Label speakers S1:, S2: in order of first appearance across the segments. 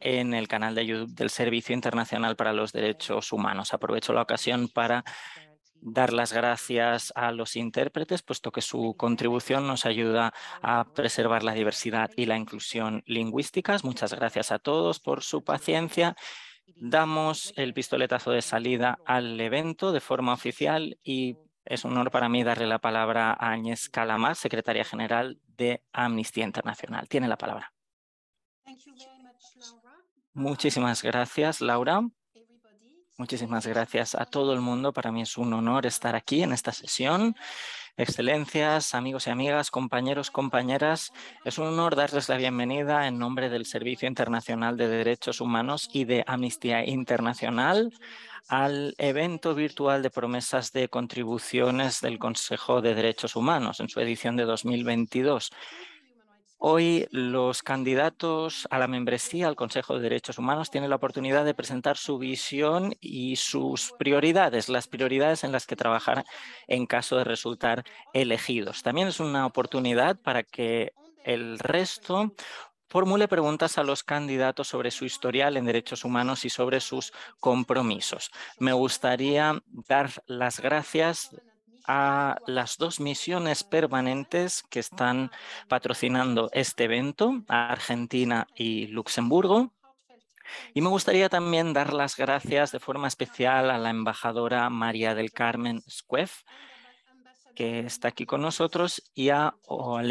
S1: en el canal de YouTube del Servicio Internacional para los Derechos Humanos. Aprovecho la ocasión para dar las gracias a los intérpretes, puesto que su contribución nos ayuda a preservar la diversidad y la inclusión lingüísticas. Muchas gracias a todos por su paciencia. Damos el pistoletazo de salida al evento de forma oficial y es un honor para mí darle la palabra a Áñez Calamar, secretaria general de Amnistía Internacional. Tiene la palabra. Muchísimas gracias, Laura. Muchísimas gracias a todo el mundo. Para mí es un honor estar aquí en esta sesión. Excelencias, amigos y amigas, compañeros, compañeras, es un honor darles la bienvenida en nombre del Servicio Internacional de Derechos Humanos y de Amnistía Internacional al evento virtual de promesas de contribuciones del Consejo de Derechos Humanos en su edición de 2022. Hoy los candidatos a la membresía al Consejo de Derechos Humanos tienen la oportunidad de presentar su visión y sus prioridades, las prioridades en las que trabajar en caso de resultar elegidos. También es una oportunidad para que el resto formule preguntas a los candidatos sobre su historial en derechos humanos y sobre sus compromisos. Me gustaría dar las gracias a las dos misiones permanentes que están patrocinando este evento, Argentina y Luxemburgo. Y me gustaría también dar las gracias de forma especial a la embajadora María del Carmen Squef, que está aquí con nosotros, y al,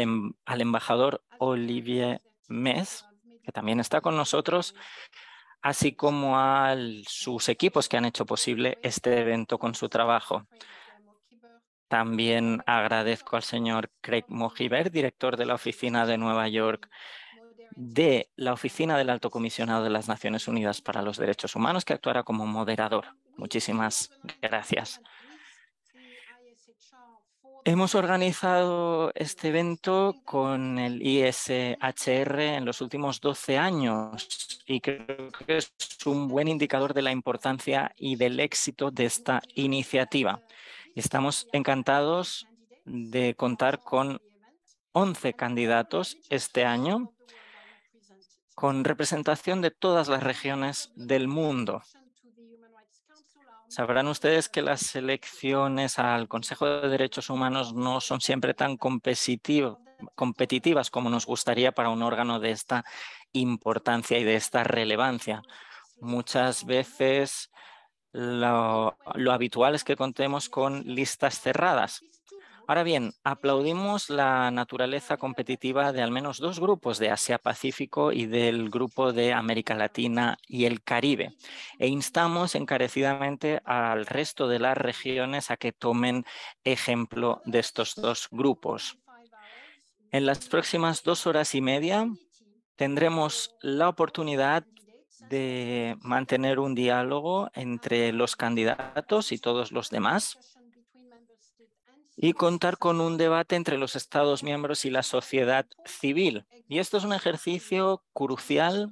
S1: em, al, embajador Olivier Mez, que también está con nosotros, así como a sus equipos que han hecho posible este evento con su trabajo. También agradezco al señor Craig Mojiber, director de la Oficina de Nueva York de la Oficina del Alto Comisionado de las Naciones Unidas para los Derechos Humanos, que actuará como moderador. Muchísimas gracias. Hemos organizado este evento con el ISHR en los últimos 12 años y creo que es un buen indicador de la importancia y del éxito de esta iniciativa. Estamos encantados de contar con 11 candidatos este año con representación de todas las regiones del mundo. Sabrán ustedes que las elecciones al Consejo de Derechos Humanos no son siempre tan competitivas como nos gustaría para un órgano de esta importancia y de esta relevancia. Muchas veces lo, habitual es que contemos con listas cerradas. Ahora bien, aplaudimos la naturaleza competitiva de al menos dos grupos de Asia-Pacífico y del grupo de América Latina y el Caribe e instamos encarecidamente al resto de las regiones a que tomen ejemplo de estos dos grupos. En las próximas dos horas y media tendremos la oportunidad de mantener un diálogo entre los candidatos y todos los demás y contar con un debate entre los Estados miembros y la sociedad civil. Y esto es un ejercicio crucial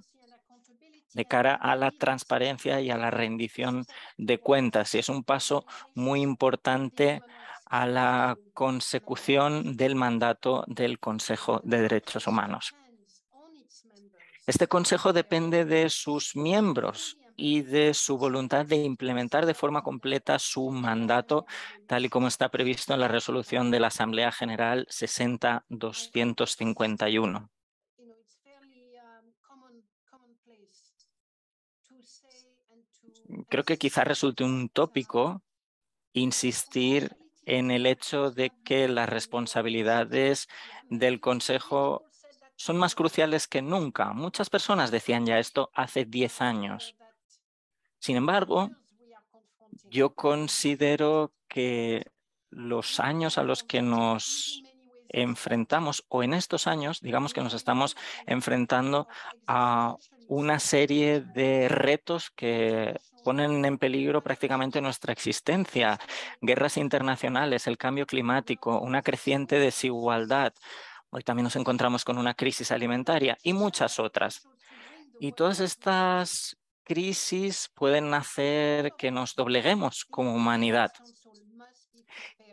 S1: de cara a la transparencia y a la rendición de cuentas. Y es un paso muy importante a la consecución del mandato del Consejo de Derechos Humanos. Este consejo depende de sus miembros y de su voluntad de implementar de forma completa su mandato, tal y como está previsto en la resolución de la Asamblea General 60-251. Creo que quizá resulte un tópico insistir en el hecho de que las responsabilidades del Consejo son más cruciales que nunca. Muchas personas decían ya esto hace 10 años. Sin embargo, yo considero que los años a los que nos enfrentamos, o en estos años, digamos que nos estamos enfrentando a una serie de retos que ponen en peligro prácticamente nuestra existencia. Guerras internacionales, el cambio climático, una creciente desigualdad, Hoy también nos encontramos con una crisis alimentaria y muchas otras. Y todas estas crisis pueden hacer que nos dobleguemos como humanidad.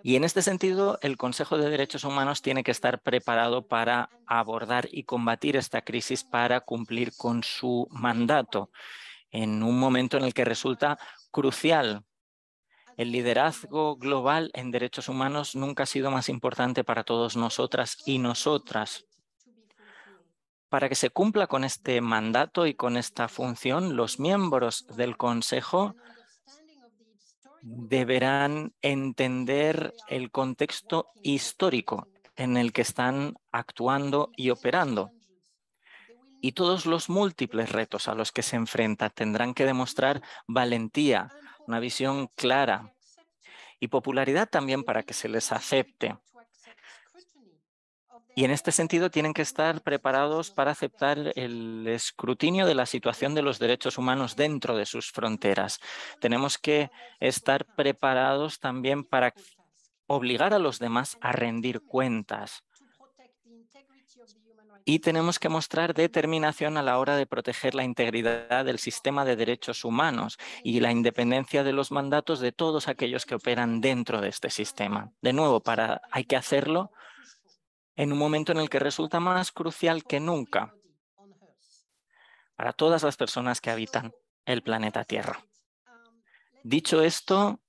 S1: Y en este sentido, el Consejo de Derechos Humanos tiene que estar preparado para abordar y combatir esta crisis para cumplir con su mandato en un momento en el que resulta crucial el liderazgo global en derechos humanos nunca ha sido más importante para todos nosotras y nosotras. Para que se cumpla con este mandato y con esta función, los miembros del Consejo deberán entender el contexto histórico en el que están actuando y operando y todos los múltiples retos a los que se enfrenta. Tendrán que demostrar valentía, una visión clara y popularidad también para que se les acepte. Y en este sentido tienen que estar preparados para aceptar el escrutinio de la situación de los derechos humanos dentro de sus fronteras. Tenemos que estar preparados también para obligar a los demás a rendir cuentas y tenemos que mostrar determinación a la hora de proteger la integridad del sistema de derechos humanos y la independencia de los mandatos de todos aquellos que operan dentro de este sistema. De nuevo, para, hay que hacerlo en un momento en el que resulta más crucial que nunca para todas las personas que habitan el planeta Tierra. Dicho esto,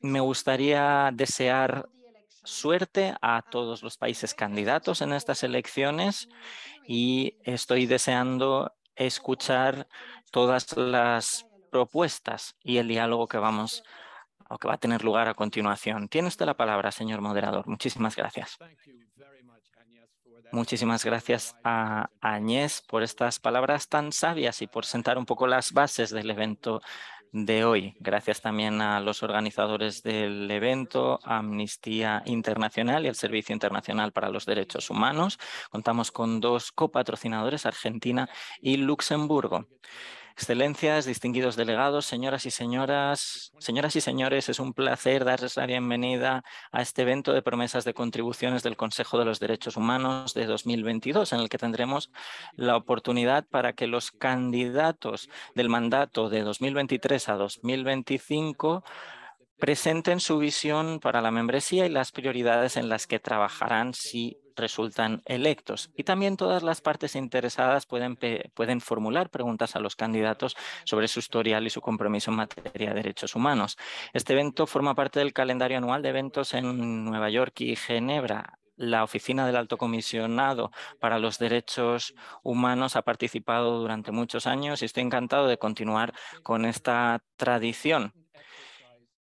S1: me gustaría desear suerte a todos los países candidatos en estas elecciones y estoy deseando escuchar todas las propuestas y el diálogo que vamos o que va a tener lugar a continuación. Tiene usted la palabra, señor moderador. Muchísimas gracias. Muchísimas gracias a Añez por estas palabras tan sabias y por sentar un poco las bases del evento de hoy. Gracias también a los organizadores del evento, Amnistía Internacional y el Servicio Internacional para los Derechos Humanos. Contamos con dos copatrocinadores, Argentina y Luxemburgo. Excelencias, distinguidos delegados, señoras y señoras, señoras y señores, es un placer darles la bienvenida a este evento de promesas de contribuciones del Consejo de los Derechos Humanos de 2022, en el que tendremos la oportunidad para que los candidatos del mandato de 2023 a 2025 presenten su visión para la membresía y las prioridades en las que trabajarán si resultan electos. Y también todas las partes interesadas pueden, pueden formular preguntas a los candidatos sobre su historial y su compromiso en materia de derechos humanos. Este evento forma parte del calendario anual de eventos en Nueva York y Ginebra la Oficina del Alto Comisionado para los Derechos Humanos ha participado durante muchos años y estoy encantado de continuar con esta tradición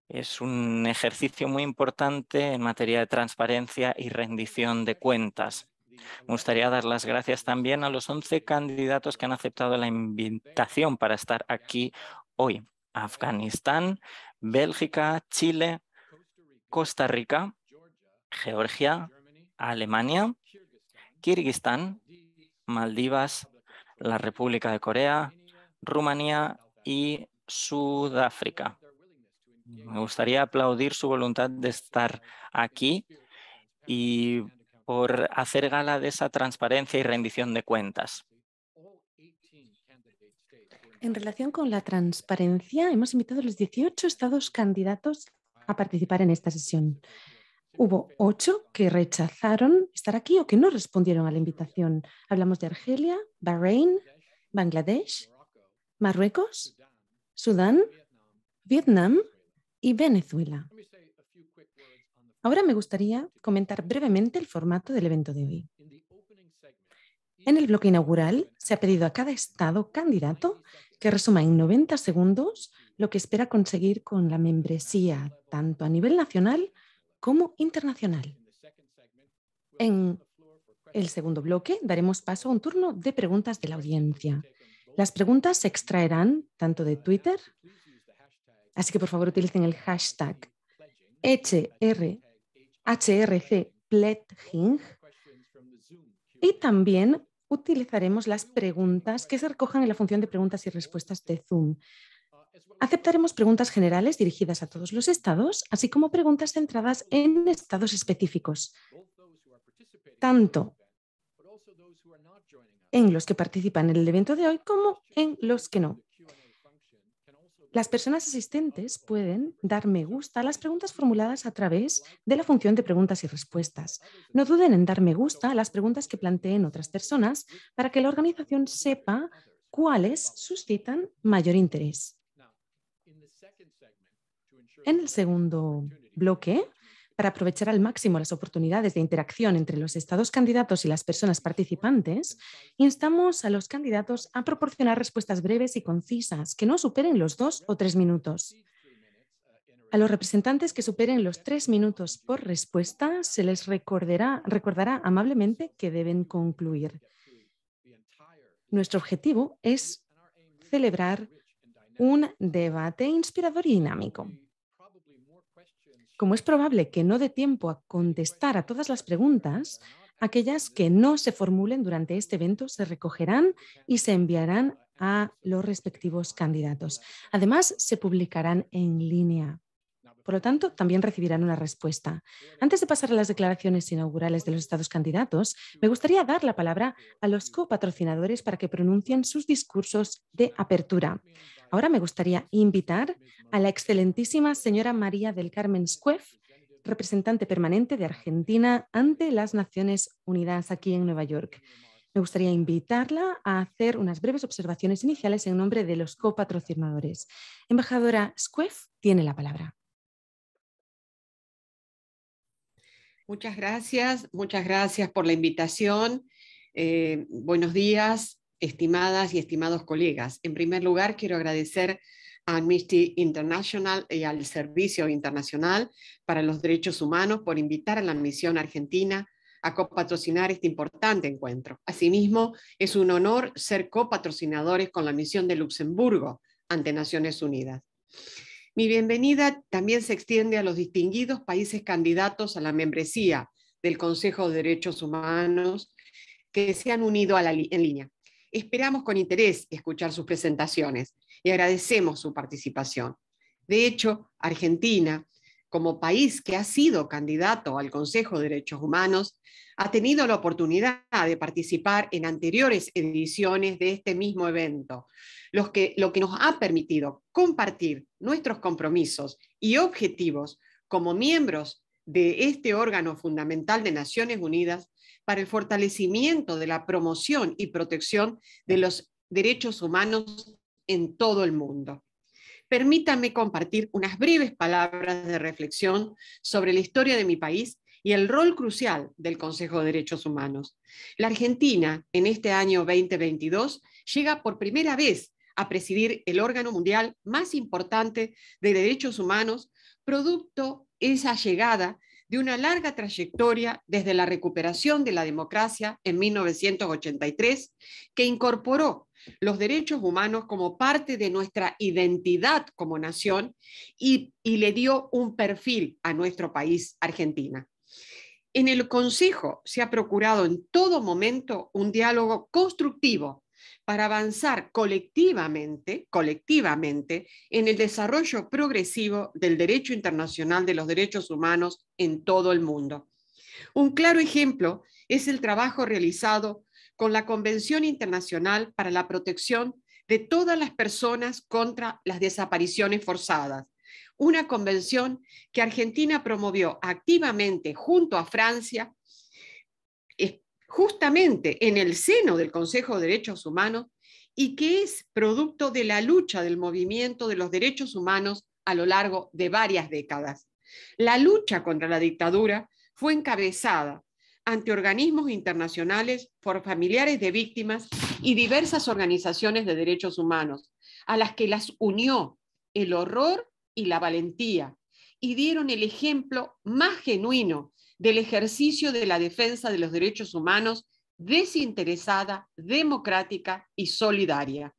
S1: es un ejercicio muy importante en materia de transparencia y rendición de cuentas. Me gustaría dar las gracias también a los 11 candidatos que han aceptado la invitación para estar aquí hoy. Afganistán, Bélgica, Chile, Costa Rica, Georgia, Alemania, Kirguistán, Maldivas, la República de Corea, Rumanía y Sudáfrica. Me gustaría aplaudir su voluntad de estar aquí y por hacer gala de esa transparencia y rendición de cuentas.
S2: En relación con la transparencia, hemos invitado a los 18 estados candidatos a participar en esta sesión. Hubo ocho que rechazaron estar aquí o que no respondieron a la invitación. Hablamos de Argelia, Bahrein, Bangladesh, Marruecos, Sudán, Vietnam, y Venezuela. Ahora me gustaría comentar brevemente el formato del evento de hoy. En el bloque inaugural se ha pedido a cada Estado candidato que resuma en 90 segundos lo que espera conseguir con la membresía, tanto a nivel nacional como internacional. En el segundo bloque daremos paso a un turno de preguntas de la audiencia. Las preguntas se extraerán tanto de Twitter Así que por favor utilicen el hashtag HRC y también utilizaremos las preguntas que se recojan en la función de preguntas y respuestas de Zoom. Aceptaremos preguntas generales dirigidas a todos los estados, así como preguntas centradas en estados específicos, tanto en los que participan en el evento de hoy como en los que no. Las personas asistentes pueden dar me gusta a las preguntas formuladas a través de la función de preguntas y respuestas. No duden en dar me gusta a las preguntas que planteen otras personas para que la organización sepa cuáles suscitan mayor interés. En el segundo bloque para aprovechar al máximo las oportunidades de interacción entre los estados candidatos y las personas participantes, instamos a los candidatos a proporcionar respuestas breves y concisas que no superen los dos o tres minutos. A los representantes que superen los tres minutos por respuesta se les recordará, amablemente que deben concluir. Nuestro objetivo es celebrar un debate inspirador y dinámico como es probable que no dé tiempo a contestar a todas las preguntas, aquellas que no se formulen durante este evento se recogerán y se enviarán a los respectivos candidatos. Además, se publicarán en línea. Por lo tanto, también recibirán una respuesta. Antes de pasar a las declaraciones inaugurales de los estados candidatos, me gustaría dar la palabra a los copatrocinadores para que pronuncien sus discursos de apertura. Ahora me gustaría invitar a la excelentísima señora María del Carmen Squef, representante permanente de Argentina ante las Naciones Unidas aquí en Nueva York. Me gustaría invitarla a hacer unas breves observaciones iniciales en nombre de los copatrocinadores. Embajadora Squef tiene la palabra.
S3: Muchas gracias, muchas gracias por la invitación. Eh, buenos días, estimadas y estimados colegas. En primer lugar, quiero agradecer a Amnesty International y al Servicio Internacional para los Derechos Humanos por invitar a la misión argentina a copatrocinar este importante encuentro. Asimismo, es un honor ser copatrocinadores con la misión de Luxemburgo ante Naciones Unidas. Mi bienvenida también se extiende a los distinguidos países candidatos a la membresía del Consejo de Derechos Humanos que se han unido a la en línea. Esperamos con interés escuchar sus presentaciones y agradecemos su participación. De hecho, Argentina como país que ha sido candidato al Consejo de Derechos Humanos, ha tenido la oportunidad de participar en anteriores ediciones de este mismo evento, lo que nos ha permitido compartir nuestros compromisos y objetivos como miembros de este órgano fundamental de Naciones Unidas para el fortalecimiento de la promoción y protección de los derechos humanos en todo el mundo permítanme compartir unas breves palabras de reflexión sobre la historia de mi país y el rol crucial del Consejo de Derechos Humanos. La Argentina, en este año 2022, llega por primera vez a presidir el órgano mundial más importante de derechos humanos, producto esa llegada de una larga trayectoria desde la recuperación de la democracia en 1983, que incorporó los derechos humanos como parte de nuestra identidad como nación y, le dio un perfil a nuestro país, Argentina. En el Consejo se ha procurado en todo momento un diálogo constructivo para avanzar colectivamente, colectivamente en el desarrollo progresivo del derecho internacional de los derechos humanos en todo el mundo. Un claro ejemplo es el trabajo realizado con la Convención Internacional para la Protección de todas las personas contra las desapariciones forzadas, una convención que Argentina promovió activamente junto a Francia, eh, justamente en el seno del Consejo de Derechos Humanos y que es producto de la lucha del movimiento de los derechos humanos a lo largo de varias décadas. La lucha contra la dictadura fue encabezada ante organismos internacionales por familiares de víctimas y diversas organizaciones de derechos humanos, a las que las unió el horror y la valentía, y dieron el ejemplo más genuino del ejercicio de la defensa de los derechos humanos desinteresada, democrática y solidaria.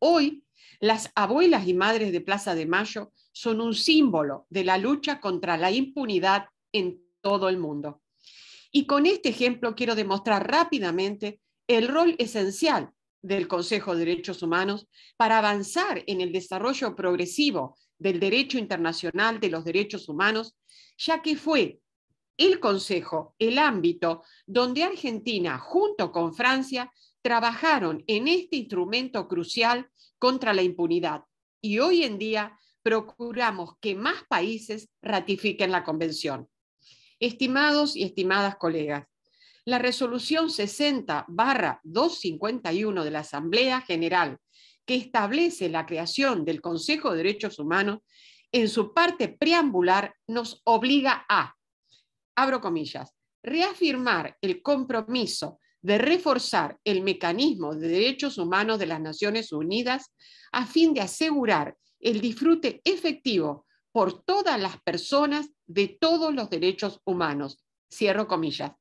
S3: Hoy, las abuelas y madres de Plaza de Mayo son un símbolo de la lucha contra la impunidad en todo el mundo. Y con este ejemplo quiero demostrar rápidamente el rol esencial del Consejo de Derechos Humanos para avanzar en el desarrollo progresivo del derecho internacional de los derechos humanos, ya que fue el Consejo el ámbito donde Argentina, junto con Francia, trabajaron en este instrumento crucial contra la impunidad. Y hoy en día procuramos que más países ratifiquen la Convención. Estimados y estimadas colegas, la resolución 60-251 de la Asamblea General, que establece la creación del Consejo de Derechos Humanos, en su parte preambular nos obliga a, abro comillas, reafirmar el compromiso de reforzar el mecanismo de derechos humanos de las Naciones Unidas a fin de asegurar el disfrute efectivo por todas las personas de todos los derechos humanos. Cierro comillas.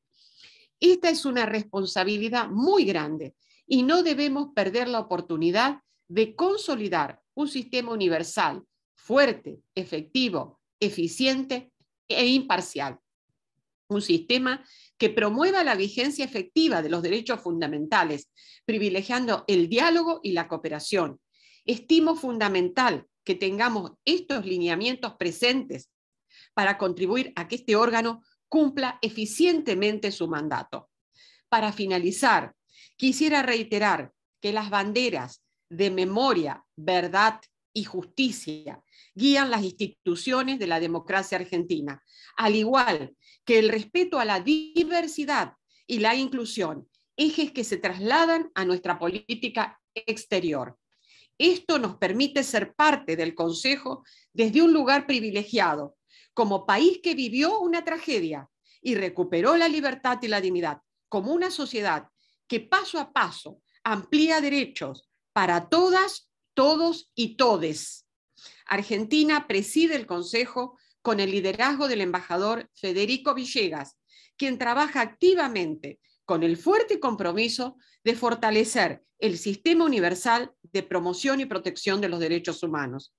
S3: Esta es una responsabilidad muy grande y no debemos perder la oportunidad de consolidar un sistema universal, fuerte, efectivo, eficiente e imparcial. Un sistema que promueva la vigencia efectiva de los derechos fundamentales, privilegiando el diálogo y la cooperación. Estimo fundamental que tengamos estos lineamientos presentes para contribuir a que este órgano cumpla eficientemente su mandato. Para finalizar, quisiera reiterar que las banderas de memoria, verdad y justicia guían las instituciones de la democracia argentina, al igual que el respeto a la diversidad y la inclusión, ejes que se trasladan a nuestra política exterior. Esto nos permite ser parte del Consejo desde un lugar privilegiado, como país que vivió una tragedia y recuperó la libertad y la dignidad, como una sociedad que paso a paso amplía derechos para todas, todos y todes. Argentina preside el Consejo con el liderazgo del embajador Federico Villegas, quien trabaja activamente con el fuerte compromiso de fortalecer el sistema universal de promoción y protección de los derechos humanos.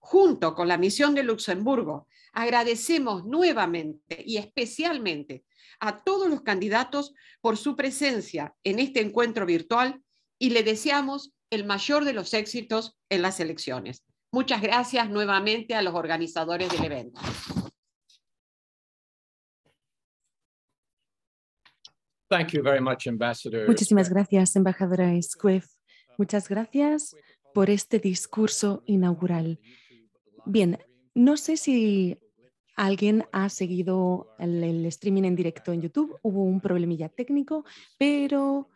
S3: Junto con la misión de Luxemburgo, agradecemos nuevamente y especialmente a todos los candidatos por su presencia en este encuentro virtual y le deseamos el mayor de los éxitos en las elecciones. Muchas gracias nuevamente a los organizadores del evento.
S4: Thank you very much, Ambassador. Muchísimas
S2: gracias, embajadora Squiff. Muchas gracias por este discurso inaugural. Bien, no sé si alguien ha seguido el, el streaming en directo en YouTube. Hubo un problemilla técnico, pero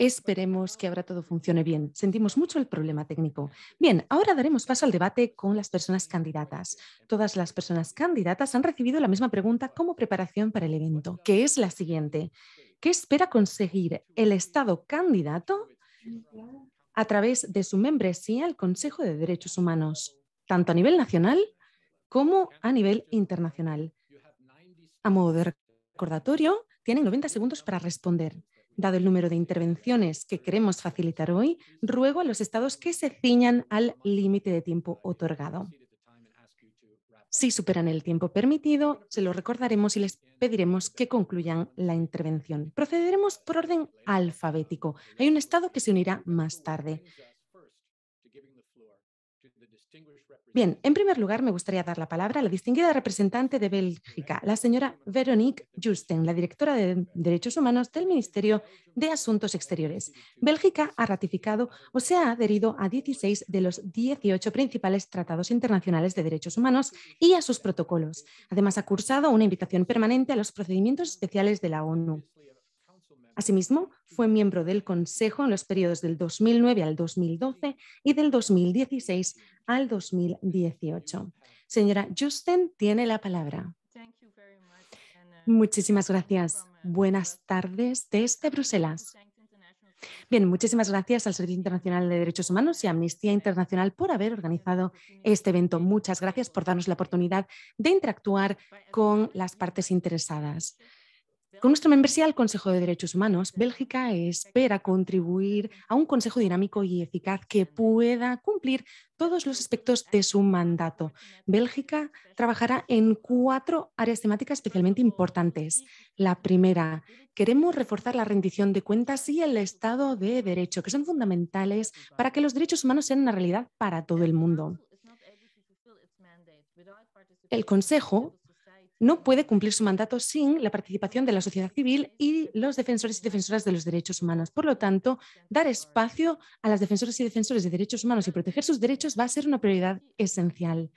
S2: Esperemos que ahora todo funcione bien. Sentimos mucho el problema técnico. Bien, ahora daremos paso al debate con las personas candidatas. Todas las personas candidatas han recibido la misma pregunta como preparación para el evento, que es la siguiente. ¿Qué espera conseguir el Estado candidato a través de su membresía al Consejo de Derechos Humanos, tanto a nivel nacional como a nivel internacional? A modo de recordatorio, tienen 90 segundos para responder. Dado el número de intervenciones que queremos facilitar hoy, ruego a los estados que se ciñan al límite de tiempo otorgado. Si superan el tiempo permitido, se lo recordaremos y les pediremos que concluyan la intervención. Procederemos por orden alfabético. Hay un estado que se unirá más tarde. Bien, en primer lugar me gustaría dar la palabra a la distinguida representante de Bélgica, la señora Veronique Justen, la directora de Derechos Humanos del Ministerio de Asuntos Exteriores. Bélgica ha ratificado o se ha adherido a 16 de los 18 principales tratados internacionales de derechos humanos y a sus protocolos. Además, ha cursado una invitación permanente a los procedimientos especiales de la ONU. Asimismo, fue miembro del Consejo en los periodos del 2009 al 2012 y del 2016 al 2018. Señora Justin, tiene la palabra. Uh, muchísimas gracias. Uh, Buenas tardes desde Bruselas. Bien, muchísimas gracias al Servicio Internacional de Derechos Humanos y Amnistía Internacional por haber organizado este evento. Muchas gracias por darnos la oportunidad de interactuar con las partes interesadas. Con nuestra membresía al Consejo de Derechos Humanos, Bélgica espera contribuir a un Consejo dinámico y eficaz que pueda cumplir todos los aspectos de su mandato. Bélgica trabajará en cuatro áreas temáticas especialmente importantes. La primera, queremos reforzar la rendición de cuentas y el Estado de Derecho, que son fundamentales para que los derechos humanos sean una realidad para todo el mundo. El Consejo no puede cumplir su mandato sin la participación de la sociedad civil y los defensores y defensoras de los derechos humanos. Por lo tanto, dar espacio a las defensoras y defensores de derechos humanos y proteger sus derechos va a ser una prioridad esencial.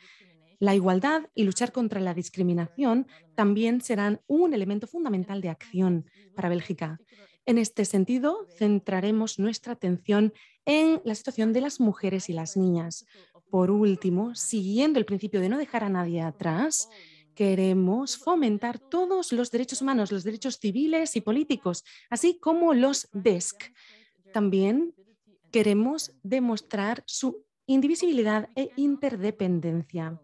S2: La igualdad y luchar contra la discriminación también serán un elemento fundamental de acción para Bélgica. En este sentido, centraremos nuestra atención en la situación de las mujeres y las niñas. Por último, siguiendo el principio de no dejar a nadie atrás, queremos fomentar todos los derechos humanos, los derechos civiles y políticos, así como los DESC. También queremos demostrar su indivisibilidad e interdependencia.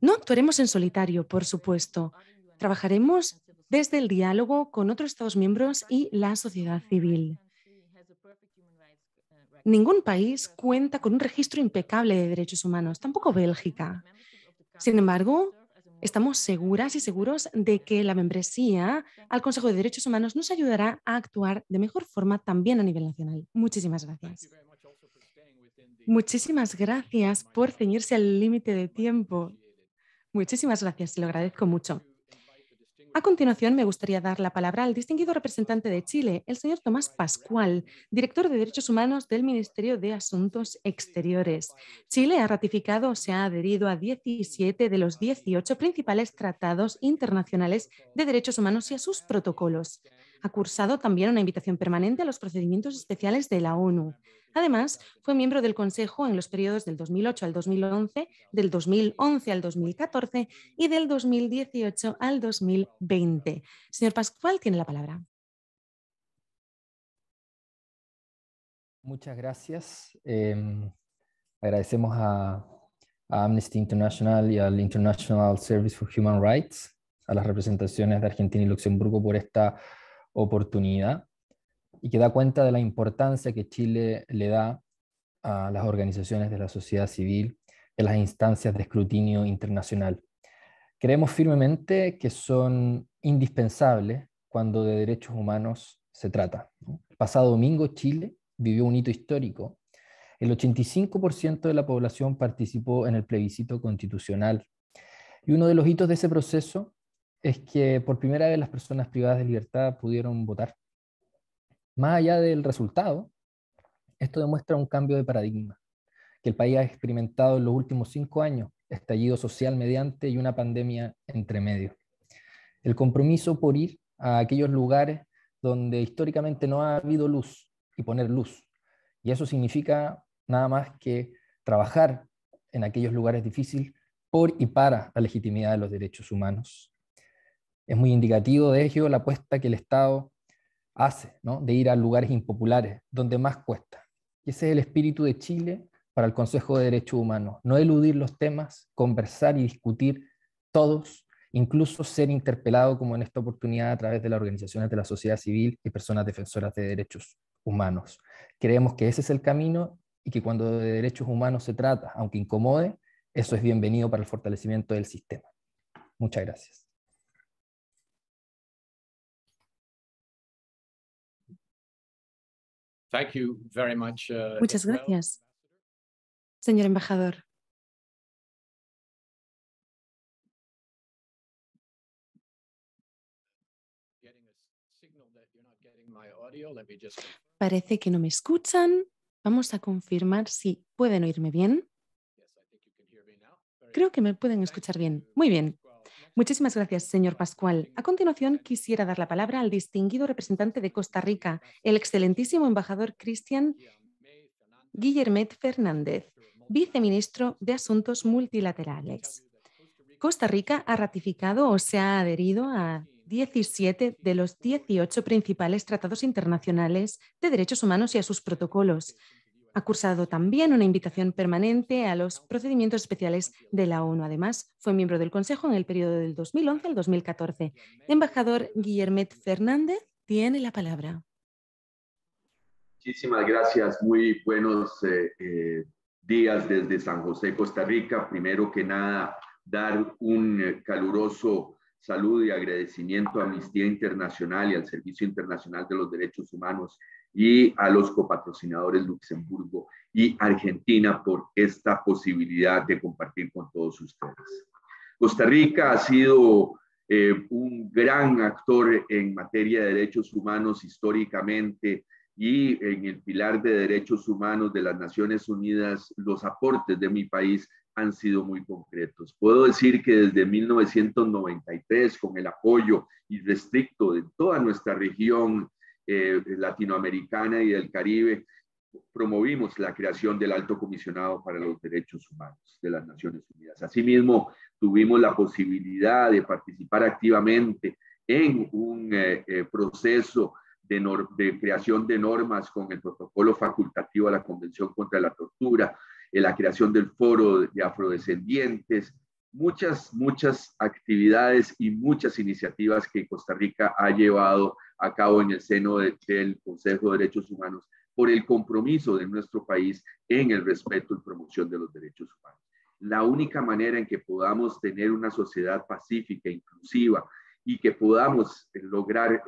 S2: No actuaremos en solitario, por supuesto. Trabajaremos desde el diálogo con otros Estados miembros y la sociedad civil. Ningún país cuenta con un registro impecable de derechos humanos, tampoco Bélgica. Sin embargo, Estamos seguras y seguros de que la membresía al Consejo de Derechos Humanos nos ayudará a actuar de mejor forma también a nivel nacional. Muchísimas gracias. Muchísimas gracias por ceñirse al límite de tiempo. Muchísimas gracias, lo agradezco mucho. A continuación, me gustaría dar la palabra al distinguido representante de Chile, el señor Tomás Pascual, director de Derechos Humanos del Ministerio de Asuntos Exteriores. Chile ha ratificado o se ha adherido a 17 de los 18 principales tratados internacionales de derechos humanos y a sus protocolos. Ha cursado también una invitación permanente a los procedimientos especiales de la ONU. Además, fue miembro del Consejo en los periodos del 2008 al 2011, del 2011 al 2014 y del 2018 al 2020. Señor Pascual, tiene la palabra.
S5: Muchas gracias. Em, agradecemos a, a, Amnesty International y al International Service for Human Rights, a las representaciones de Argentina y Luxemburgo por esta oportunidad y que da cuenta de la importancia que Chile le da a las organizaciones de la sociedad civil en las instancias de escrutinio internacional. Creemos firmemente que son indispensables cuando de derechos humanos se trata. El pasado domingo Chile vivió un hito histórico. El 85% de la población participó en el plebiscito constitucional. Y uno de los hitos de ese proceso es que por primera vez las personas privadas de libertad pudieron votar. Más allá del resultado, esto demuestra un cambio de paradigma que el país ha experimentado en los últimos cinco años, estallido social mediante y una pandemia entre medio. El compromiso por ir a aquellos lugares donde históricamente no ha habido luz y poner luz. Y eso significa nada más que trabajar en aquellos lugares difíciles por y para la legitimidad de los derechos humanos, es muy indicativo de ello la apuesta que el Estado hace, ¿no? de ir a lugares impopulares, donde más cuesta. Y ese es el espíritu de Chile para el Consejo de Derechos Humanos, no eludir los temas, conversar y discutir todos, incluso ser interpelado como en esta oportunidad a través de las organizaciones de la sociedad civil y personas defensoras de derechos humanos. Creemos que ese es el camino y que cuando de derechos humanos se trata, aunque incomode, eso es bienvenido para el fortalecimiento del sistema. Muchas gracias.
S4: Uh, Muchas gracias, señor embajador.
S2: Parece que no me escuchan. Vamos a confirmar si pueden oírme bien. Creo que me pueden escuchar bien. Muy bien. Muchísimas gracias, señor Pascual. A continuación, quisiera dar la palabra al distinguido representante de Costa Rica, el excelentísimo embajador Cristian Guillermet Fernández, viceministro de Asuntos Multilaterales. Costa Rica ha ratificado o se ha adherido a 17 de los 18 principales tratados internacionales de derechos humanos y a sus protocolos, ha cursado también una invitación permanente a los procedimientos especiales de la ONU. Además, fue miembro del Consejo en el periodo del 2011 al 2014. Embajador Guillermet Fernández tiene la palabra.
S6: Muchísimas gracias. Muy buenos eh, eh, días desde San José, Costa Rica. Primero que nada, dar un eh, caluroso saludo y agradecimiento a Amnistía Internacional y al Servicio Internacional de los Derechos Humanos y a los copatrocinadores Luxemburgo y Argentina por esta posibilidad de compartir con todos ustedes. Costa Rica ha sido eh, un gran actor en materia de derechos humanos históricamente y en el pilar de derechos humanos de las Naciones Unidas, los aportes de mi país han sido muy concretos. Puedo decir que desde 1993, con el apoyo irrestricto de toda nuestra región eh, latinoamericana y del Caribe, promovimos la creación del Alto Comisionado para los Derechos Humanos de las Naciones Unidas. Asimismo, tuvimos la posibilidad de participar activamente en un eh, eh, proceso de, creación de normas con el protocolo facultativo a la Convención contra la Tortura, en la creación del foro de, de afrodescendientes, muchas, muchas actividades y muchas iniciativas que Costa Rica ha llevado Acabo en el seno del Consejo de Derechos Humanos por el compromiso de nuestro país en el respeto y promoción de los derechos humanos. La única manera en que podamos tener una sociedad pacífica, inclusiva y que podamos lograr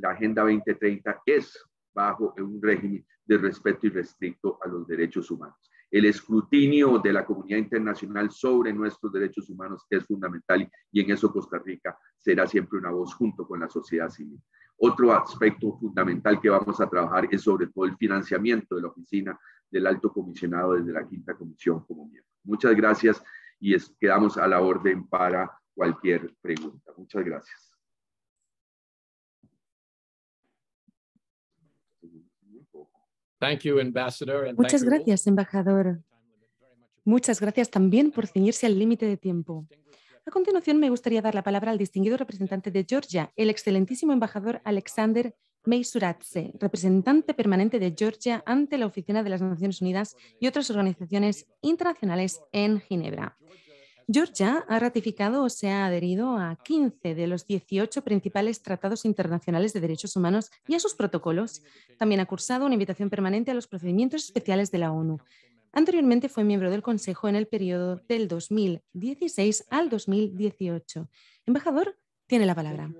S6: la Agenda 2030 es bajo un régimen de respeto irrestricto a los derechos humanos el escrutinio de la comunidad internacional sobre nuestros derechos humanos es fundamental y en eso Costa Rica será siempre una voz junto con la sociedad civil. Otro aspecto fundamental que vamos a trabajar es sobre todo el financiamiento de la oficina del alto comisionado desde la quinta comisión como miembro. Muchas gracias y quedamos a la orden para cualquier pregunta. Muchas gracias.
S4: Muchas gracias,
S2: embajador. Muchas gracias también por ceñirse al límite de tiempo. A continuación, me gustaría dar la palabra al distinguido representante de Georgia, el excelentísimo embajador Alexander Meisuratse, representante permanente de Georgia ante la Oficina de las Naciones Unidas y otras organizaciones internacionales en Ginebra. Georgia ha ratificado o se ha adherido a 15 de los 18 principales tratados internacionales de derechos humanos y a sus protocolos. También ha cursado una invitación permanente a los procedimientos especiales de la ONU. Anteriormente fue miembro del Consejo en el periodo del 2016 al 2018. Embajador, tiene la palabra.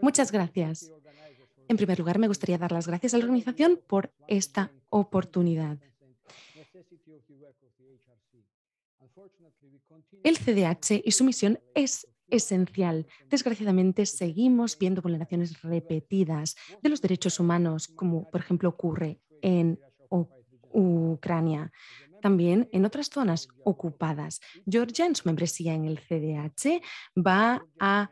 S2: Muchas gracias. En primer lugar, me gustaría dar las gracias a la organización por esta oportunidad. El CDH y su misión es esencial. Desgraciadamente, seguimos viendo vulneraciones repetidas de los derechos humanos, como por ejemplo ocurre en Ucrania, también en otras zonas ocupadas. Georgia, en su membresía en el CDH, va a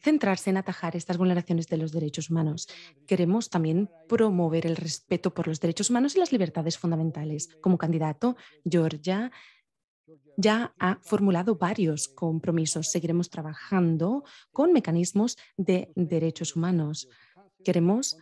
S2: centrarse en atajar estas vulneraciones de los derechos humanos. Queremos también promover el respeto por los derechos humanos y las libertades fundamentales. Como candidato, Georgia ya ha formulado varios compromisos. Seguiremos trabajando con mecanismos de derechos humanos. Queremos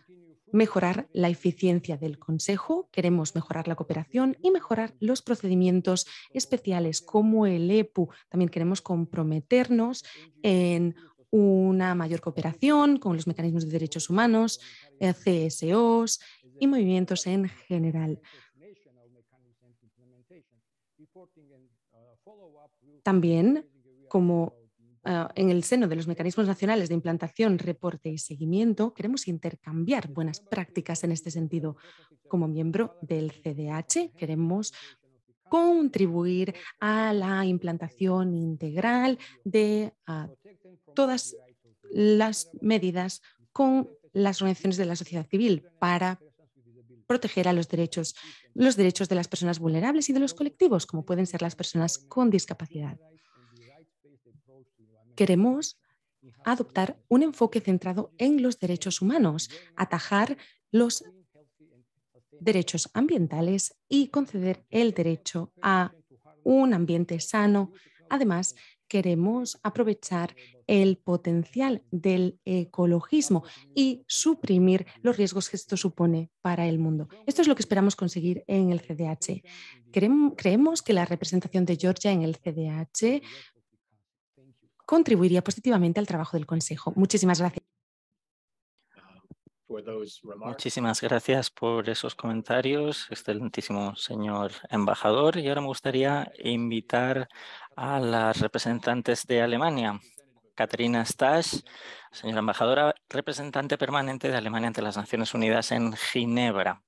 S2: mejorar la eficiencia del Consejo, queremos mejorar la cooperación y mejorar los procedimientos especiales como el EPU. También queremos comprometernos en una mayor cooperación con los mecanismos de derechos humanos, CSOs y movimientos en general. También, como ah, en el seno de los mecanismos nacionales de implantación, reporte y seguimiento, queremos intercambiar buenas prácticas en este sentido. Como miembro del CDH, queremos contribuir a la implantación integral de ah, todas las medidas con las organizaciones de la sociedad civil para a los derechos, los derechos de las personas vulnerables y de los colectivos, como pueden ser las personas con discapacidad. Queremos adoptar un enfoque centrado en los derechos humanos, atajar los derechos ambientales y conceder el derecho a un ambiente sano. Además, queremos aprovechar el potencial del ecologismo y suprimir los riesgos que esto supone para el mundo. Esto es lo que esperamos conseguir en el CDH. Creemos que la representación de Georgia en el CDH contribuiría positivamente al trabajo del Consejo. Muchísimas gracias.
S1: Muchísimas gracias por esos comentarios, excelentísimo señor embajador. Y ahora me gustaría invitar a las representantes de Alemania. Caterina Stasch, señora embajadora, representante permanente de Alemania ante las Naciones Unidas en Ginebra.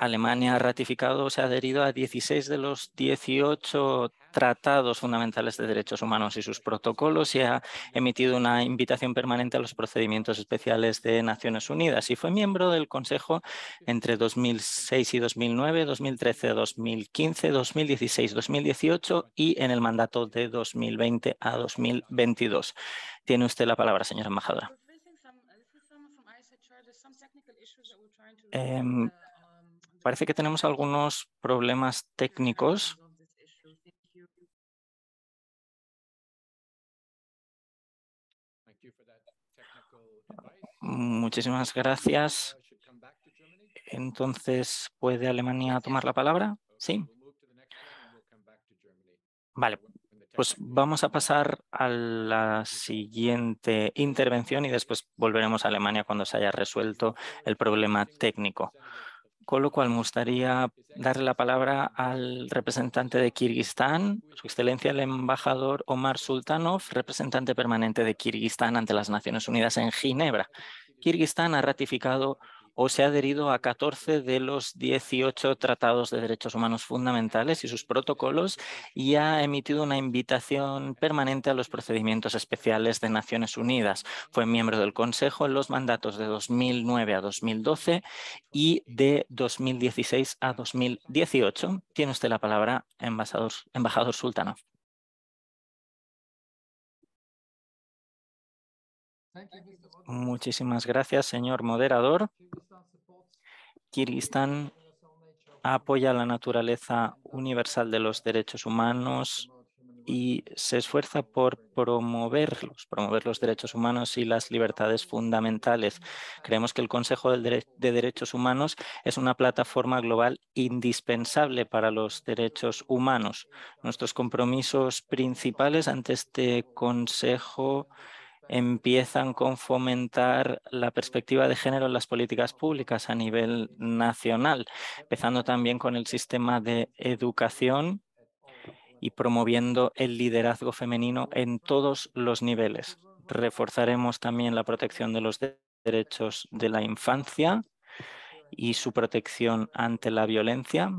S1: Alemania ha ratificado o se ha adherido a 16 de los 18 tratados fundamentales de derechos humanos y sus protocolos y ha emitido una invitación permanente a los procedimientos especiales de Naciones Unidas y fue miembro del Consejo entre 2006 y 2009, 2013 2015, 2016, 2018 y en el mandato de 2020 a 2022. Tiene usted la palabra, señora embajadora. Em, Parece que tenemos algunos problemas técnicos. Muchísimas gracias. Entonces, ¿puede Alemania tomar la palabra? Sí. Vale, pues vamos a pasar a la siguiente intervención y después volveremos a Alemania cuando se haya resuelto el problema técnico con lo cual me gustaría darle la palabra al representante de Kirguistán, Su Excelencia el embajador Omar Sultanov, representante permanente de Kirguistán ante las Naciones Unidas en Ginebra. Kirguistán ha ratificado o se ha adherido a 14 de los 18 tratados de derechos humanos fundamentales y sus protocolos y ha emitido una invitación permanente a los procedimientos especiales de Naciones Unidas. Fue miembro del Consejo en los mandatos de 2009 a 2012 y de 2016 a 2018. Tiene usted la palabra, embajador, embajador Sultano.
S4: Muchísimas
S1: gracias, señor moderador. Kirguistán apoya la naturaleza universal de los derechos humanos y se esfuerza por promoverlos, promover los derechos humanos y las libertades fundamentales. Creemos que el Consejo de Derechos Humanos es una plataforma global indispensable para los derechos humanos. Nuestros compromisos principales ante este Consejo empiezan con fomentar la perspectiva de género en las políticas públicas a nivel nacional, empezando también con el sistema de educación y promoviendo el liderazgo femenino en todos los niveles. Reforzaremos también la protección de los derechos de la infancia y su protección ante la violencia,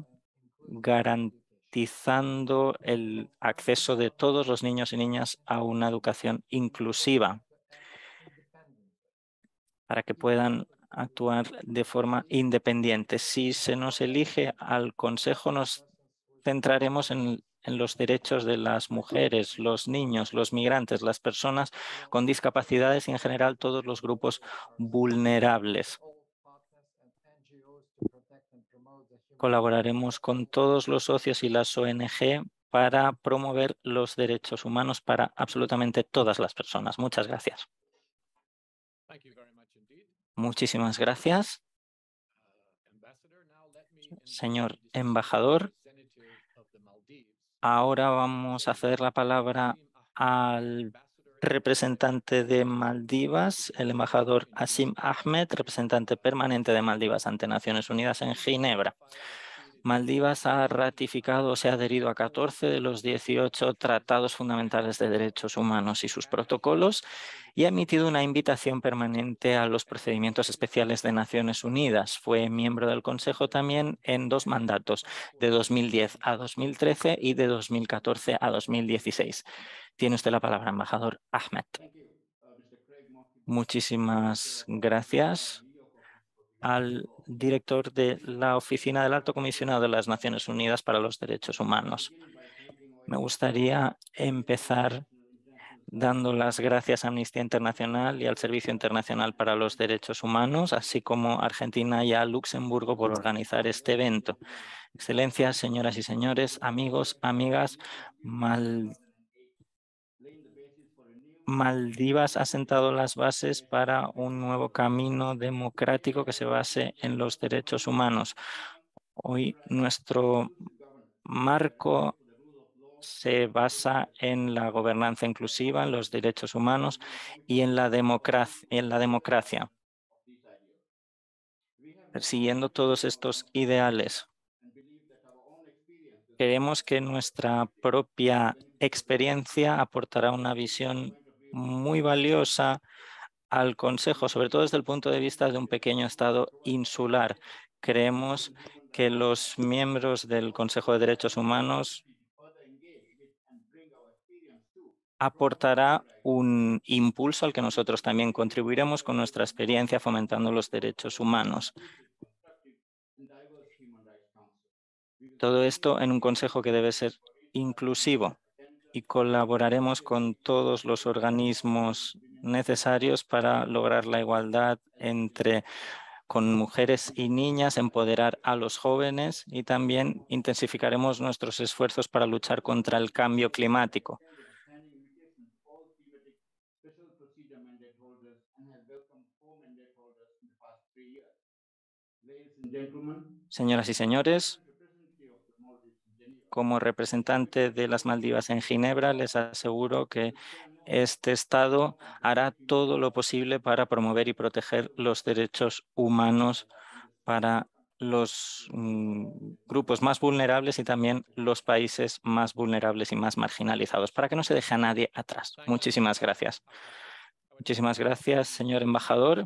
S1: garantizando garantizando el acceso de todos los niños y niñas a una educación inclusiva para que puedan actuar de forma independiente. Si se nos elige al Consejo, nos centraremos en, en, los derechos de las mujeres, los niños, los migrantes, las personas con discapacidades y en general todos los grupos vulnerables. colaboraremos con todos los socios y las ONG para promover los derechos humanos para absolutamente todas las personas. Muchas gracias. Muchísimas gracias. Señor embajador, ahora vamos a ceder la palabra al representante de Maldivas, el embajador Asim Ahmed, representante permanente de Maldivas ante Naciones Unidas en Ginebra. Maldivas ha ratificado o se ha adherido a 14 de los 18 tratados fundamentales de derechos humanos y sus protocolos y ha emitido una invitación permanente a los procedimientos especiales de Naciones Unidas. Fue miembro del Consejo también en dos mandatos, de 2010 a 2013 y de 2014 a 2016. Tiene usted la palabra, embajador Ahmed. Uh, Muchísimas gracias al director de la Oficina del Alto Comisionado de las Naciones Unidas para los Derechos Humanos. Me gustaría empezar dando las gracias a Amnistía Internacional y al Servicio Internacional para los Derechos Humanos, así como a Argentina y a Luxemburgo por organizar este evento. Excelencias, señoras y señores, amigos, amigas, mal Maldivas ha sentado las bases para un nuevo camino democrático que se base en los derechos humanos. Hoy nuestro marco se basa en la gobernanza inclusiva, en los derechos humanos y en la democracia. En persiguiendo todos estos ideales. Creemos que nuestra propia experiencia aportará una visión muy valiosa al Consejo, sobre todo desde el punto de vista de un pequeño Estado insular. Creemos que los miembros del Consejo de Derechos Humanos aportará un impulso al que nosotros también contribuiremos con nuestra experiencia fomentando los derechos humanos. Todo esto en un consejo que debe ser inclusivo y colaboraremos con todos los organismos necesarios para lograr la igualdad entre con mujeres y niñas, empoderar a los jóvenes y también intensificaremos nuestros esfuerzos para luchar contra el cambio climático. Señoras y señores, como representante de las Maldivas en Ginebra, les aseguro que este Estado hará todo lo posible para promover y proteger los derechos humanos para los mm, grupos más vulnerables y también los países más vulnerables y más marginalizados, para que no se deje a nadie atrás. Muchísimas gracias. Muchísimas gracias, señor embajador.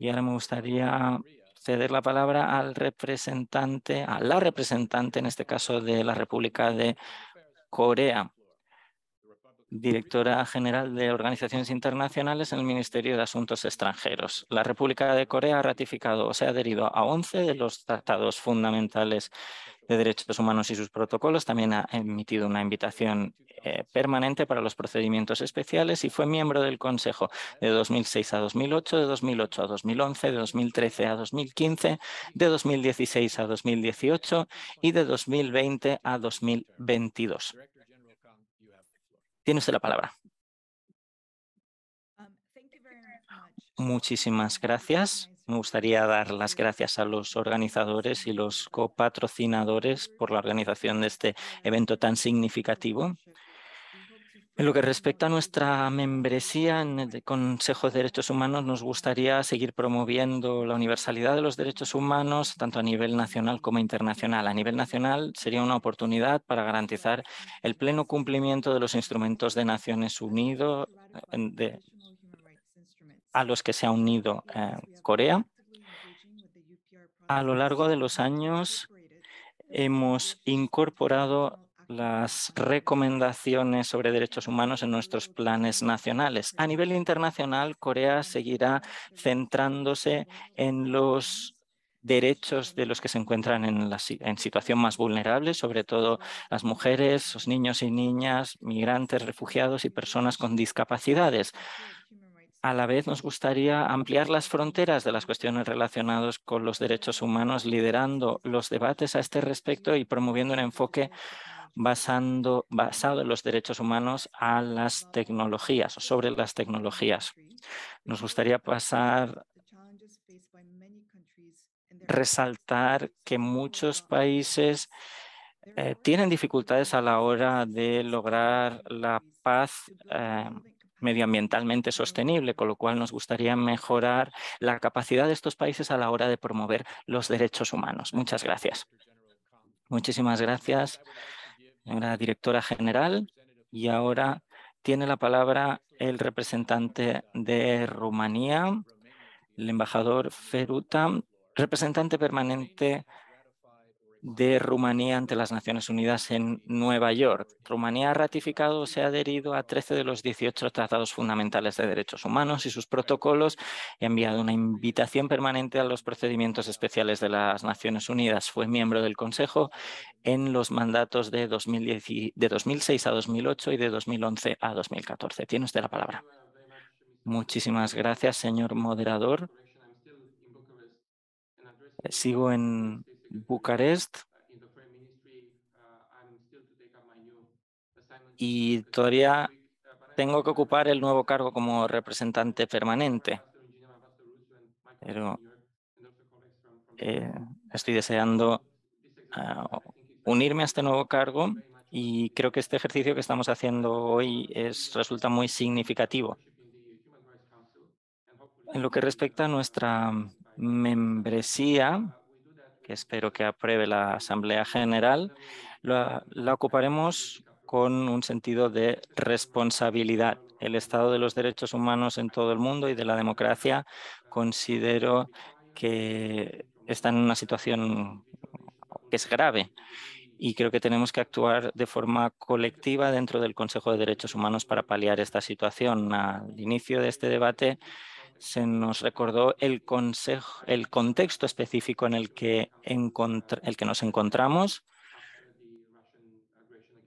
S1: Y ahora me gustaría ceder la palabra al representante, a la representante, en este caso de la República de Corea directora general de organizaciones internacionales en el Ministerio de Asuntos Extranjeros. La República de Corea ha ratificado o se ha adherido a 11 de los tratados fundamentales de derechos humanos y sus protocolos. También ha emitido una invitación permanente para los procedimientos especiales y fue miembro del Consejo de 2006 a 2008, de 2008 a 2011, de 2013 a 2015, de 2016 a 2018 y de 2020 a 2022 tiene usted la palabra. Um, uh, Muchísimas gracias. Me gustaría dar las gracias a los organizadores y los copatrocinadores por la organización de este evento tan significativo. En lo que respecta a nuestra membresía en el Consejo de Derechos Humanos, nos gustaría seguir promoviendo la universalidad de los derechos humanos, tanto a nivel nacional como internacional. A nivel nacional sería una oportunidad para garantizar el pleno cumplimiento de los instrumentos de Naciones Unidas a los que se ha unido eh, Corea. A lo largo de los años hemos incorporado las recomendaciones sobre derechos humanos en nuestros planes nacionales. A nivel internacional, Corea seguirá centrándose en los derechos de los que se encuentran en, la, situación más vulnerable, sobre todo las mujeres, los niños y niñas, migrantes, refugiados y personas con discapacidades. A la vez nos gustaría ampliar las fronteras de las cuestiones relacionadas con los derechos humanos, liderando los debates a este respecto y promoviendo un enfoque basando, basado en los derechos humanos a las tecnologías o sobre las tecnologías. Nos gustaría pasar resaltar que muchos países eh, tienen dificultades a la hora de lograr la paz eh, medioambientalmente sostenible, con lo cual nos gustaría mejorar la capacidad de estos países a la hora de promover los derechos humanos. Muchas gracias. Muchísimas gracias directora general, y ahora tiene la palabra el representante de Rumanía, el embajador Feruta, representante permanente de Rumanía ante las Naciones Unidas en Nueva York. Rumanía ha ratificado o se ha adherido a 13 de los 18 tratados fundamentales de derechos humanos y sus protocolos y ha enviado una invitación permanente a los procedimientos especiales de las Naciones Unidas. Fue miembro del Consejo en los mandatos de, de 2006 a 2008 y de 2011 a 2014. Tiene usted la palabra. Muchísimas gracias, señor moderador. Sigo en Bucarest y todavía tengo que ocupar el nuevo cargo como representante permanente. Pero eh, estoy deseando ah, unirme a este nuevo cargo y creo que este ejercicio que estamos haciendo hoy es, resulta muy significativo. En lo que respecta a nuestra membresía que espero que apruebe la Asamblea General, la, la ocuparemos con un sentido de responsabilidad. El estado de los derechos humanos en todo el mundo y de la democracia considero que está en una situación que es grave y creo que tenemos que actuar de forma colectiva dentro del Consejo de Derechos Humanos para paliar esta situación. Al inicio de este debate se nos recordó el, consejo, el contexto específico en el que, el que nos encontramos.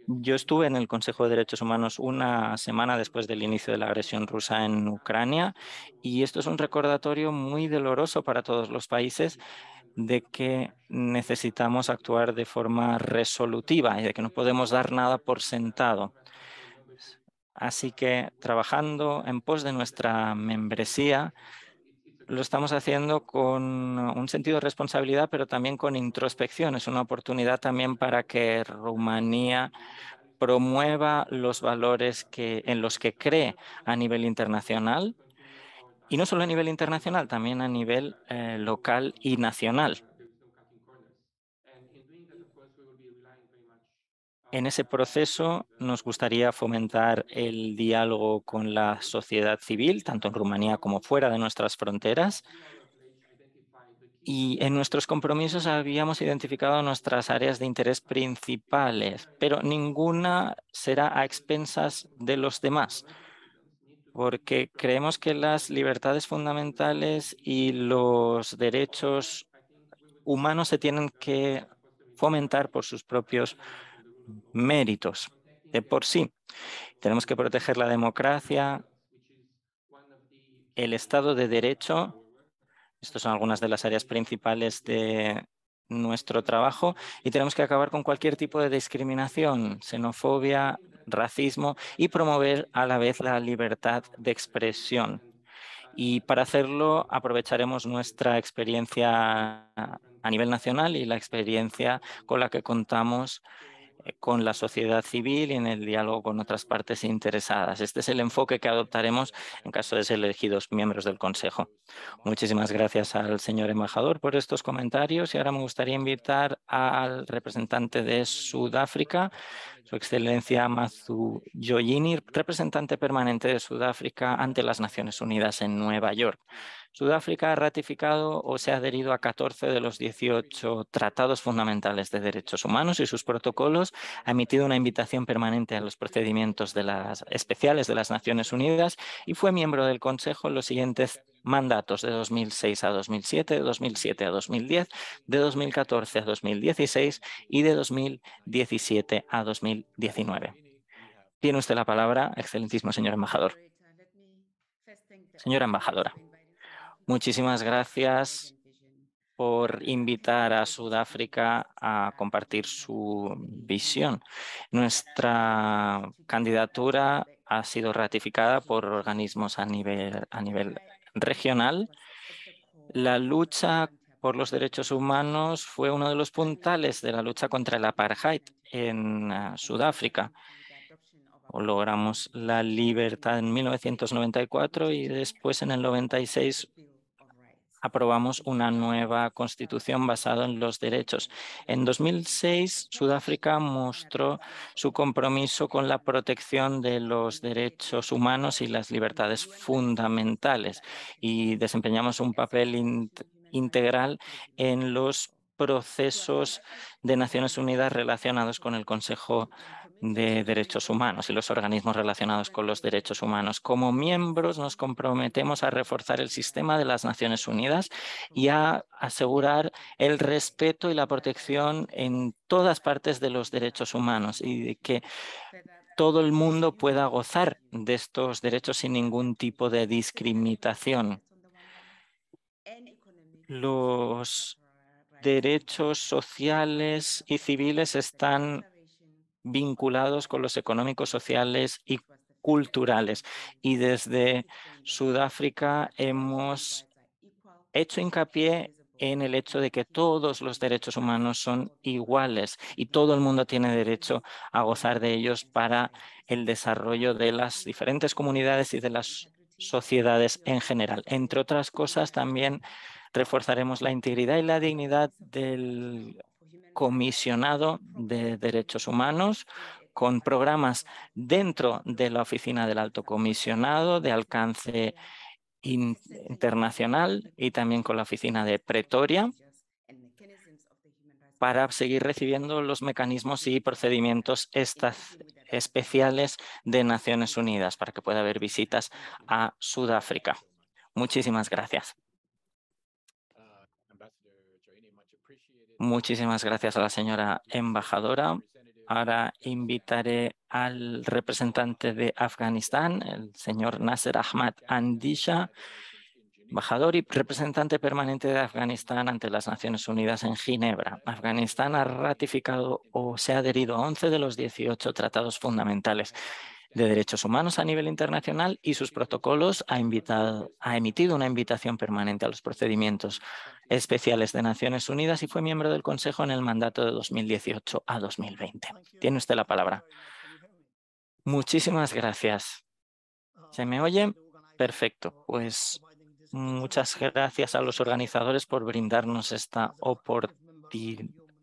S1: Yo estuve en el Consejo de Derechos Humanos una semana después del inicio de la agresión rusa en Ucrania y esto es un recordatorio muy doloroso para todos los países de que necesitamos actuar de forma resolutiva y de que no podemos dar nada por sentado. Así que trabajando en pos de nuestra membresía, lo estamos haciendo con un sentido de responsabilidad, pero también con introspección. Es una oportunidad también para que Rumanía promueva los valores que, en los que cree a nivel internacional, y no solo a nivel internacional, también a nivel eh, local y nacional. En ese proceso nos gustaría fomentar el diálogo con la sociedad civil, tanto en Rumanía como fuera de nuestras fronteras. Y en nuestros compromisos habíamos identificado nuestras áreas de interés principales, pero ninguna será a expensas de los demás, porque creemos que las libertades fundamentales y los derechos humanos se tienen que fomentar por sus propios méritos de por sí. Tenemos que proteger la democracia, el Estado de Derecho. Estas son algunas de las áreas principales de nuestro trabajo y tenemos que acabar con cualquier tipo de discriminación, xenofobia, racismo y promover a la vez la libertad de expresión. Y para hacerlo aprovecharemos nuestra experiencia a nivel nacional y la experiencia con la que contamos con la sociedad civil y en el diálogo con otras partes interesadas. Este es el enfoque que adoptaremos en caso de ser elegidos miembros del Consejo. Muchísimas gracias al señor embajador por estos comentarios y ahora me gustaría invitar al representante de Sudáfrica, su excelencia Mazu Yoyini, representante permanente de Sudáfrica ante las Naciones Unidas en Nueva York. Sudáfrica ha ratificado o se ha adherido a 14 de los 18 tratados fundamentales de derechos humanos y sus protocolos. Ha emitido una invitación permanente a los procedimientos especiales de las Naciones Unidas y fue miembro del Consejo en los siguientes mandatos de 2006 a 2007, de 2007 a 2010, de 2014 a 2016 y de 2017 a 2019. Tiene usted la palabra, excelentísimo señor embajador. Señora embajadora. Muchísimas gracias por invitar a Sudáfrica a compartir su visión. Nuestra candidatura ha sido ratificada por organismos a nivel, a nivel regional. La lucha por los derechos humanos fue uno de los puntales de la lucha contra el apartheid en ah, Sudáfrica. Logramos la libertad en 1994 y después en el 96 aprobamos una nueva constitución basada en los derechos. En 2006, Sudáfrica mostró su compromiso con la protección de los derechos humanos y las libertades fundamentales y desempeñamos un papel integral en los procesos de Naciones Unidas relacionados con el Consejo de Derechos Humanos y los organismos relacionados con los derechos humanos. Como miembros nos comprometemos a reforzar el sistema de las Naciones Unidas y a asegurar el respeto y la protección en todas partes de los derechos humanos y de que todo el mundo pueda gozar de estos derechos sin ningún tipo de discriminación. Los derechos sociales y civiles están vinculados con los económicos, sociales y culturales. Y desde Sudáfrica hemos hecho hincapié en el hecho de que todos los derechos humanos son iguales y todo el mundo tiene derecho a gozar de ellos para el desarrollo de las diferentes comunidades y de las sociedades en general. Entre otras cosas, también reforzaremos la integridad y la dignidad del comisionado de derechos humanos con programas dentro de la oficina del alto comisionado de alcance internacional y también con la oficina de Pretoria para seguir recibiendo los mecanismos y procedimientos especiales de Naciones Unidas para que pueda haber visitas a Sudáfrica. Muchísimas gracias. Muchísimas gracias a la señora embajadora. Ahora invitaré al representante de Afganistán, el señor Nasser Ahmad Andisha, embajador y representante permanente de Afganistán ante las Naciones Unidas en Ginebra. Afganistán ha ratificado o se ha adherido a 11 de los 18 tratados fundamentales de Derechos Humanos a nivel internacional y sus protocolos ha, invitado, ha emitido una invitación permanente a los procedimientos especiales de Naciones Unidas y fue miembro del Consejo en el mandato de 2018 a 2020. Tiene usted la palabra. Muchísimas gracias. ¿Se me oye? Perfecto. Pues muchas gracias a los organizadores por brindarnos esta oportunidad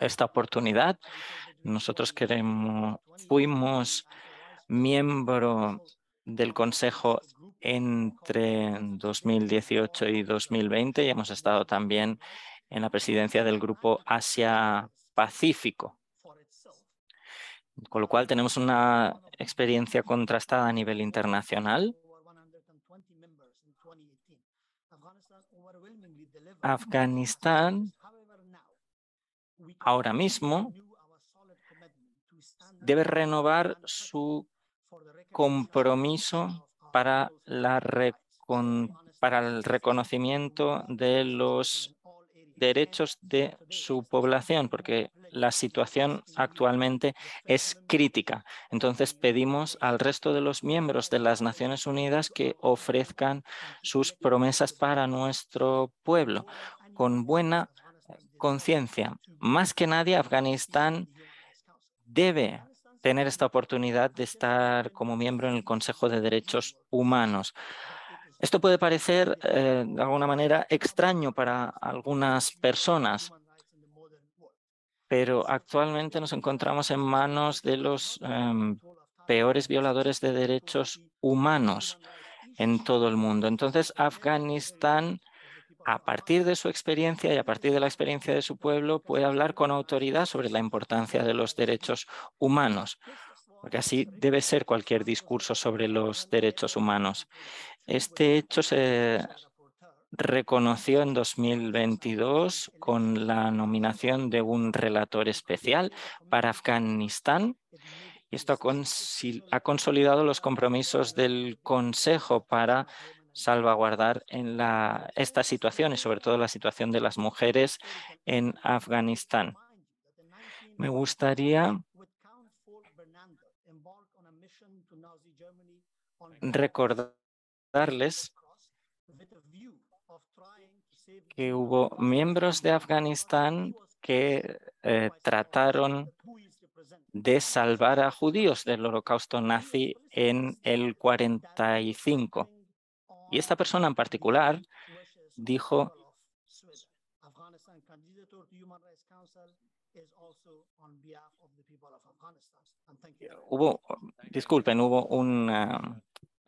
S1: esta oportunidad. Nosotros queremos, fuimos miembro del Consejo entre 2018 y 2020 y hemos estado también en la presidencia del Grupo Asia-Pacífico, con lo cual tenemos una experiencia contrastada a nivel internacional. Afganistán ahora mismo debe renovar su compromiso para, la para el reconocimiento de los derechos de su población, porque la situación actualmente es crítica. Entonces pedimos al resto de los miembros de las Naciones Unidas que ofrezcan sus promesas para nuestro pueblo con buena conciencia. Más que nadie, Afganistán debe tener esta oportunidad de estar como miembro en el Consejo de Derechos Humanos. Esto puede parecer, eh, de alguna manera, extraño para algunas personas, pero actualmente nos encontramos en manos de los em, peores violadores de derechos humanos en todo el mundo. Entonces, Afganistán a partir de su experiencia y a partir de la experiencia de su pueblo, puede hablar con autoridad sobre la importancia de los derechos humanos, porque así debe ser cualquier discurso sobre los derechos humanos. Este hecho se reconoció en 2022 con la nominación de un relator especial para Afganistán. Y esto ha, consolidado los compromisos del Consejo para salvaguardar en la, situación y sobre todo la situación de las mujeres en Afganistán. Me gustaría recordarles que hubo miembros de Afganistán que eh, trataron de salvar a judíos del holocausto nazi en el 45. Y esta persona en particular dijo Hubo, disculpen, hubo una,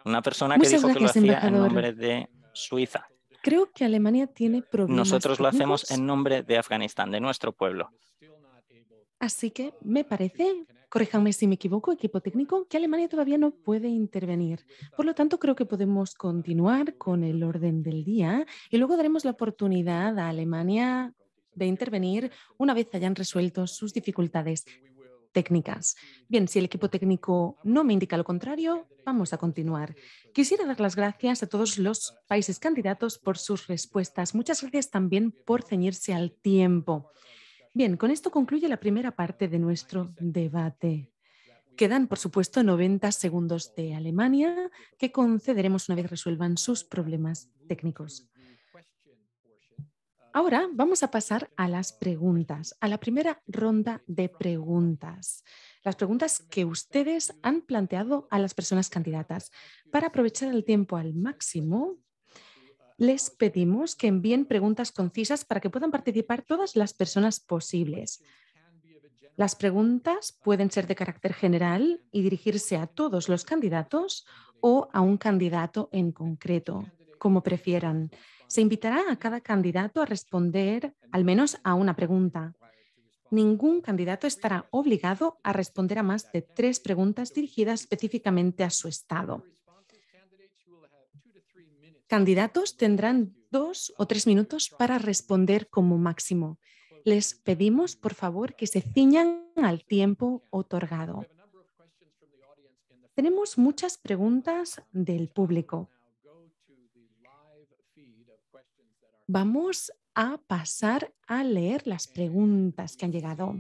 S1: una persona que dijo que lo hacía en nombre de Suiza.
S2: Creo que Alemania tiene problemas. Nosotros lo hacemos en
S1: nombre de Afganistán, de nuestro pueblo.
S2: Así que me parece corríjanme si me equivoco, equipo técnico, que Alemania todavía no puede intervenir. Por lo tanto, creo que podemos continuar con el orden del día y luego daremos la oportunidad a Alemania de intervenir una vez hayan resuelto sus dificultades técnicas. Bien, si el equipo técnico no me indica lo contrario, vamos a continuar. Quisiera dar las gracias a todos los países candidatos por sus respuestas. Muchas gracias también por ceñirse al tiempo. Bien, con esto concluye la primera parte de nuestro debate. Quedan, por supuesto, 90 segundos de Alemania que concederemos una vez resuelvan sus problemas técnicos. Ahora vamos a pasar a las preguntas, a la primera ronda de preguntas. Las preguntas que ustedes han planteado a las personas candidatas. Para aprovechar el tiempo al máximo, les pedimos que envíen preguntas concisas para que puedan participar todas las personas posibles. Las preguntas pueden ser de carácter general y dirigirse a todos los candidatos o a un candidato en concreto, como prefieran. Se invitará a cada candidato a responder al menos a una pregunta. Ningún candidato estará obligado a responder a más de tres preguntas dirigidas específicamente a su estado candidatos tendrán dos o tres minutos para responder como máximo. Les pedimos, por favor, que se ciñan al tiempo otorgado. Tenemos muchas preguntas del público. Vamos a pasar a leer las preguntas que han llegado.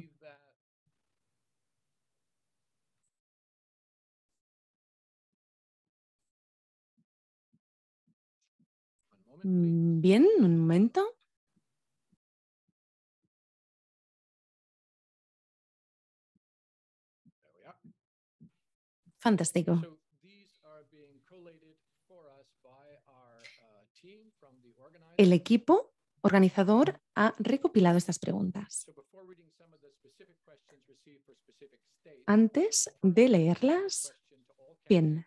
S4: Mm, bien, un momento. Fantástico. Uh,
S2: El equipo organizador ha recopilado estas preguntas. Antes de leerlas, bien,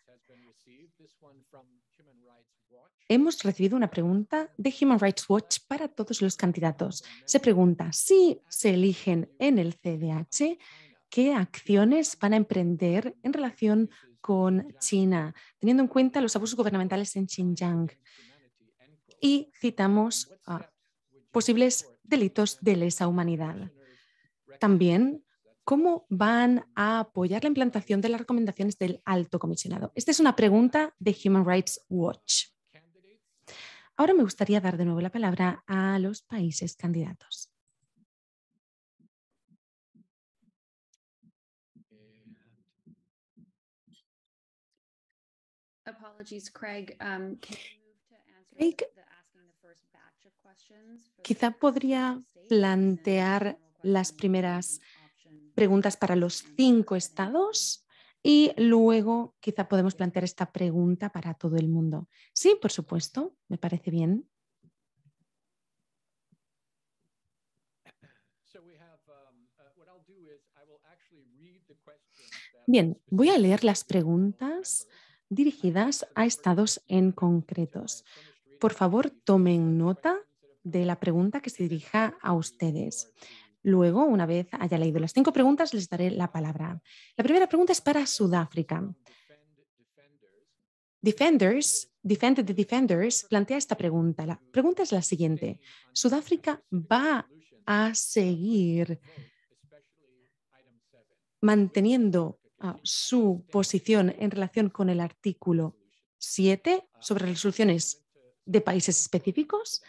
S2: Hemos recibido una pregunta de Human Rights Watch para todos los candidatos. Se pregunta si se eligen en el CDH, ¿qué acciones van a emprender en relación con China, teniendo en cuenta los abusos gubernamentales en Xinjiang? Y citamos posibles delitos de lesa humanidad. También ¿cómo van a apoyar la implantación de las recomendaciones del alto comisionado? Esta es una pregunta de Human Rights Watch. Ahora me gustaría dar de nuevo la palabra a los países candidatos. quizá podría plantear las primeras preguntas para los cinco estados y luego quizá podemos plantear esta pregunta para todo el mundo. Sí, por supuesto, me parece bien.
S4: Um,
S2: uh, bien, voy a leer las preguntas dirigidas a estados en concretos. Por favor, tomen nota de la pregunta que se dirija a ustedes. Luego, una vez haya leído las cinco preguntas, les daré la palabra. La primera pregunta es para Sudáfrica. Defenders, Defended the Defenders, plantea esta pregunta. La pregunta es la siguiente. ¿Sudáfrica va a seguir manteniendo ah, su posición en relación con el artículo 7 sobre resoluciones de países específicos?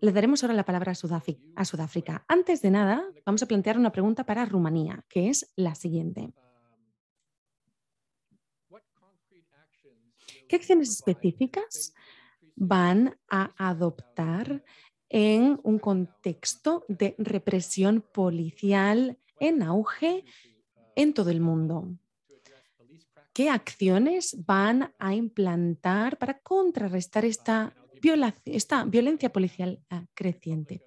S2: Le daremos ahora la palabra a, Sudáfrica. a Sudáfrica. Antes de nada, vamos a plantear una pregunta para Rumanía, que es la siguiente. Um, ¿Qué acciones específicas van a adoptar en un contexto de represión policial en auge uh, en todo el mundo? ¿Qué acciones van a implantar para contrarrestar esta uh, esta violencia policial creciente.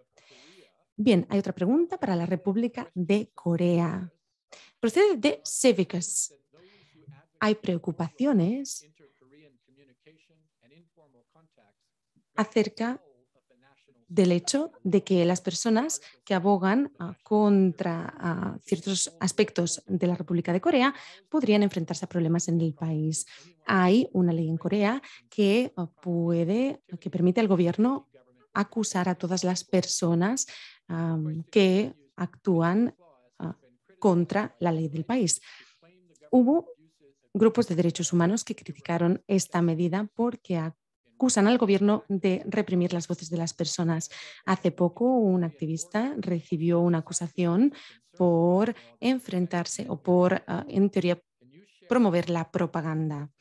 S2: Bien, hay otra pregunta para la República de Corea. Procede de Civicus. Hay preocupaciones acerca del hecho de que las personas que abogan ah, contra ah, ciertos aspectos de la República de Corea podrían enfrentarse a problemas en el país. Hay una ley en Corea que ah, puede, que permite al gobierno acusar a todas las personas que actúan contra la ley del país. Hubo grupos de derechos humanos que criticaron esta medida porque acusan al gobierno de reprimir las voces de las personas. Hace poco un activista recibió una acusación por enfrentarse o por, ah, en teoría, promover la propaganda.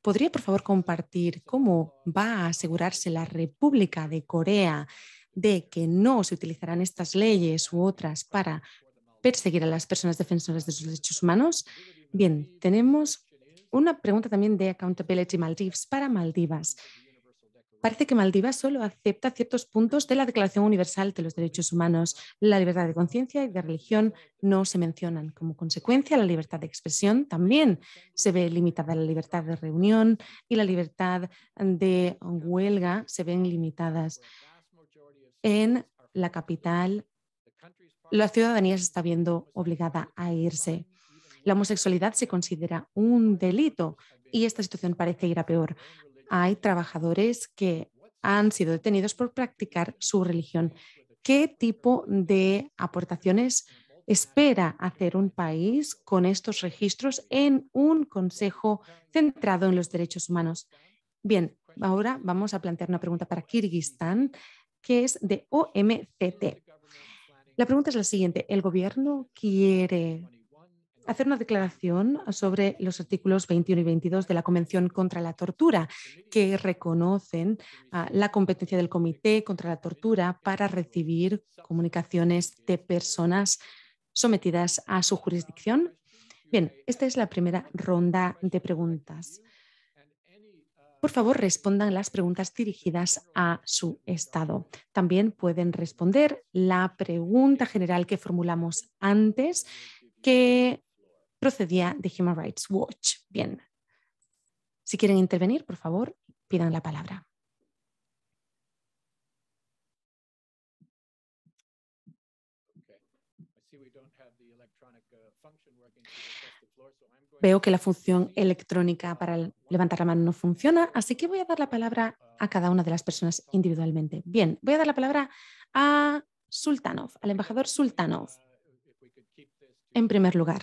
S2: ¿Podría, por favor, compartir cómo va a asegurarse la República de Corea de que no se utilizarán estas leyes u otras para perseguir a las personas defensoras de sus derechos humanos? Bien, tenemos una pregunta también de Accountability Maldives para Maldivas parece que Maldivas solo acepta ciertos puntos de la Declaración Universal de los Derechos Humanos. La libertad de conciencia y de religión no se mencionan. Como consecuencia, la libertad de expresión también se ve limitada. La libertad de reunión y la libertad de huelga se ven limitadas. En la capital, la ciudadanía se está viendo obligada a irse. La homosexualidad se considera un delito y esta situación parece ir a peor hay trabajadores que han sido detenidos por practicar su religión. ¿Qué tipo de aportaciones espera hacer un país con estos registros en un Consejo centrado en los derechos humanos? Bien, ahora vamos a plantear una pregunta para Kirguistán, que es de OMCT. La pregunta es la siguiente. ¿El gobierno quiere hacer una declaración sobre los artículos 21 y 22 de la Convención contra la Tortura, que reconocen ah, la competencia del Comité contra la Tortura para recibir comunicaciones de personas sometidas a su jurisdicción. Bien, esta es la primera ronda de preguntas. Por favor, respondan las preguntas dirigidas a su estado. También pueden responder la pregunta general que formulamos antes, que procedía de Human Rights Watch. Bien. Si quieren intervenir, por favor, pidan la palabra. Veo que la función electrónica para levantar la mano no funciona, así que voy a dar la palabra a cada una de las personas individualmente. Bien, voy a dar la palabra a Sultanov, al embajador Sultanov. En primer lugar,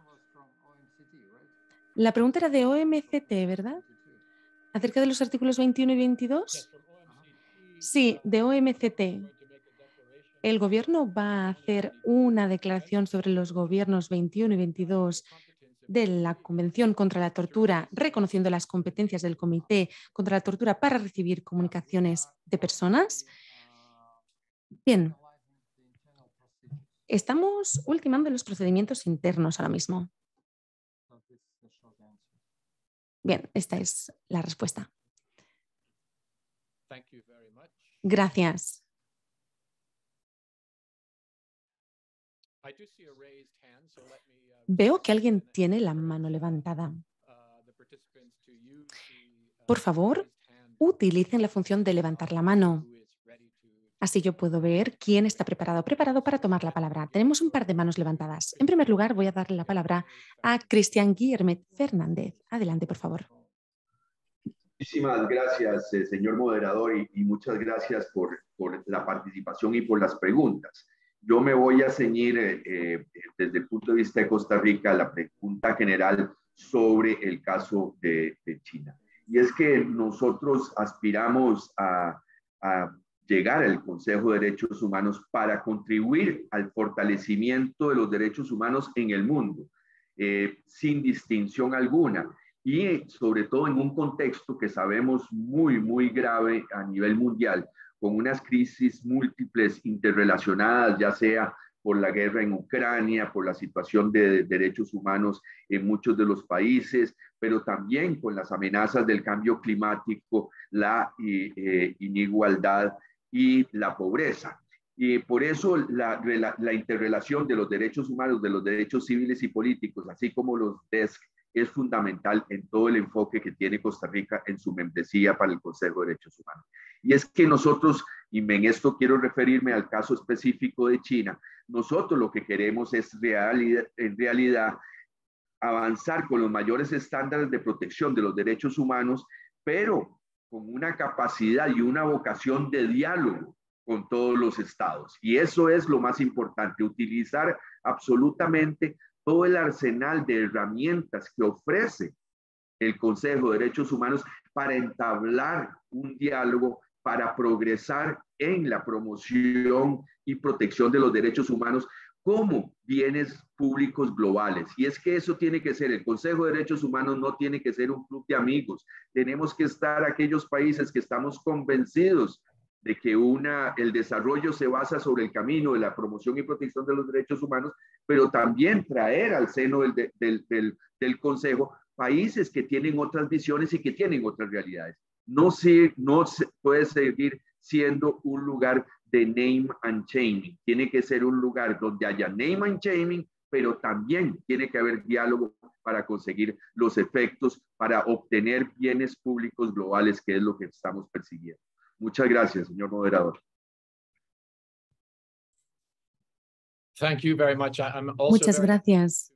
S2: La pregunta era de OMCT, ¿verdad? Acerca de los artículos 21 y 22. Sí, de OMCT. El gobierno va a hacer una declaración sobre los gobiernos 21 y 22 de la Convención contra la Tortura, reconociendo las competencias del Comité contra la Tortura para recibir comunicaciones de personas. Bien, estamos ultimando los procedimientos internos ahora mismo. Bien, esta es la respuesta. Gracias. Uh, Veo que alguien tiene la mano levantada. Uh, uh, Por favor, utilicen la función de levantar la mano. Así yo puedo ver quién está preparado preparado para tomar la palabra. Tenemos un par de manos levantadas. En primer lugar, voy a darle la palabra a Cristian Guillermet Fernández. Adelante, por favor.
S6: Muchísimas gracias, eh, señor moderador, y, muchas gracias por, la participación y por las preguntas. Yo me voy a ceñir eh, eh, desde el punto de vista de Costa Rica la pregunta general sobre el caso de, China. Y es que nosotros aspiramos a llegar al Consejo de Derechos Humanos para contribuir al fortalecimiento de los derechos humanos en el mundo, eh, sin distinción alguna, y sobre todo en un contexto que sabemos muy, muy grave a nivel mundial, con unas crisis múltiples interrelacionadas, ya sea por la guerra en Ucrania, por la situación de derechos humanos en muchos de los países, pero también con las amenazas del cambio climático, la eh, eh, inigualdad y la pobreza. Y por eso la, la, interrelación de los derechos humanos, de los derechos civiles y políticos, así como los DESC, es fundamental en todo el enfoque que tiene Costa Rica en su membresía para el Consejo de Derechos Humanos. Y es que nosotros, y en esto quiero referirme al caso específico de China, nosotros lo que queremos es real, en realidad avanzar con los mayores estándares de protección de los derechos humanos, pero con una capacidad y una vocación de diálogo con todos los estados. Y eso es lo más importante, utilizar absolutamente todo el arsenal de herramientas que ofrece el Consejo de Derechos Humanos para entablar un diálogo, para progresar en la promoción y protección de los derechos humanos como bienes públicos globales. Y es que eso tiene que ser, el Consejo de Derechos Humanos no tiene que ser un club de amigos. Tenemos que estar aquellos países que estamos convencidos de que una, el desarrollo se basa sobre el camino de la promoción y protección de los derechos humanos, pero también traer al seno del, del, del, Consejo países que tienen otras visiones y que tienen otras realidades. No, no se puede seguir siendo un lugar de name and shaming. Tiene que ser un lugar donde haya name and shaming, pero también tiene que haber diálogo para conseguir los efectos, para obtener bienes públicos globales, que es lo que estamos persiguiendo. Muchas gracias, señor moderador.
S4: Muchas gracias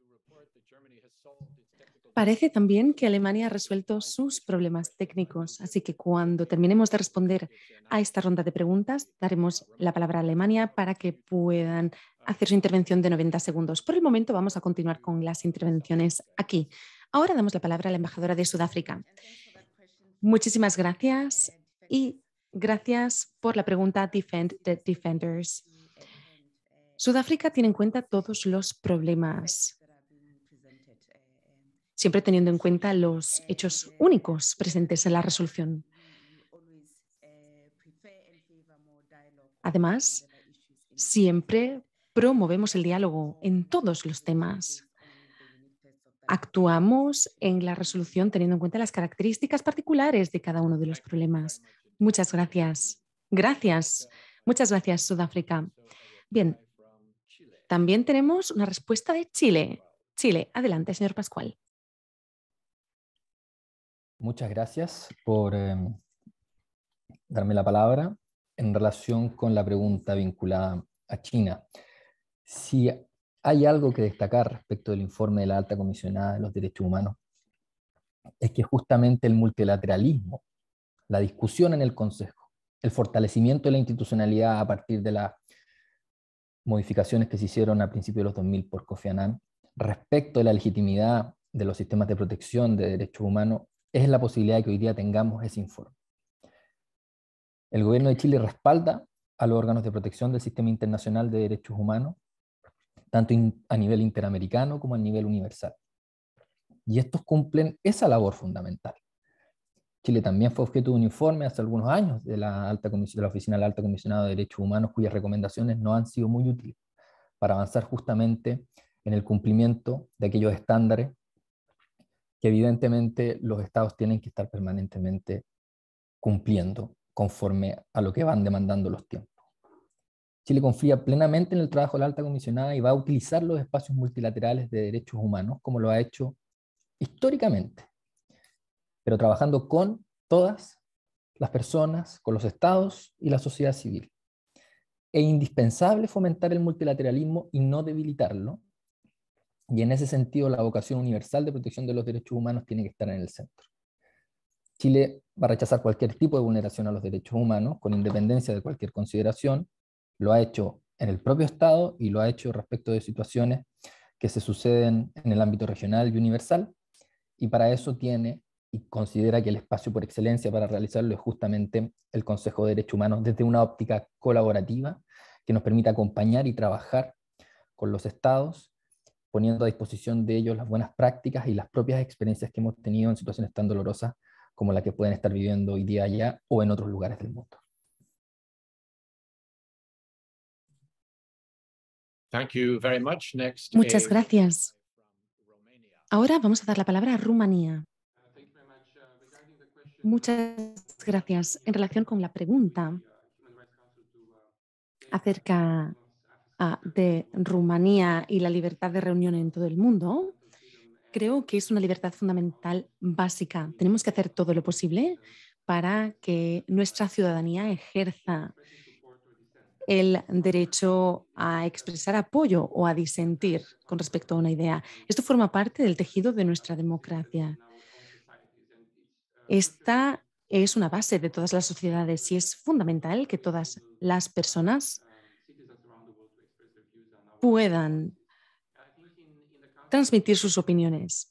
S2: parece también que Alemania ha resuelto sus problemas técnicos, así que cuando terminemos de responder a esta ronda de preguntas, daremos la palabra a Alemania para que puedan hacer su intervención de 90 segundos. Por el momento vamos a continuar con las intervenciones aquí. Ahora damos la palabra a la embajadora de Sudáfrica. Muchísimas gracias y gracias por la pregunta Defend the Defenders. Sudáfrica tiene en cuenta todos los problemas siempre teniendo en cuenta los hechos únicos presentes en la resolución. Además, siempre promovemos el diálogo en todos los temas. Actuamos en la resolución teniendo en cuenta las características particulares de cada uno de los problemas. Muchas gracias. Gracias. Muchas gracias, Sudáfrica. Bien, también tenemos una respuesta de Chile. Chile, adelante, señor Pascual
S5: muchas gracias por em, darme la palabra en relación con la pregunta vinculada a China. Si hay algo que destacar respecto del informe de la alta comisionada de los derechos humanos, es que justamente el multilateralismo, la discusión en el Consejo, el fortalecimiento de la institucionalidad a partir de las modificaciones que se hicieron a principios de los 2000 por Kofi Annan, respecto de la legitimidad de los sistemas de protección de derechos humanos es la posibilidad de que hoy día tengamos ese informe. El gobierno de Chile respalda a los órganos de protección del sistema internacional de derechos humanos, tanto a nivel interamericano como a nivel universal. Y estos cumplen esa labor fundamental. Chile también fue objeto de un informe hace algunos años de la, alta de la Oficina del Alto Comisionado de Derechos Humanos, cuyas recomendaciones no han sido muy útiles para avanzar justamente en el cumplimiento de aquellos estándares evidentemente los estados tienen que estar permanentemente cumpliendo conforme a lo que van demandando los tiempos. Chile confía plenamente en el trabajo de la alta comisionada y va a utilizar los espacios multilaterales de derechos humanos como lo ha hecho históricamente, pero trabajando con todas las personas, con los estados y la sociedad civil. Es indispensable fomentar el multilateralismo y no debilitarlo, y en ese sentido, la vocación universal de protección de los derechos humanos tiene que estar en el centro. Chile va a rechazar cualquier tipo de vulneración a los derechos humanos, con independencia de cualquier consideración. Lo ha hecho en el propio Estado y lo ha hecho respecto de situaciones que se suceden en el ámbito regional y universal. Y para eso tiene y considera que el espacio por excelencia para realizarlo es justamente el Consejo de Derechos Humanos desde una óptica colaborativa que nos permita acompañar y trabajar con los estados poniendo a disposición de ellos las buenas prácticas y las propias experiencias que hemos tenido en situaciones tan dolorosas como la que pueden estar viviendo hoy día allá o en otros lugares del mundo.
S4: Muchas gracias.
S2: Ahora vamos a dar la palabra a Rumanía. Muchas gracias. En relación con la pregunta acerca Ah, de Rumanía y la libertad de reunión en todo el mundo, creo que es una libertad fundamental básica. Tenemos que hacer todo lo posible para que nuestra ciudadanía ejerza el derecho a expresar apoyo o a disentir con respecto a una idea. Esto forma parte del tejido de nuestra democracia. Esta es una base de todas las sociedades y es fundamental que todas las personas puedan transmitir sus opiniones.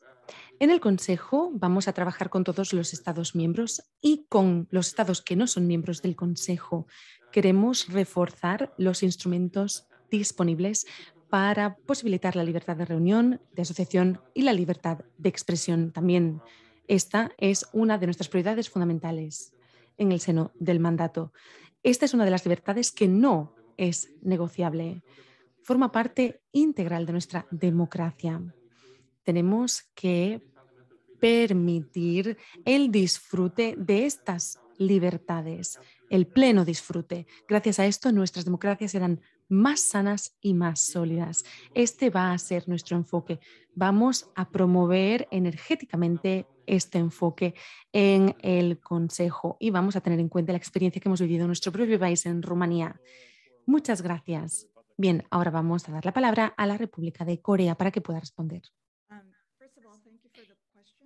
S2: En el Consejo vamos a trabajar con todos los Estados miembros y con los Estados que no son miembros del Consejo. Queremos reforzar los instrumentos disponibles para posibilitar la libertad de reunión, de asociación y la libertad de expresión también. Esta es una de nuestras prioridades fundamentales en el seno del mandato. Esta es una de las libertades que no es negociable forma parte integral de nuestra democracia. Tenemos que permitir el disfrute de estas libertades, el pleno disfrute. Gracias a esto nuestras democracias serán más sanas y más sólidas. Este va a ser nuestro enfoque. Vamos a promover energéticamente este enfoque en el Consejo y vamos a tener en cuenta la experiencia que hemos vivido en nuestro propio país, en Rumanía. Muchas gracias. Bien, ahora vamos a dar la palabra a la República de Corea para que pueda responder. Um,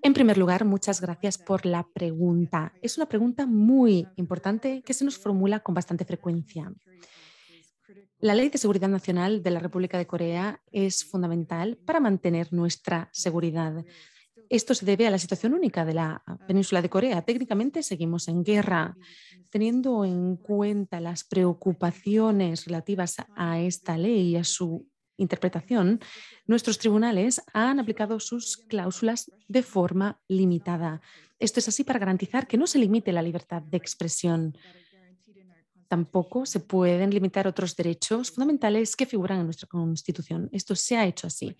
S2: en primer lugar, muchas gracias por la pregunta. Es una pregunta muy importante que se nos formula con bastante frecuencia. La Ley de Seguridad Nacional de la República de Corea es fundamental para mantener nuestra seguridad esto se debe a la situación única de la península de Corea. Técnicamente seguimos en guerra. Teniendo en cuenta las preocupaciones relativas a esta ley y a su interpretación, nuestros tribunales han aplicado sus cláusulas de forma limitada. Esto es así para garantizar que no se limite la libertad de expresión. Tampoco se pueden limitar otros derechos fundamentales que figuran en nuestra Constitución. Esto se ha hecho así.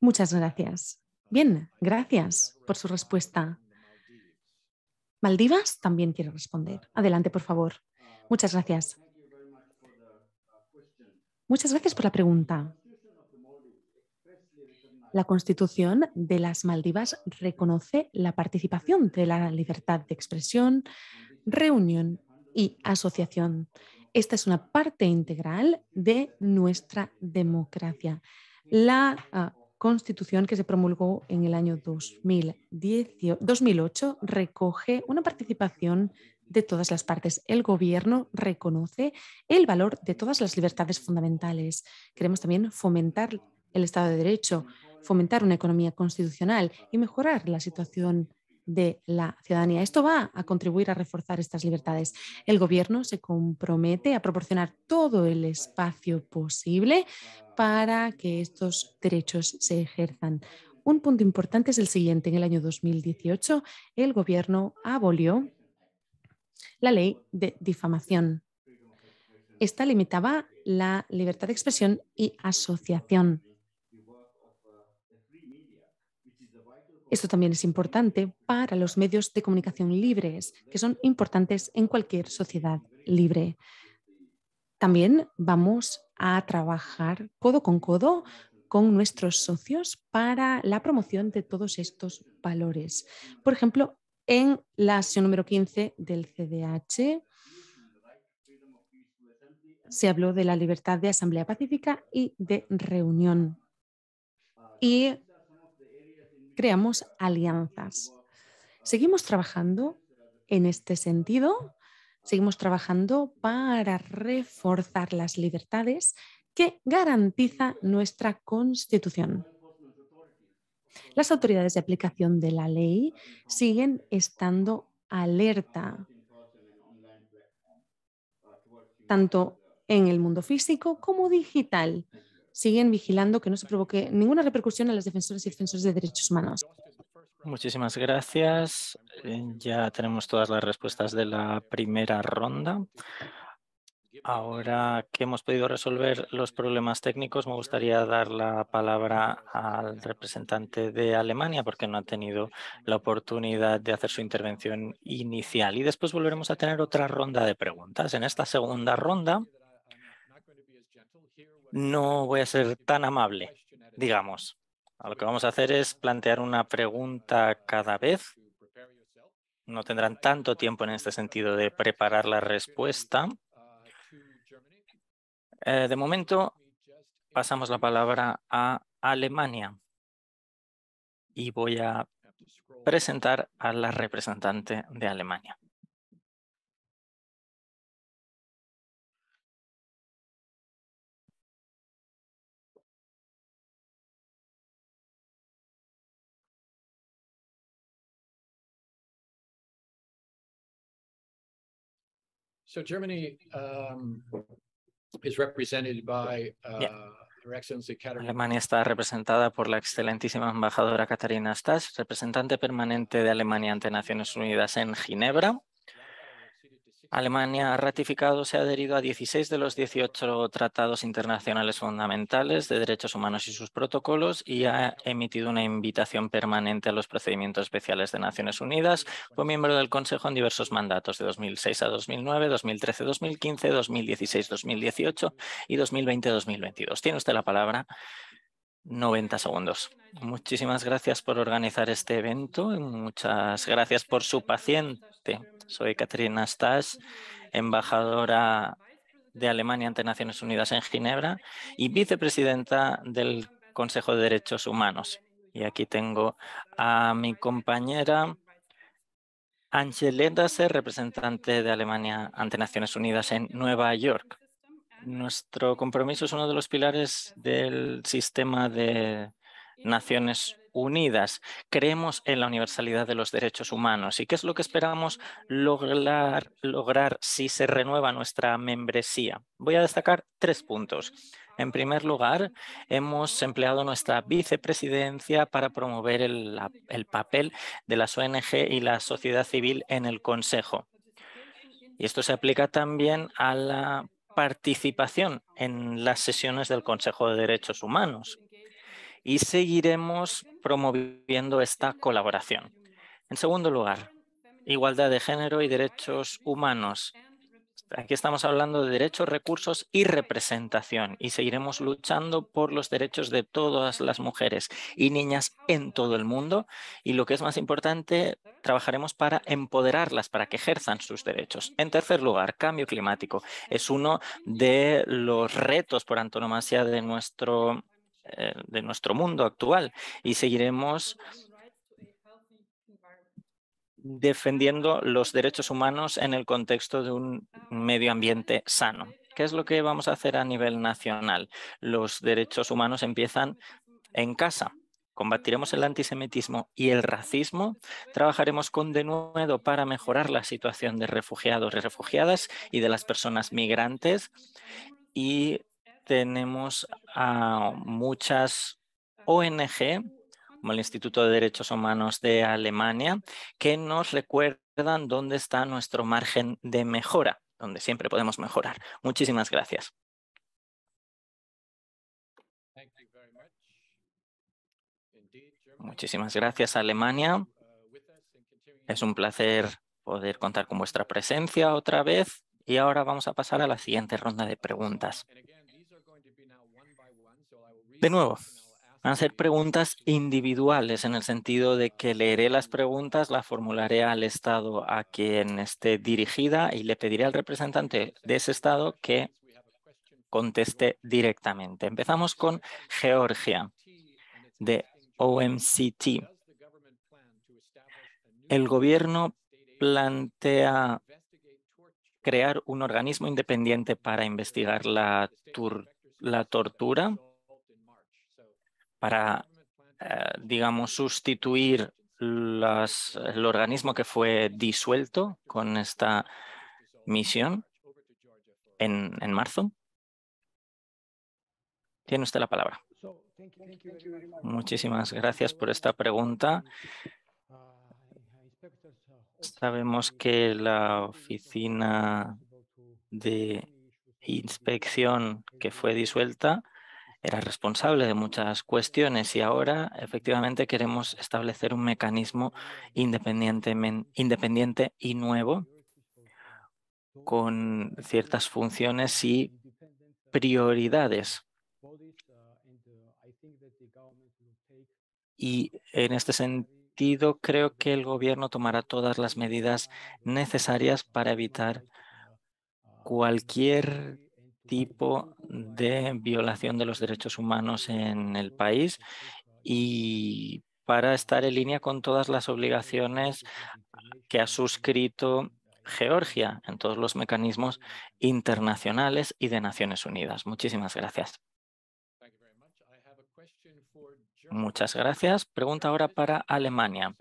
S2: Muchas gracias. Bien, gracias por su respuesta. Maldivas también quiere responder. Adelante, por favor. Muchas gracias. Muchas gracias por la pregunta. La Constitución de las Maldivas reconoce la participación de la libertad de expresión, reunión y asociación. Esta es una parte integral de nuestra democracia. La ah, Constitución que se promulgó en el año 2008 recoge una participación de todas las partes. El gobierno reconoce el valor de todas las libertades fundamentales. Queremos también fomentar el Estado de Derecho, fomentar una economía constitucional y mejorar la situación de la ciudadanía. Esto va a contribuir a reforzar estas libertades. El gobierno se compromete a proporcionar todo el espacio posible para que estos derechos se ejerzan. Un punto importante es el siguiente. En el año 2018, el gobierno abolió la ley de difamación. Esta limitaba la libertad de expresión y asociación Esto también es importante para los medios de comunicación libres, que son importantes en cualquier sociedad libre. También vamos a trabajar codo con codo con nuestros socios para la promoción de todos estos valores. Por ejemplo, en la sesión número 15 del CDH se habló de la libertad de asamblea pacífica y de reunión. Y creamos alianzas. Seguimos trabajando en este sentido, seguimos trabajando para reforzar las libertades que garantiza nuestra Constitución. Las autoridades de aplicación de la ley siguen estando alerta, tanto en el mundo físico como digital, siguen vigilando que no se provoque ninguna repercusión a los defensores y defensores de derechos humanos.
S1: Muchísimas gracias. Eh, ya tenemos todas las respuestas de la primera ronda. Ahora que hemos podido resolver los problemas técnicos, me gustaría dar la palabra al representante de Alemania porque no ha tenido la oportunidad de hacer su intervención inicial. Y después volveremos a tener otra ronda de preguntas. En esta segunda ronda no voy a ser tan amable, digamos. Lo que vamos a hacer es plantear una pregunta cada vez. No tendrán tanto tiempo en este sentido de preparar la respuesta. Eh, de momento, pasamos la palabra a Alemania y voy a presentar a la representante de Alemania.
S4: Germany um, uh,
S1: Alemania está representada por la excelentísima embajadora Katarina Stas, representante permanente de Alemania ante Naciones Unidas en Ginebra. Alemania ha ratificado, se ha adherido a 16 de los 18 tratados internacionales fundamentales de derechos humanos y sus protocolos y ha emitido una invitación permanente a los procedimientos especiales de Naciones Unidas. Fue miembro del Consejo en diversos mandatos de 2006 a 2009, 2013, 2015, 2016, 2018 y 2020-2022. Tiene usted la palabra. 90 segundos. Muchísimas gracias por organizar este evento muchas gracias por su paciente soy Katrina Stas, embajadora de Alemania ante Naciones Unidas en Ginebra y vicepresidenta del Consejo de Derechos Humanos. Y aquí tengo a mi compañera Angel ser representante de Alemania ante Naciones Unidas en Nueva York. Nuestro compromiso es uno de los pilares del sistema de Naciones unidas. Creemos en la universalidad de los derechos humanos. ¿Y qué es lo que esperamos lograr, lograr si se renueva nuestra membresía? Voy a destacar tres puntos. En primer lugar, hemos empleado nuestra vicepresidencia para promover el papel de las ONG y la sociedad civil en el Consejo. Y esto se aplica también a la participación en las sesiones del Consejo de Derechos Humanos y seguiremos promoviendo esta colaboración. En segundo lugar, igualdad de género y derechos humanos. Aquí estamos hablando de derechos, recursos y representación y seguiremos luchando por los derechos de todas las mujeres y niñas en todo el mundo y lo que es más importante, trabajaremos para empoderarlas, para que ejerzan sus derechos. En tercer lugar, cambio climático. Es uno de los retos por antonomasia de nuestro eh, de nuestro mundo actual y seguiremos defendiendo los derechos humanos en el contexto de un medio ambiente sano. ¿Qué es lo que vamos a hacer a nivel nacional? Los derechos humanos empiezan en casa. Combatiremos el antisemitismo y el racismo. Trabajaremos con nuevo para mejorar la situación de refugiados y refugiadas y de las personas migrantes. Y tenemos a muchas ONG, como el Instituto de Derechos Humanos de Alemania, que nos recuerdan dónde está nuestro margen de mejora, donde siempre podemos mejorar. Muchísimas gracias. Muchísimas gracias, Alemania. Uh, es un placer poder contar con vuestra presencia otra vez. Y ahora vamos a pasar a la siguiente ronda de preguntas. De nuevo, van a ser preguntas individuales en el sentido de que leeré las preguntas, las formularé al Estado a quien esté dirigida y le pediré al representante de ese Estado que conteste directamente. Empezamos con Georgia, de OMCT. El gobierno plantea crear un organismo independiente para investigar la, la tortura para, eh, digamos, sustituir el organismo que fue disuelto con esta misión en, en marzo. Tiene usted la palabra. Muchísimas gracias por esta pregunta. Sabemos que la oficina de inspección que fue disuelta era responsable de muchas cuestiones y ahora efectivamente queremos establecer un mecanismo independiente y nuevo con ciertas funciones y prioridades. Y en este sentido, creo que el gobierno tomará todas las medidas necesarias para evitar cualquier tipo de violación de los derechos humanos en el país y para estar en línea con todas las obligaciones que ha suscrito Georgia en todos los mecanismos internacionales y de Naciones Unidas. Muchísimas gracias. Muchas gracias. Pregunta ahora para Alemania.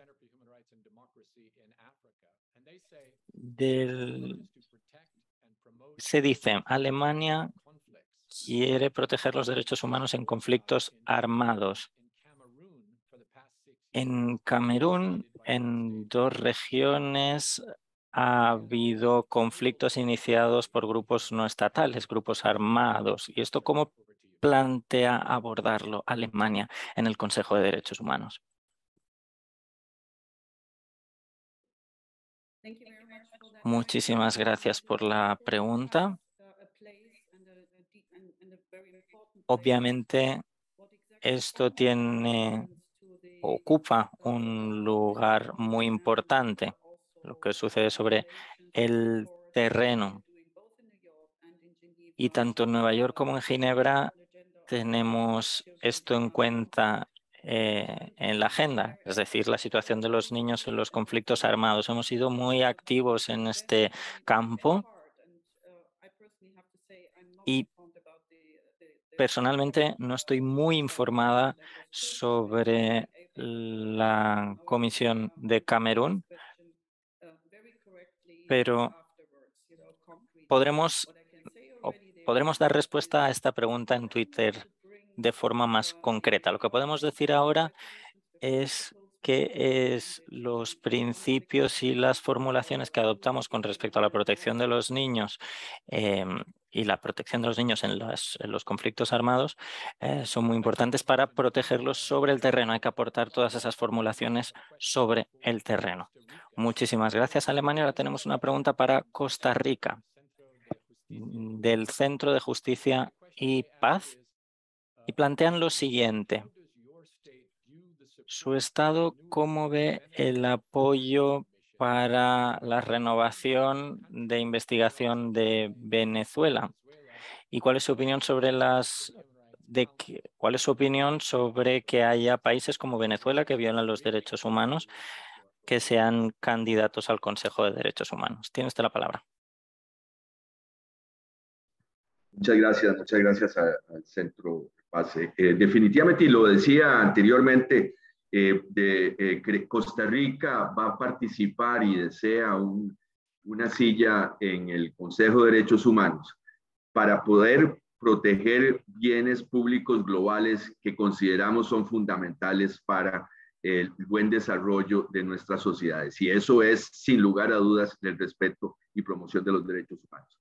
S1: Del se dice, Alemania quiere proteger los derechos humanos en conflictos armados. En Camerún, en dos regiones, ha habido conflictos iniciados por grupos no estatales, grupos armados. ¿Y esto cómo plantea abordarlo Alemania en el Consejo de Derechos Humanos? Muchísimas gracias por la pregunta. Obviamente, esto tiene, ocupa un lugar muy importante, lo que sucede sobre el terreno. Y tanto en Nueva York como en Ginebra tenemos esto en cuenta eh, en la agenda, es decir, la situación de los niños en los conflictos armados. Hemos sido muy activos en este campo y personalmente no estoy muy informada sobre la Comisión de Camerún, pero podremos, podremos dar respuesta a esta pregunta en Twitter de forma más concreta. Lo que podemos decir ahora es que es los principios y las formulaciones que adoptamos con respecto a la protección de los niños eh, y la protección de los niños en, los conflictos armados eh, son muy importantes para protegerlos sobre el terreno. Hay que aportar todas esas formulaciones sobre el terreno. Muchísimas gracias, Alemania. Ahora tenemos una pregunta para Costa Rica del Centro de Justicia y Paz y plantean lo siguiente. Su estado, ¿cómo ve el apoyo para la renovación de investigación de Venezuela? ¿Y cuál es su opinión sobre las de que, cuál es su opinión sobre que haya países como Venezuela que violan los derechos humanos que sean candidatos al Consejo de Derechos Humanos? Tiene usted la
S6: palabra. Muchas gracias, muchas gracias al Centro pase. Eh, definitivamente, y lo decía anteriormente, eh, eh, Costa Rica va a participar y desea una silla en el Consejo de Derechos Humanos para poder proteger bienes públicos globales que consideramos son fundamentales para el buen desarrollo de nuestras sociedades. Y eso es, sin lugar a dudas, el respeto y promoción de los derechos humanos.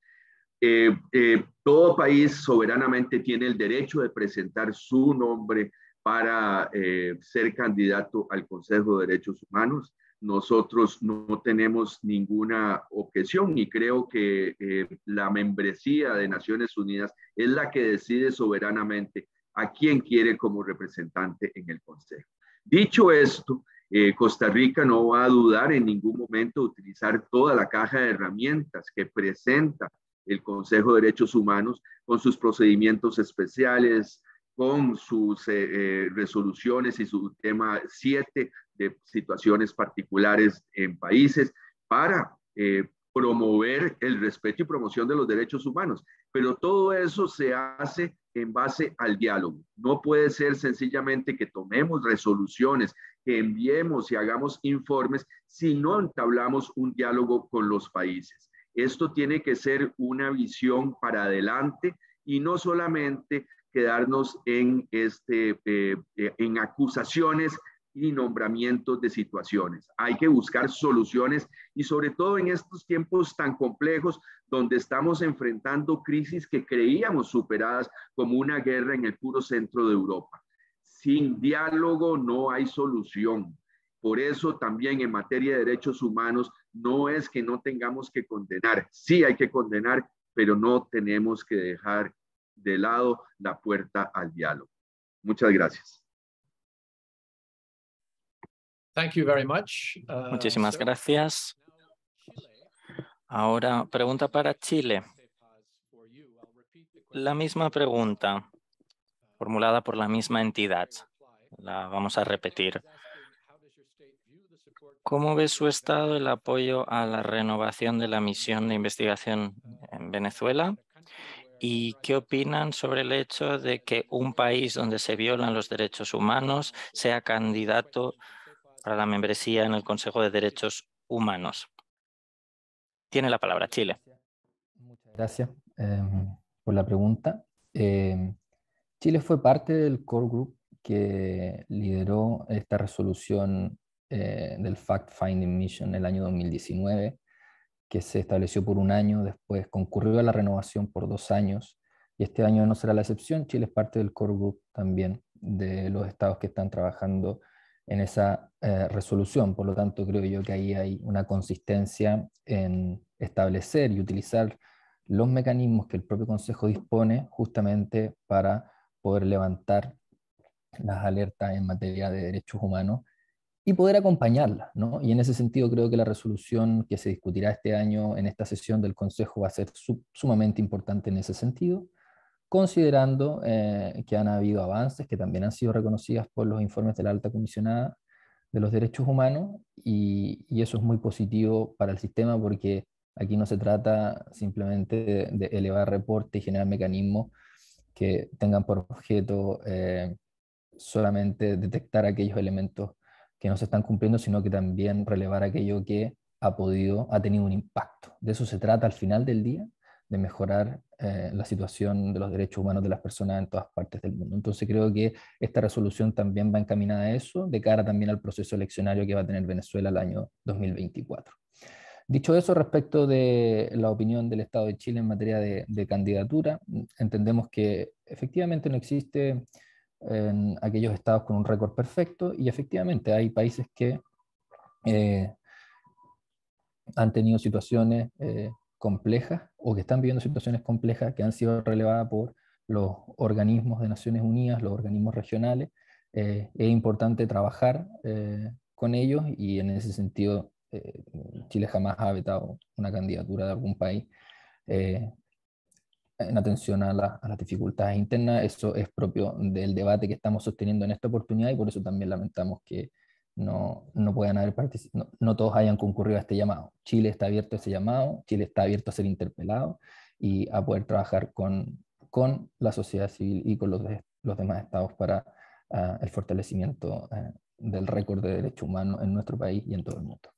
S6: Eh, eh, todo país soberanamente tiene el derecho de presentar su nombre para eh, ser candidato al Consejo de Derechos Humanos. Nosotros no tenemos ninguna objeción y creo que la membresía de Naciones Unidas es la que decide soberanamente a quién quiere como representante en el Consejo. Dicho esto, Costa Rica no va a dudar en ningún momento de utilizar toda la caja de herramientas que presenta el Consejo de Derechos Humanos, con sus procedimientos especiales, con sus eh, eh, resoluciones y su tema 7 de situaciones particulares en países para eh, promover el respeto y promoción de los derechos humanos. Pero todo eso se hace en base al diálogo. No puede ser sencillamente que tomemos resoluciones, que enviemos y hagamos informes si no entablamos un diálogo con los países. Esto tiene que ser una visión para adelante y no solamente quedarnos en, este, eh, eh, en acusaciones y nombramientos de situaciones. Hay que buscar soluciones y sobre todo en estos tiempos tan complejos donde estamos enfrentando crisis que creíamos superadas como una guerra en el puro centro de Europa. Sin diálogo no hay solución. Por eso también en materia de derechos humanos no es que no tengamos que condenar, sí hay que condenar, pero no tenemos que dejar de lado la puerta al diálogo. Muchas gracias.
S4: Thank much. Uh, Muchísimas
S6: gracias.
S1: Ahora, pregunta para Chile. La misma pregunta formulada por la misma entidad. La vamos a repetir. ¿Cómo ve su Estado el apoyo a la renovación de la misión de investigación en Venezuela? ¿Y qué opinan sobre el hecho de que un país donde se violan los derechos humanos sea candidato para la membresía en el Consejo de Derechos Humanos? Tiene la palabra Chile.
S5: Muchas gracias em, por la pregunta. Em, Chile fue parte del core group que lideró esta resolución eh, del Fact Finding Mission en el año 2019, que se estableció por un año, después concurrió a la renovación por dos años, y este año no será la excepción. Chile es parte del core group también de los estados que están trabajando en esa eh, resolución. Por lo tanto, creo yo que ahí hay una consistencia en establecer y utilizar los mecanismos que el propio Consejo dispone justamente para poder levantar las alertas en materia de derechos humanos y poder acompañarla. Y en ese sentido creo que la resolución que se discutirá este año en esta sesión del Consejo va a ser sumamente importante en ese sentido, considerando eh, que han habido avances que también han sido reconocidas por los informes de la alta comisionada de los derechos humanos y, eso es muy positivo para el sistema porque aquí no se trata simplemente de, elevar reporte y generar mecanismos que tengan por objeto eh, solamente detectar aquellos elementos que no se están cumpliendo, sino que también relevar aquello que ha podido, ha tenido un impacto. De eso se trata al final del día, de mejorar eh, la situación de los derechos humanos de las personas en todas partes del mundo. Entonces creo que esta resolución también va encaminada a eso, de cara también al proceso eleccionario que va a tener Venezuela el año 2024. Dicho eso, respecto de la opinión del Estado de Chile en materia de candidatura, entendemos que efectivamente no existe en aquellos estados con un récord perfecto y efectivamente hay países que eh, han tenido situaciones eh, complejas o que están viviendo situaciones complejas que han sido relevadas por los organismos de Naciones Unidas, los organismos regionales. Eh, es importante trabajar con ellos y en ese sentido Chile jamás ha vetado una candidatura de algún país en atención a, las dificultades internas. Eso es propio del debate que estamos sosteniendo en esta oportunidad y por eso también lamentamos que no, no puedan haber no, no, todos hayan concurrido a este llamado. Chile está abierto a ese llamado, Chile está abierto a ser interpelado y a poder trabajar con, con la sociedad civil y con los, los demás estados para ah, el fortalecimiento eh, del récord de derechos humanos en nuestro país y en todo el mundo.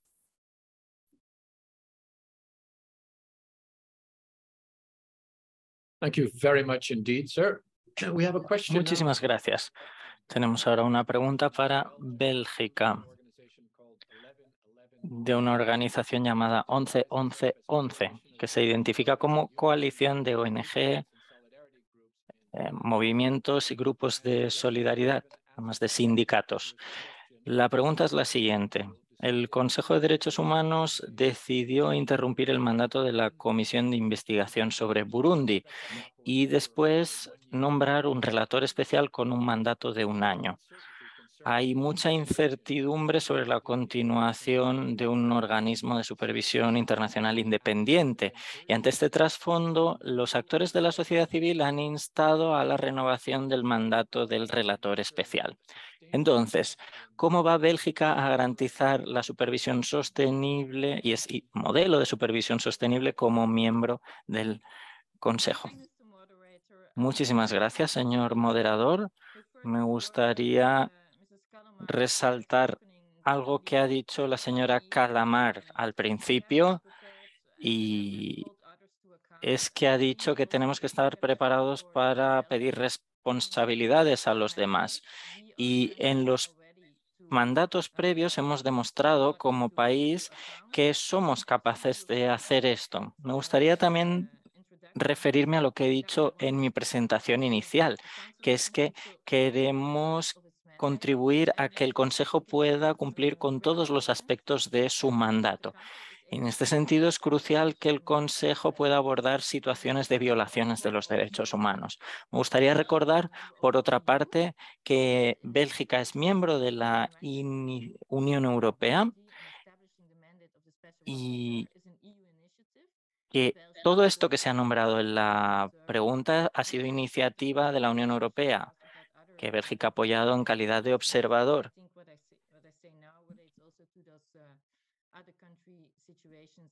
S1: Thank Muchísimas gracias. Tenemos ahora una pregunta para Bélgica de una organización llamada 11.11.11, que se identifica como coalición de ONG, eh, movimientos y grupos de solidaridad, además de sindicatos. La pregunta es la siguiente el Consejo de Derechos Humanos decidió interrumpir el mandato de la Comisión de Investigación sobre Burundi y después nombrar un relator especial con un mandato de un año. Hay mucha incertidumbre sobre la continuación de un organismo de supervisión internacional independiente. Y ante este trasfondo, los actores de la sociedad civil han instado a la renovación del mandato del relator especial. Entonces, ¿cómo va Bélgica a garantizar la supervisión sostenible y, ese modelo de supervisión sostenible como miembro del Consejo? Muchísimas gracias, señor moderador. Pues Me gustaría eh, resaltar algo que ha dicho la señora Calamar al principio y es que ha dicho que tenemos que estar preparados para pedir responsabilidades a los demás. Y en los mandatos previos hemos demostrado como país que somos capaces de hacer esto. Me gustaría también referirme a lo que he dicho en mi presentación inicial, que es que queremos contribuir a que el Consejo pueda cumplir con todos los aspectos de su mandato. En este sentido, es crucial que el Consejo pueda abordar situaciones de violaciones de los derechos humanos. Me gustaría recordar, por otra parte, que Bélgica es miembro de la Unión Europea y que todo esto que se ha nombrado en la pregunta ha sido iniciativa de la Unión Europea que Bélgica ha apoyado en calidad de observador. Uh,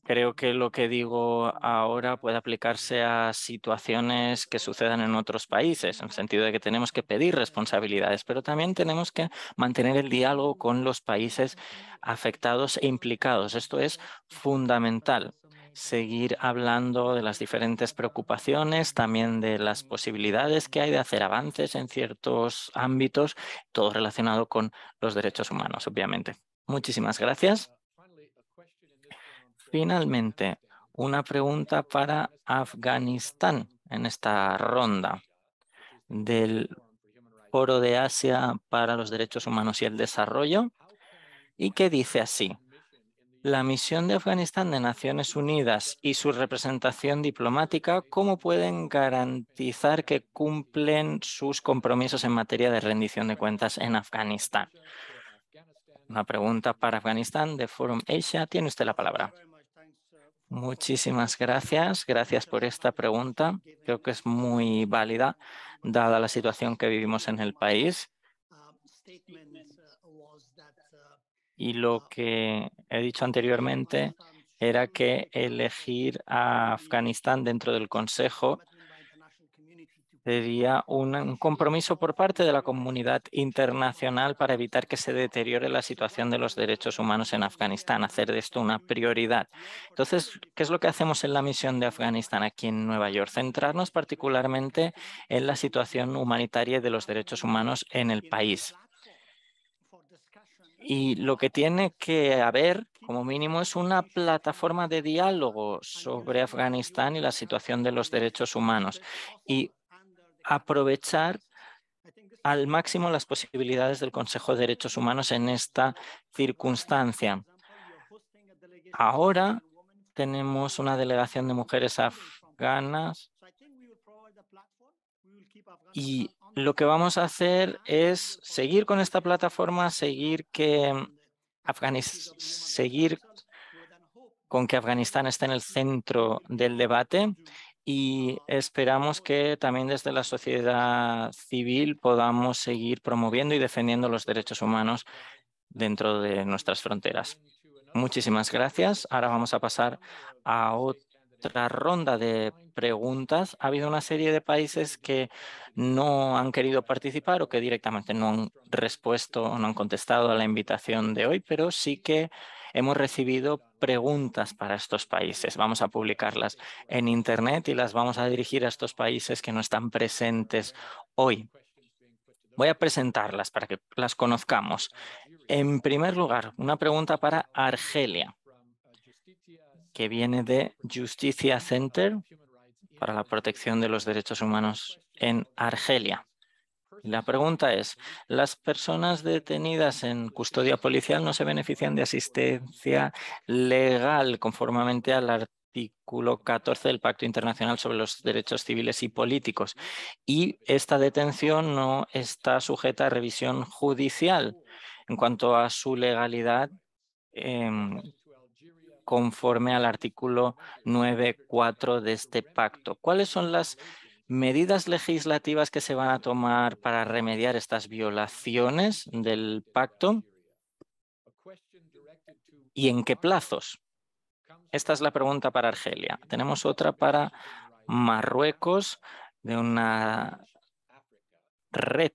S1: Creo que lo que digo ahora puede aplicarse a situaciones que sucedan en otros países, en el sentido de que tenemos que pedir responsabilidades, pero también tenemos que mantener el diálogo con los países afectados e implicados. Esto es fundamental seguir hablando de las diferentes preocupaciones, también de las posibilidades que hay de hacer avances en ciertos ámbitos, todo relacionado con los derechos humanos, obviamente. Muchísimas gracias. Finalmente, una pregunta para Afganistán en esta ronda del Foro de Asia para los Derechos Humanos y el Desarrollo y qué dice así la misión de Afganistán de Naciones Unidas y su representación diplomática, ¿cómo pueden garantizar que cumplen sus compromisos en materia de rendición de cuentas en Afganistán? Una pregunta para Afganistán de Forum Asia. Tiene usted la palabra. Muchísimas gracias. Gracias por esta pregunta. Creo que es muy válida, dada la situación que vivimos en el país. Y lo que he dicho anteriormente era que elegir a Afganistán dentro del Consejo sería un compromiso por parte de la comunidad internacional para evitar que se deteriore la situación de los derechos humanos en Afganistán, hacer de esto una prioridad. Entonces, ¿qué es lo que hacemos en la misión de Afganistán aquí en Nueva York? Centrarnos particularmente en la situación humanitaria y de los derechos humanos en el país. Y lo que tiene que haber, como mínimo, es una plataforma de diálogo sobre Afganistán y la situación de los derechos humanos y aprovechar al máximo las posibilidades del Consejo de Derechos Humanos en esta circunstancia. Ahora tenemos una delegación de mujeres afganas y lo que vamos a hacer es seguir con esta plataforma, seguir que mm, seguir con que Afganistán esté en el centro del debate y esperamos que también desde la sociedad civil podamos seguir promoviendo y defendiendo los derechos humanos dentro de nuestras fronteras. Muchísimas gracias. Ahora vamos a pasar a otro otra ronda de preguntas, ha habido una serie de países que no han querido participar o que directamente no han respuesto o no han contestado a la invitación de hoy, pero sí que hemos recibido preguntas para estos países. Vamos a publicarlas en Internet y las vamos a dirigir a estos países que no están presentes hoy. Voy a presentarlas para que las conozcamos. En primer lugar, una pregunta para Argelia que viene de Justicia Center para la protección de los derechos humanos en Argelia. La pregunta es, ¿las personas detenidas en custodia policial no se benefician de asistencia legal conformemente al artículo 14 del Pacto Internacional sobre los Derechos Civiles y Políticos? Y esta detención no está sujeta a revisión judicial. En cuanto a su legalidad, em, conforme al artículo 9.4 de este pacto. ¿Cuáles son las medidas legislativas que se van a tomar para remediar estas violaciones del pacto? ¿Y en qué plazos? Esta es la pregunta para Argelia. Tenemos otra para Marruecos de una red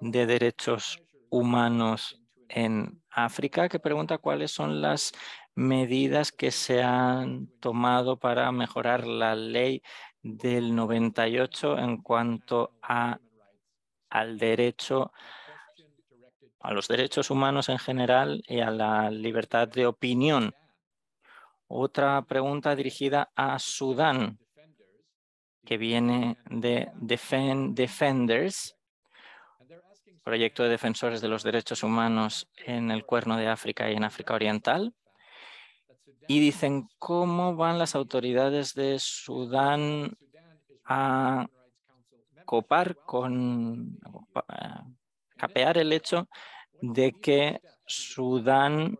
S1: de derechos humanos en África que pregunta cuáles son las medidas que se han tomado para mejorar la ley del 98 en cuanto a, al derecho a los derechos humanos en general y a la libertad de opinión. Otra pregunta dirigida a Sudán, que viene de Defenders, proyecto de defensores de los derechos humanos en el Cuerno de África y en África Oriental y dicen cómo van las autoridades de Sudán a copar con, a capear el hecho de que Sudán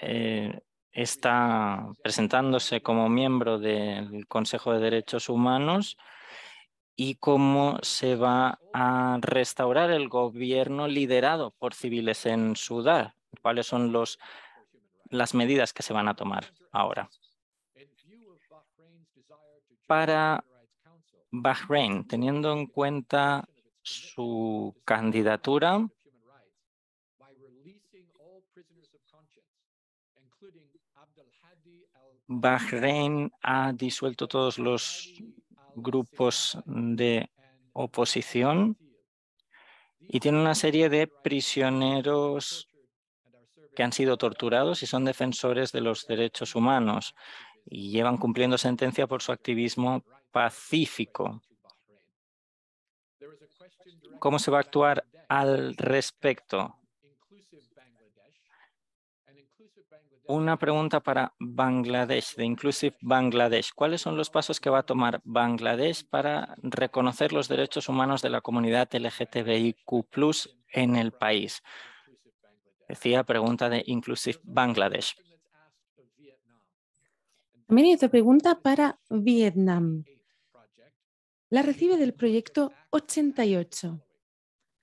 S1: eh, está presentándose como miembro del Consejo de Derechos Humanos y cómo se va a restaurar el gobierno liderado por civiles en Sudán. ¿Cuáles son los las medidas que se van a tomar ahora. Para Bahrein, teniendo en cuenta su candidatura, Bahrein ha disuelto todos los grupos de oposición y tiene una serie de prisioneros que han sido torturados y son defensores de los derechos humanos y llevan cumpliendo sentencia por su activismo pacífico. ¿Cómo se va a actuar al respecto? Una pregunta para Bangladesh, de Inclusive Bangladesh. ¿Cuáles son los pasos que va a tomar Bangladesh para reconocer los derechos humanos de la comunidad LGTBIQ en el país? Decía pregunta de Inclusive Bangladesh.
S2: También hay otra pregunta para Vietnam. La recibe del proyecto 88.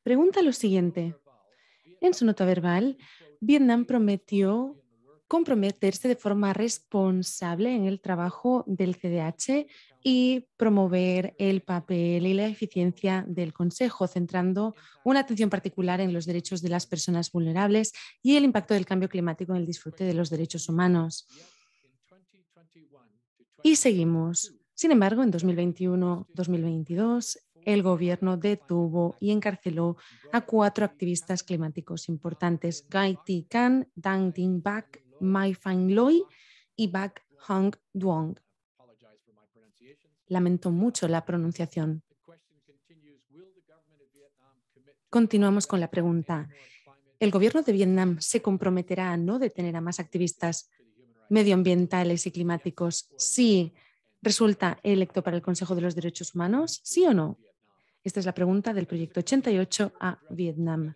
S2: Pregunta lo siguiente. En su nota verbal, Vietnam prometió comprometerse de forma responsable en el trabajo del CDH y promover el papel y la eficiencia del Consejo, centrando una atención particular en los derechos de las personas vulnerables y el impacto del cambio climático en el disfrute de los derechos humanos. Y seguimos. Sin embargo, en 2021-2022, el gobierno detuvo y encarceló a cuatro activistas climáticos importantes, Gaiti Khan, Dang Ding Mai Fang Loi y Bak Hong Duong. Lamento mucho la pronunciación. Continuamos con la pregunta. ¿El gobierno de Vietnam se comprometerá a no detener a más activistas medioambientales y climáticos si resulta electo para el Consejo de los Derechos Humanos? ¿Sí o no? Esta es la pregunta del proyecto 88 a Vietnam.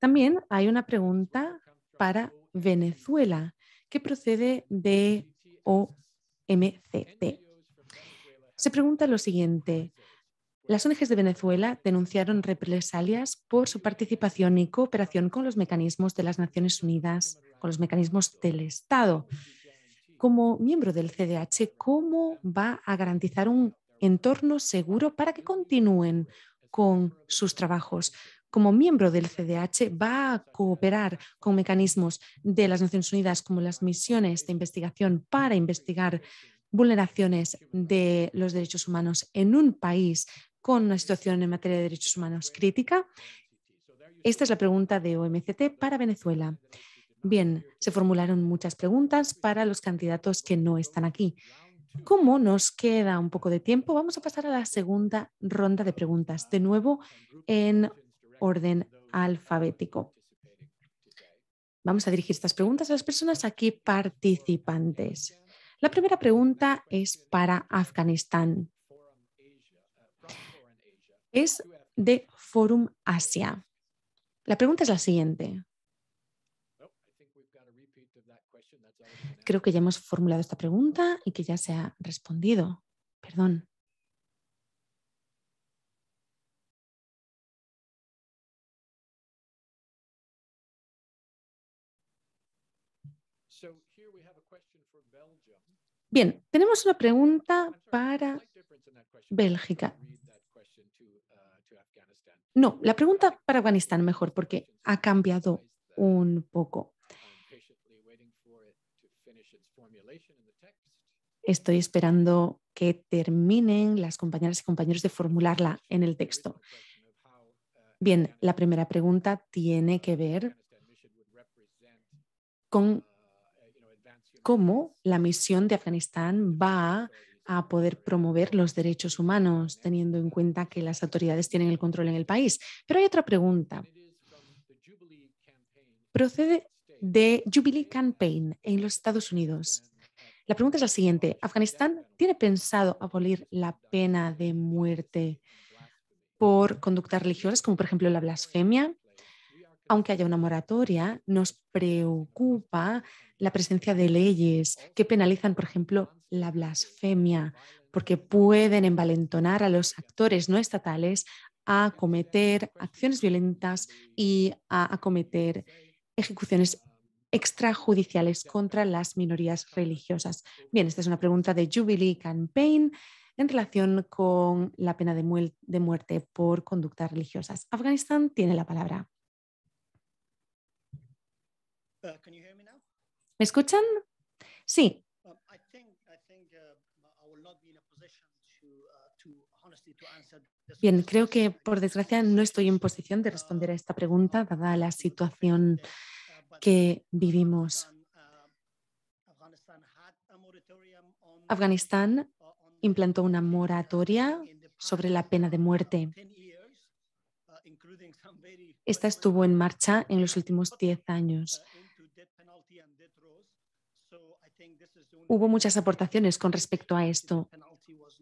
S2: También hay una pregunta para Venezuela, que procede de OMCT. Se pregunta lo siguiente. Las ONGs de Venezuela denunciaron represalias por su participación y cooperación con los mecanismos de las Naciones Unidas, con los mecanismos del Estado. Como miembro del CDH, ¿cómo va a garantizar un entorno seguro para que continúen con sus trabajos? como miembro del CDH, va a cooperar con mecanismos de las Naciones Unidas como las misiones de investigación para investigar vulneraciones de los derechos humanos en un país con una situación en materia de derechos humanos crítica? Esta es la pregunta de OMCT para Venezuela. Bien, se formularon muchas preguntas para los candidatos que no están aquí. Como nos queda un poco de tiempo, vamos a pasar a la segunda ronda de preguntas. De nuevo, en orden alfabético. Vamos a dirigir estas preguntas a las personas aquí participantes. La primera pregunta es para Afganistán. Es de Forum Asia. La pregunta es la siguiente. Creo que ya hemos formulado esta pregunta y que ya se ha respondido. Perdón. Bien, tenemos una pregunta para Bélgica. No, la pregunta para Afganistán mejor, porque ha cambiado un poco. Estoy esperando que terminen las compañeras y compañeros de formularla en el texto. Bien, la primera pregunta tiene que ver con cómo la misión de Afganistán va a poder promover los derechos humanos, teniendo en cuenta que las autoridades tienen el control en el país. Pero hay otra pregunta. Procede de Jubilee Campaign en los Estados Unidos. La pregunta es la siguiente. ¿Afganistán tiene pensado abolir la pena de muerte por conductas religiosas, como por ejemplo la blasfemia? aunque haya una moratoria, nos preocupa la presencia de leyes que penalizan, por ejemplo, la blasfemia, porque pueden envalentonar a los actores no estatales a cometer acciones violentas y a cometer ejecuciones extrajudiciales contra las minorías religiosas. Bien, esta es una pregunta de Jubilee Campaign en relación con la pena de muerte por conductas religiosas. Afganistán tiene la palabra. Uh, ¿Me escuchan? Sí. Uh, Bien, creo que por desgracia no estoy en posición de responder a um, esta pregunta, uh, dada la situación que vivimos. Afganistán implantó una moratoria sobre la pena de muerte. Esta estuvo en marcha en los últimos 10 años. Hubo muchas aportaciones con respecto a esto.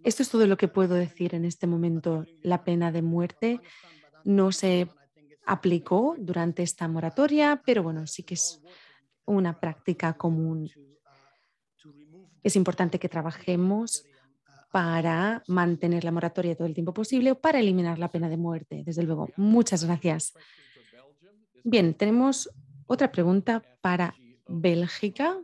S2: Esto es todo lo que puedo decir en este momento. La pena de muerte no se aplicó durante esta moratoria, pero bueno, sí que es una práctica común. Es importante que trabajemos para mantener la moratoria todo el tiempo posible o para eliminar la pena de muerte, desde luego. Muchas gracias. Bien, tenemos otra pregunta para Bélgica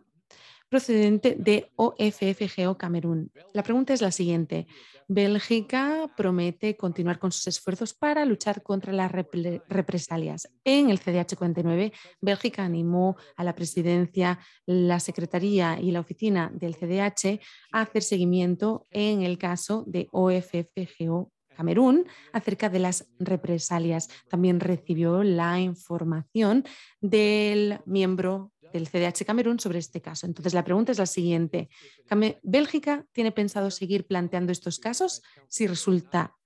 S2: procedente de OFFGO Camerún. La pregunta es la siguiente. Bélgica promete continuar con sus esfuerzos para luchar contra las represalias. En el CDH 49, Bélgica animó a la presidencia, la secretaría y la oficina del CDH a hacer seguimiento en el caso de OFFGO Camerún acerca de las represalias. También recibió la información del miembro el CDH Camerún sobre este caso. Entonces, la pregunta es la siguiente. ¿Bélgica tiene pensado seguir planteando estos casos si resulta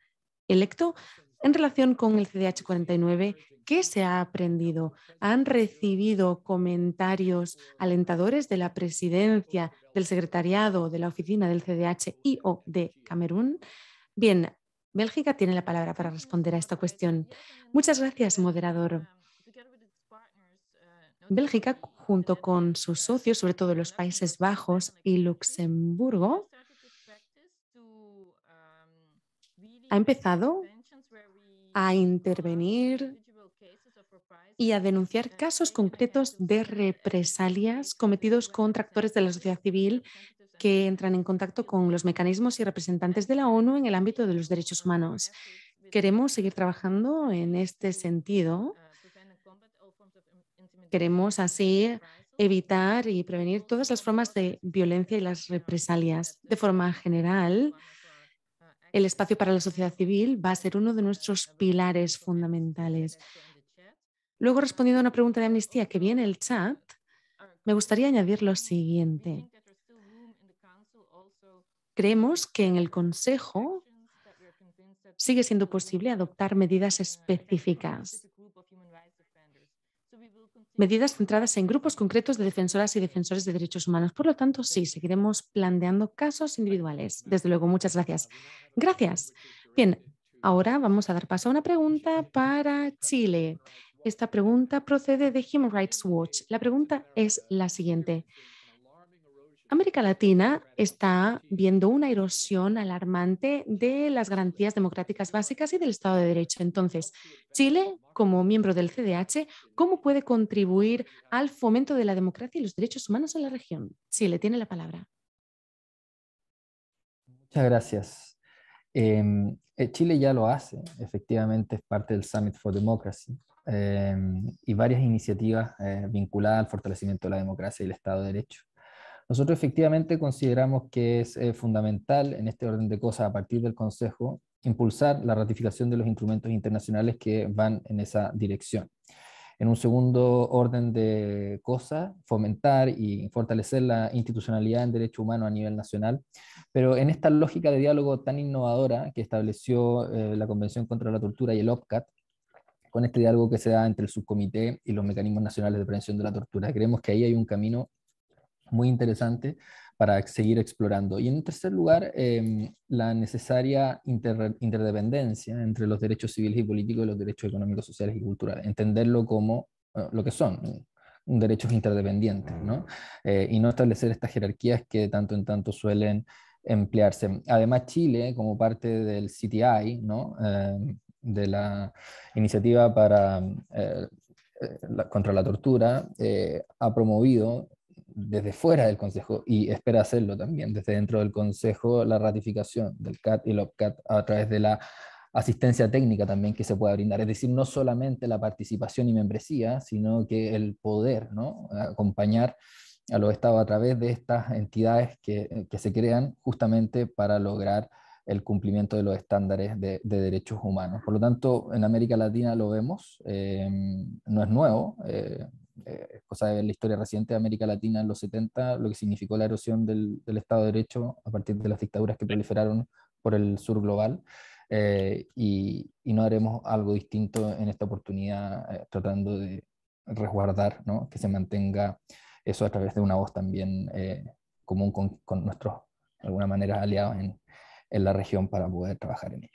S2: electo? En relación con el CDH 49, ¿qué se ha aprendido? ¿Han recibido comentarios alentadores de la presidencia, del secretariado, de la oficina del CDH y o de Camerún? Bien, Bélgica tiene la palabra para responder a esta cuestión. Muchas gracias, moderador. Bélgica, junto con sus socios, sobre todo los Países Bajos y Luxemburgo, ha empezado a intervenir y a denunciar casos concretos de represalias cometidos contra actores de la sociedad civil que entran en contacto con los mecanismos y representantes de la ONU en el ámbito de los derechos humanos. Queremos seguir trabajando en este sentido Queremos así evitar y prevenir todas las formas de violencia y las represalias. De forma general, el espacio para la sociedad civil va a ser uno de nuestros pilares fundamentales. Luego, respondiendo a una pregunta de amnistía que viene el chat, me gustaría añadir lo siguiente. Creemos que en el Consejo sigue siendo posible adoptar medidas específicas medidas centradas en grupos concretos de defensoras y defensores de derechos humanos. Por lo tanto, sí, seguiremos planteando casos individuales. Desde luego, muchas gracias. Gracias. Bien, ahora vamos a dar paso a una pregunta para Chile. Esta pregunta procede de Human Rights Watch. La pregunta es la siguiente. América Latina está viendo una erosión alarmante de las garantías democráticas básicas y del Estado de Derecho. Entonces, Chile, como miembro del CDH, ¿cómo puede contribuir al fomento de la democracia y los derechos humanos en la región? Chile tiene la palabra.
S5: Muchas gracias. Em, eh, Chile ya lo hace, efectivamente es parte del Summit for Democracy em, y varias iniciativas eh, vinculadas al fortalecimiento de la democracia y el Estado de Derecho. Nosotros efectivamente consideramos que es eh, fundamental en este orden de cosas a partir del Consejo impulsar la ratificación de los instrumentos internacionales que van en esa dirección. En un segundo orden de cosas, fomentar y fortalecer la institucionalidad en derecho humano a nivel nacional, pero en esta lógica de diálogo tan innovadora que estableció eh, la Convención contra la Tortura y el OPCAT, con este diálogo que se da entre el subcomité y los mecanismos nacionales de prevención de la tortura. Creemos que ahí hay un camino muy interesante para seguir explorando. Y en tercer lugar, em, la necesaria interdependencia entre los derechos civiles y políticos y los derechos económicos, sociales y culturales. Entenderlo como eh, lo que son, derechos interdependientes, ¿no? Eh, y no establecer estas jerarquías que tanto en tanto suelen emplearse. Además, Chile, como parte del CTI, ¿no? Em, de la iniciativa para, eh, contra la tortura, ha promovido desde fuera del Consejo y espera hacerlo también desde dentro del Consejo la ratificación del CAT y el OPCAT a través de la asistencia técnica también que se pueda brindar. Es decir, no solamente la participación y membresía, sino que el poder ¿no? acompañar a los estados a través de estas entidades que, se crean justamente para lograr el cumplimiento de los estándares de, derechos humanos. Por lo tanto, en América Latina lo vemos, eh, no es nuevo, eh, eh, cosa de la historia reciente de América Latina en los 70, lo que significó la erosión del, Estado de Derecho a partir de las dictaduras que proliferaron por el sur global. Eh, y, no haremos algo distinto en esta oportunidad, eh, tratando de resguardar que se mantenga eso a través de una voz también eh, común con, nuestros, de alguna manera, aliados en, en la región para poder trabajar en ello.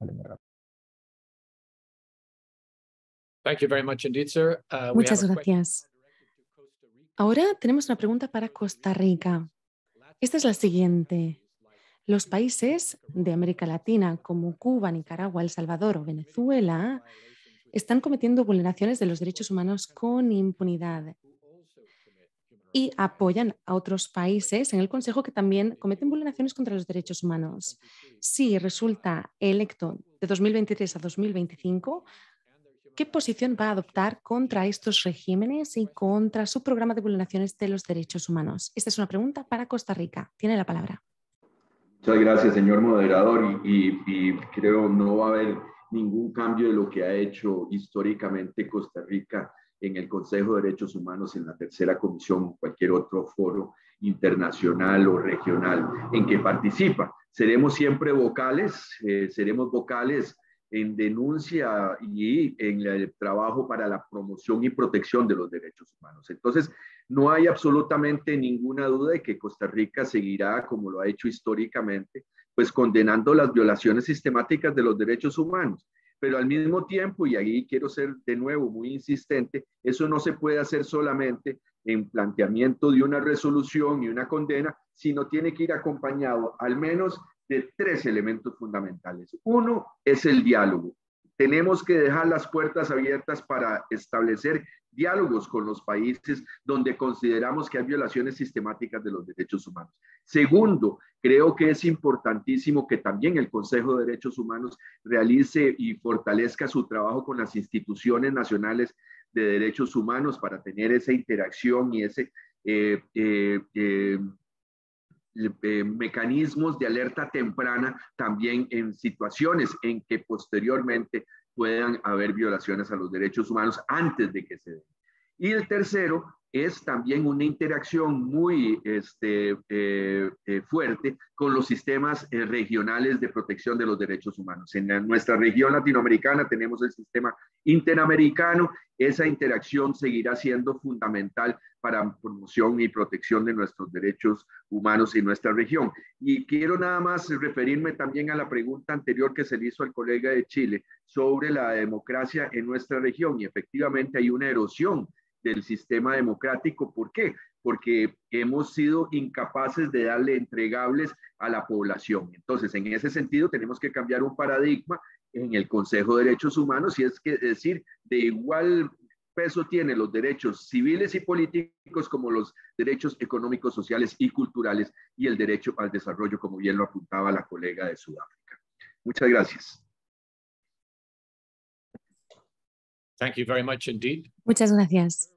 S4: Vale, muy Uh, Muchas gracias.
S2: Ahora tenemos una pregunta para Costa Rica. Esta es la siguiente. Los países de América Latina, como Cuba, Nicaragua, El Salvador o Venezuela, están cometiendo vulneraciones de los derechos humanos con impunidad y apoyan a otros países en el Consejo que también cometen vulneraciones contra los derechos humanos. Si resulta electo de 2023 a 2025, ¿Qué posición va a adoptar contra estos regímenes y contra su programa de vulneraciones de los derechos humanos? Esta es una pregunta para Costa Rica. Tiene la palabra.
S6: Muchas gracias, señor moderador. Y, y, y creo no va a haber ningún cambio de lo que ha hecho históricamente Costa Rica en el Consejo de Derechos Humanos, en la tercera comisión, cualquier otro foro internacional o regional en que participa. Seremos siempre vocales, eh, seremos vocales en denuncia y en el trabajo para la promoción y protección de los derechos humanos. Entonces, no hay absolutamente ninguna duda de que Costa Rica seguirá, como lo ha hecho históricamente, pues condenando las violaciones sistemáticas de los derechos humanos. Pero al mismo tiempo, y ahí quiero ser de nuevo muy insistente, eso no se puede hacer solamente en planteamiento de una resolución y una condena, sino tiene que ir acompañado al menos de tres elementos fundamentales. Uno es el diálogo. Tenemos que dejar las puertas abiertas para establecer diálogos con los países donde consideramos que hay violaciones sistemáticas de los derechos humanos. Segundo, creo que es importantísimo que también el Consejo de Derechos Humanos realice y fortalezca su trabajo con las instituciones nacionales de derechos humanos para tener esa interacción y ese eh, eh, eh, eh, mecanismos de alerta temprana también en situaciones en que posteriormente puedan haber violaciones a los derechos humanos antes de que se den. Y el tercero es también una interacción muy este, eh, eh, fuerte con los sistemas regionales de protección de los derechos humanos. En nuestra región latinoamericana tenemos el sistema interamericano, esa interacción seguirá siendo fundamental para promoción y protección de nuestros derechos humanos y nuestra región. Y quiero nada más referirme también a la pregunta anterior que se le hizo al colega de Chile sobre la democracia en nuestra región. Y efectivamente hay una erosión del sistema democrático. ¿Por qué? Porque hemos sido incapaces de darle entregables a la población. Entonces, en ese sentido, tenemos que cambiar un paradigma en el Consejo de Derechos Humanos y es que decir de igual peso tiene los derechos civiles y políticos como los derechos económicos, sociales y culturales y el derecho al desarrollo, como bien lo apuntaba la colega de Sudáfrica. Muchas gracias.
S4: Thank you very much indeed.
S2: Muchas gracias.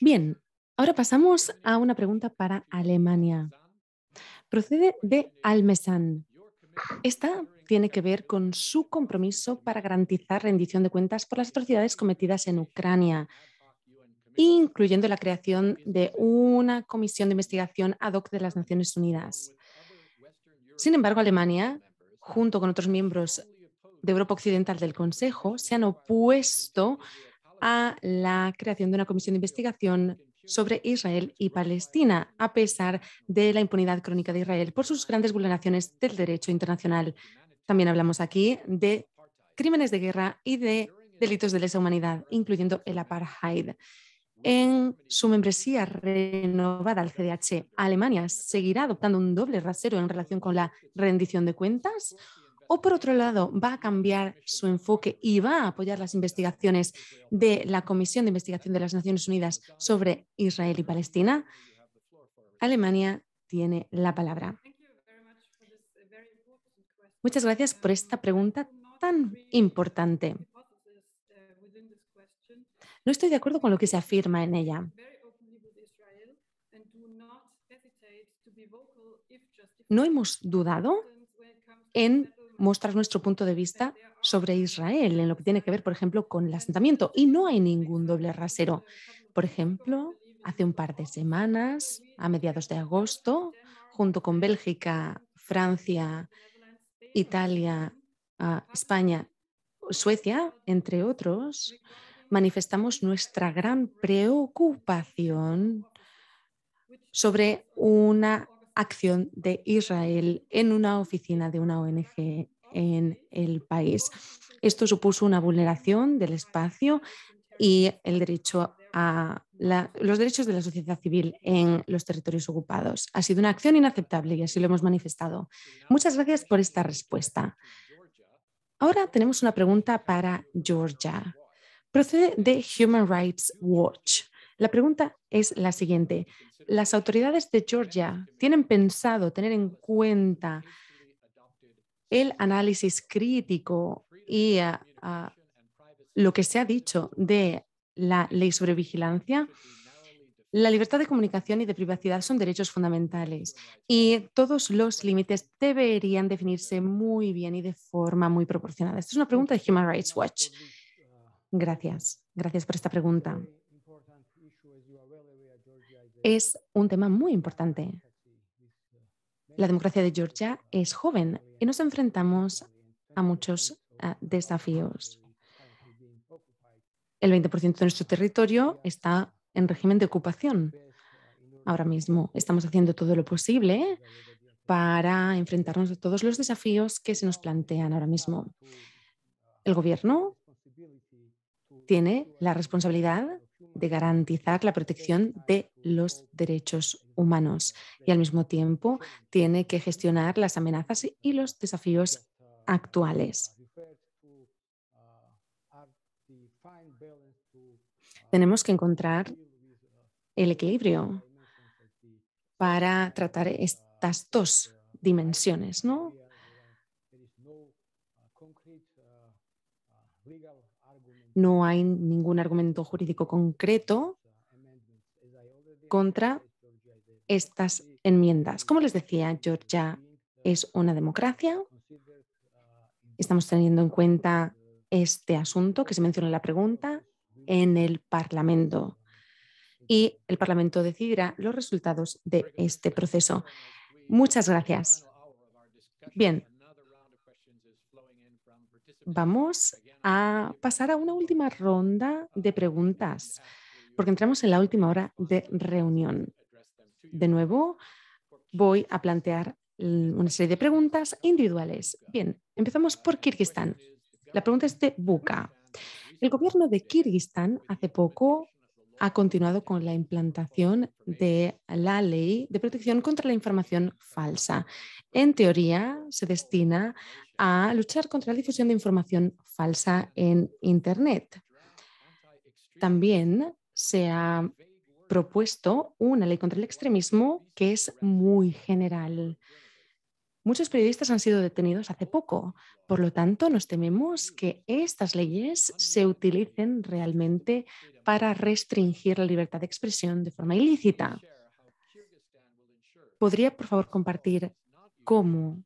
S2: Bien, ahora pasamos a una pregunta para Alemania. Procede de Almesan. ¿Está tiene que ver con su compromiso para garantizar rendición de cuentas por las atrocidades cometidas en Ucrania, incluyendo la creación de una comisión de investigación ad hoc de las Naciones Unidas. Sin embargo, Alemania, junto con otros miembros de Europa Occidental del Consejo, se han opuesto a la creación de una comisión de investigación sobre Israel y Palestina, a pesar de la impunidad crónica de Israel por sus grandes vulneraciones del derecho internacional. También hablamos aquí de crímenes de guerra y de delitos de lesa humanidad, incluyendo el apartheid. En su membresía renovada al CDH, Alemania seguirá adoptando un doble rasero en relación con la rendición de cuentas o por otro lado va a cambiar su enfoque y va a apoyar las investigaciones de la Comisión de Investigación de las Naciones Unidas sobre Israel y Palestina. Alemania tiene la palabra. Muchas gracias por esta pregunta tan importante. No estoy de acuerdo con lo que se afirma en ella. No hemos dudado en mostrar nuestro punto de vista sobre Israel, en lo que tiene que ver, por ejemplo, con el asentamiento. Y no hay ningún doble rasero. Por ejemplo, hace un par de semanas, a mediados de agosto, junto con Bélgica, Francia Italia, ah, España, Suecia, entre otros, manifestamos nuestra gran preocupación sobre una acción de Israel en una oficina de una ONG en el país. Esto supuso una vulneración del espacio y el derecho a los derechos de la sociedad civil en los territorios ocupados. Ha sido una acción inaceptable y así lo hemos manifestado. Muchas gracias por esta respuesta. Ahora tenemos una pregunta para Georgia. Procede de Human Rights Watch. La pregunta es la siguiente. ¿Las autoridades de Georgia tienen pensado tener en cuenta el análisis crítico y ah, ah, lo que se ha dicho de la ley sobre vigilancia, la libertad de comunicación y de privacidad son derechos fundamentales y todos los límites deberían definirse muy bien y de forma muy proporcionada. Esta es una pregunta de Human Rights Watch. Gracias, gracias por esta pregunta. Es un tema muy importante. La democracia de Georgia es joven y nos enfrentamos a muchos ah, desafíos el 20% de nuestro territorio está en régimen de ocupación. Ahora mismo estamos haciendo todo lo posible para enfrentarnos a todos los desafíos que se nos plantean ahora mismo. El gobierno tiene la responsabilidad de garantizar la protección de los derechos humanos y al mismo tiempo tiene que gestionar las amenazas y los desafíos actuales. Tenemos que encontrar el equilibrio para tratar estas dos dimensiones, ¿no? No hay ningún argumento jurídico concreto contra estas enmiendas. Como les decía, Georgia es una democracia. Estamos teniendo en cuenta este asunto que se menciona en la pregunta en el Parlamento y el Parlamento decidirá los resultados de este proceso. Muchas gracias. Bien, vamos a pasar a una última ronda de preguntas, porque entramos en la última hora de reunión. De nuevo, voy a plantear una serie de preguntas individuales. Bien, empezamos por Kirguistán. La pregunta es de Buka. El gobierno de Kirguistán hace poco ha continuado con la implantación de la ley de protección contra la información falsa. En teoría, se destina a luchar contra la difusión de información falsa en Internet. También se ha propuesto una ley contra el extremismo que es muy general. Muchos periodistas han sido detenidos hace poco, por lo tanto nos tememos que estas leyes se utilicen realmente para restringir la libertad de expresión de forma ilícita. ¿Podría, por favor, compartir cómo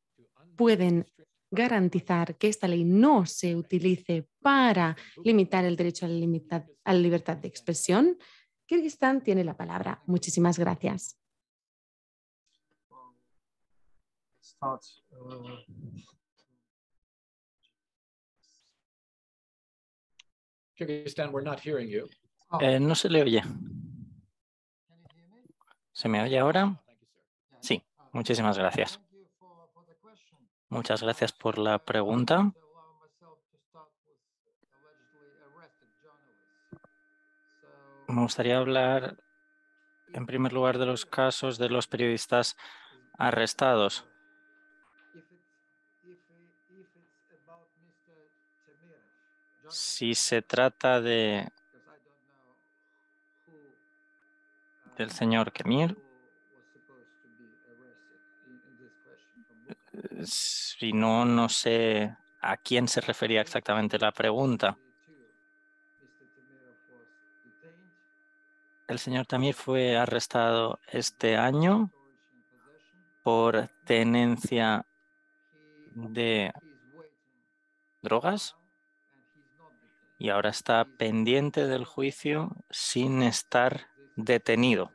S2: pueden garantizar que esta ley no se utilice para limitar el derecho a la, libertad de expresión? Kirguistán tiene la palabra. Muchísimas gracias.
S4: Uh, oh.
S1: eh, no se le oye. ¿Se me oye ahora? Sí, muchísimas gracias. Muchas gracias por la pregunta. Me gustaría hablar, en primer lugar, de los casos de los periodistas arrestados. si se trata de del señor Kemir, eh, si no, no sé a quién se refería exactamente la pregunta. El señor Tamir fue arrestado este año por tenencia de drogas y ahora está pendiente del juicio sin estar detenido.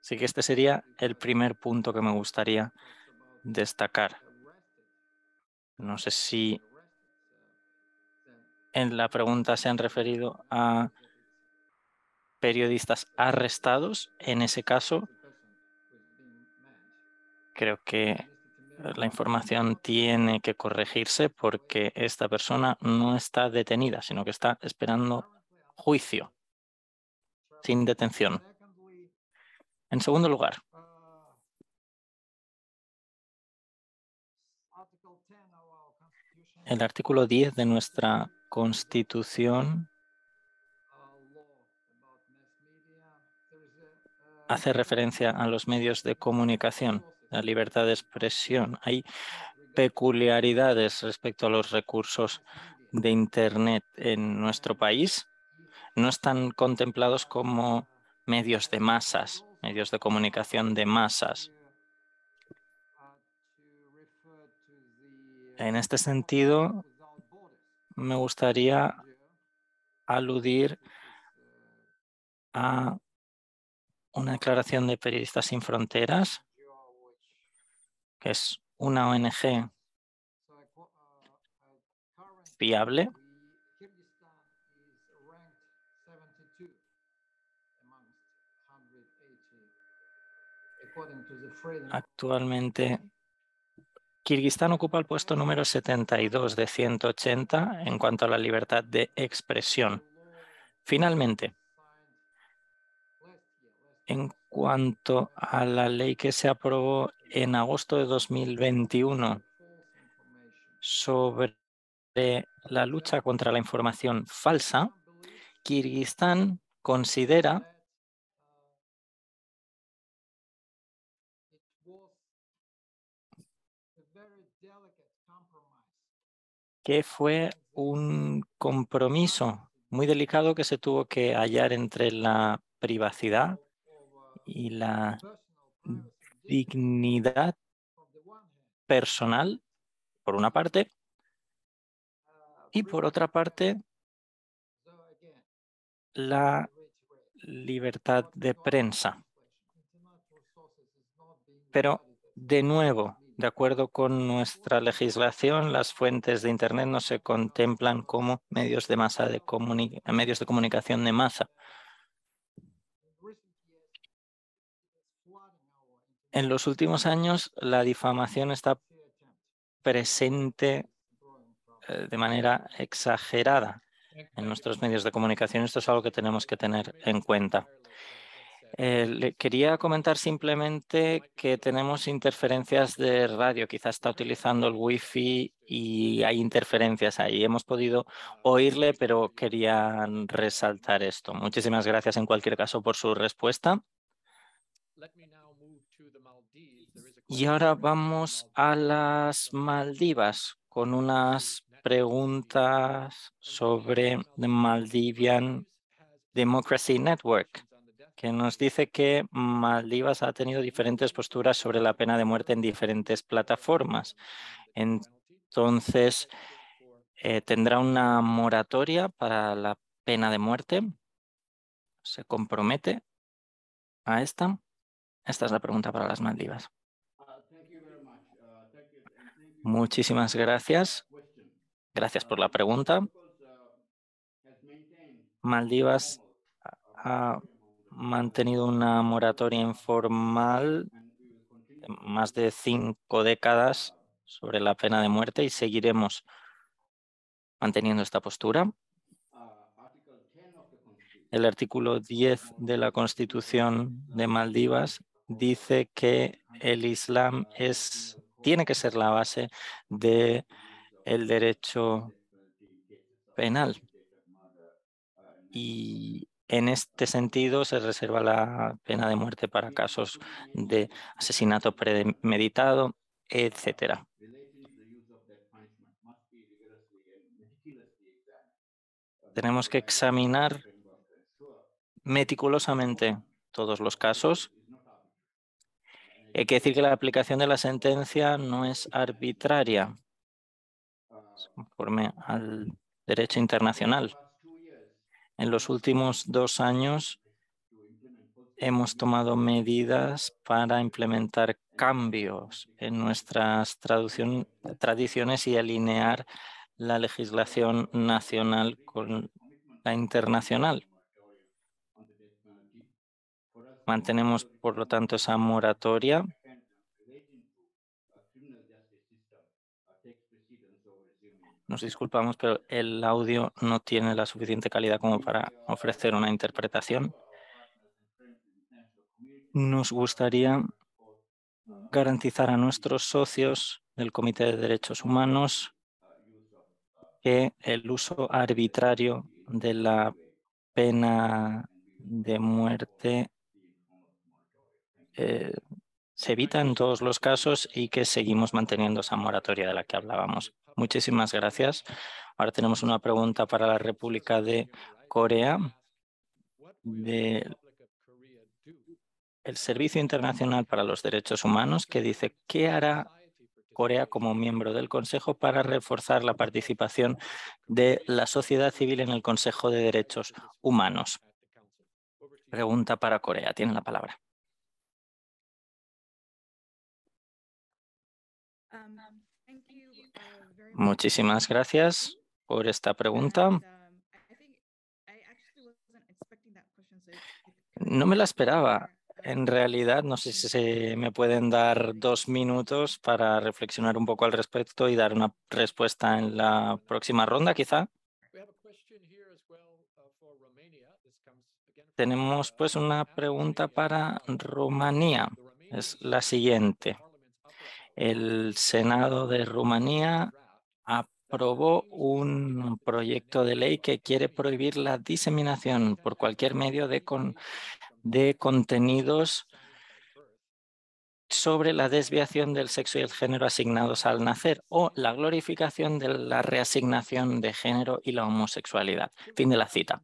S1: Así que este sería el primer punto que me gustaría destacar. No sé si en la pregunta se han referido a periodistas arrestados. En ese caso, creo que la información tiene que corregirse porque esta persona no está detenida, sino que está esperando juicio sin detención. En segundo lugar, el artículo 10 de nuestra Constitución hace referencia a los medios de comunicación la libertad de expresión. Hay peculiaridades respecto a los recursos de Internet en nuestro país. No están contemplados como medios de masas, medios de comunicación de masas. En este sentido, me gustaría aludir a una declaración de Periodistas sin Fronteras que es una ONG fiable. Actualmente, Kirguistán ocupa el puesto número 72 de 180 en cuanto a la libertad de expresión. Finalmente, en cuanto a la ley que se aprobó en agosto de 2021 sobre la lucha contra la información falsa, Kirguistán considera que fue un compromiso muy delicado que se tuvo que hallar entre la privacidad y la dignidad personal, por una parte, y por otra parte, la libertad de prensa. Pero, de nuevo, de acuerdo con nuestra legislación, las fuentes de Internet no se contemplan como medios de, masa de medios de comunicación de masa. En los últimos años, la difamación está presente eh, de manera exagerada en nuestros medios de comunicación. Esto es algo que tenemos que tener en cuenta. Eh, le quería comentar simplemente que tenemos interferencias de radio. Quizás está utilizando el Wi-Fi y hay interferencias ahí. Hemos podido oírle, pero quería resaltar esto. Muchísimas gracias en cualquier caso por su respuesta. Y ahora vamos a las Maldivas con unas preguntas sobre the Maldivian Democracy Network, que nos dice que Maldivas ha tenido diferentes posturas sobre la pena de muerte en diferentes plataformas. Entonces, eh, ¿tendrá una moratoria para la pena de muerte? ¿Se compromete a esta? Esta es la pregunta para las Maldivas. Muchísimas gracias. Gracias por la pregunta. Maldivas ha mantenido una moratoria informal más de cinco décadas sobre la pena de muerte y seguiremos manteniendo esta postura. El artículo 10 de la Constitución de Maldivas dice que el Islam es tiene que ser la base de el derecho penal. Y en este sentido, se reserva la pena de muerte para casos de asesinato premeditado, etcétera. Tenemos que examinar meticulosamente todos los casos hay que decir que la aplicación de la sentencia no es arbitraria, conforme al derecho internacional. En los últimos dos años hemos tomado medidas para implementar cambios en nuestras tradiciones y alinear la legislación nacional con la internacional. Mantenemos, por lo tanto, esa moratoria. Nos disculpamos, pero el audio no tiene la suficiente calidad como para ofrecer una interpretación. Nos gustaría garantizar a nuestros socios del Comité de Derechos Humanos que el uso arbitrario de la pena de muerte eh, se evita en todos los casos y que seguimos manteniendo esa moratoria de la que hablábamos. Muchísimas gracias. Ahora tenemos una pregunta para la República de Corea. el Servicio Internacional para los Derechos Humanos que dice qué hará Corea como miembro del Consejo para reforzar la participación de la sociedad civil en el Consejo de Derechos Humanos. Pregunta para Corea. tiene la palabra. Muchísimas gracias por esta pregunta. Um, no me la esperaba. En realidad, no sé si me pueden dar dos minutos para reflexionar un poco al respecto y dar una respuesta en la próxima ronda, quizá. Uh, Tenemos uh, pues una pregunta para Rumanía. Es la siguiente. El Senado de Rumanía aprobó un proyecto de ley que quiere prohibir la diseminación por cualquier medio de, contenidos sobre la desviación del sexo y el género asignados al nacer o la glorificación de la reasignación de género y la homosexualidad. Fin de la cita.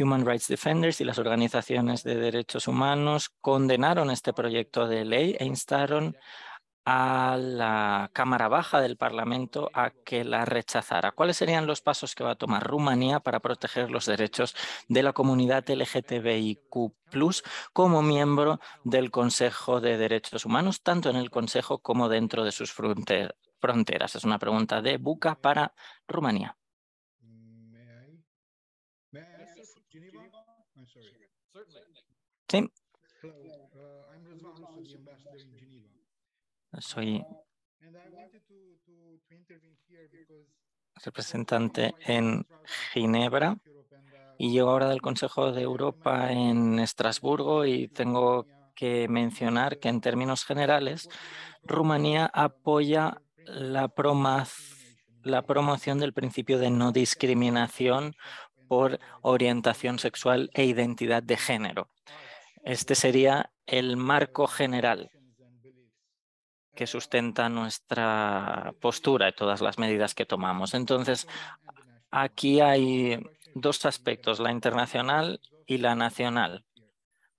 S1: Human Rights Defenders y las organizaciones de derechos humanos condenaron este proyecto de ley e instaron a la Cámara Baja del Parlamento a que la rechazara. ¿Cuáles serían los pasos que va a tomar Rumanía para proteger los derechos de la comunidad LGTBIQ como miembro del Consejo de Derechos Humanos, tanto en el Consejo como dentro de sus fronteras? Es una pregunta de Buca para Rumanía. Sí, soy representante en Ginebra uh, y llego ahora del Consejo de Europa en Estrasburgo y tengo que mencionar que en términos generales Rumanía apoya la, la promoción del principio de no discriminación por orientación sexual e identidad de género. Este sería el marco general que sustenta nuestra postura y todas las medidas que tomamos. Entonces, aquí hay dos aspectos, la internacional y la nacional.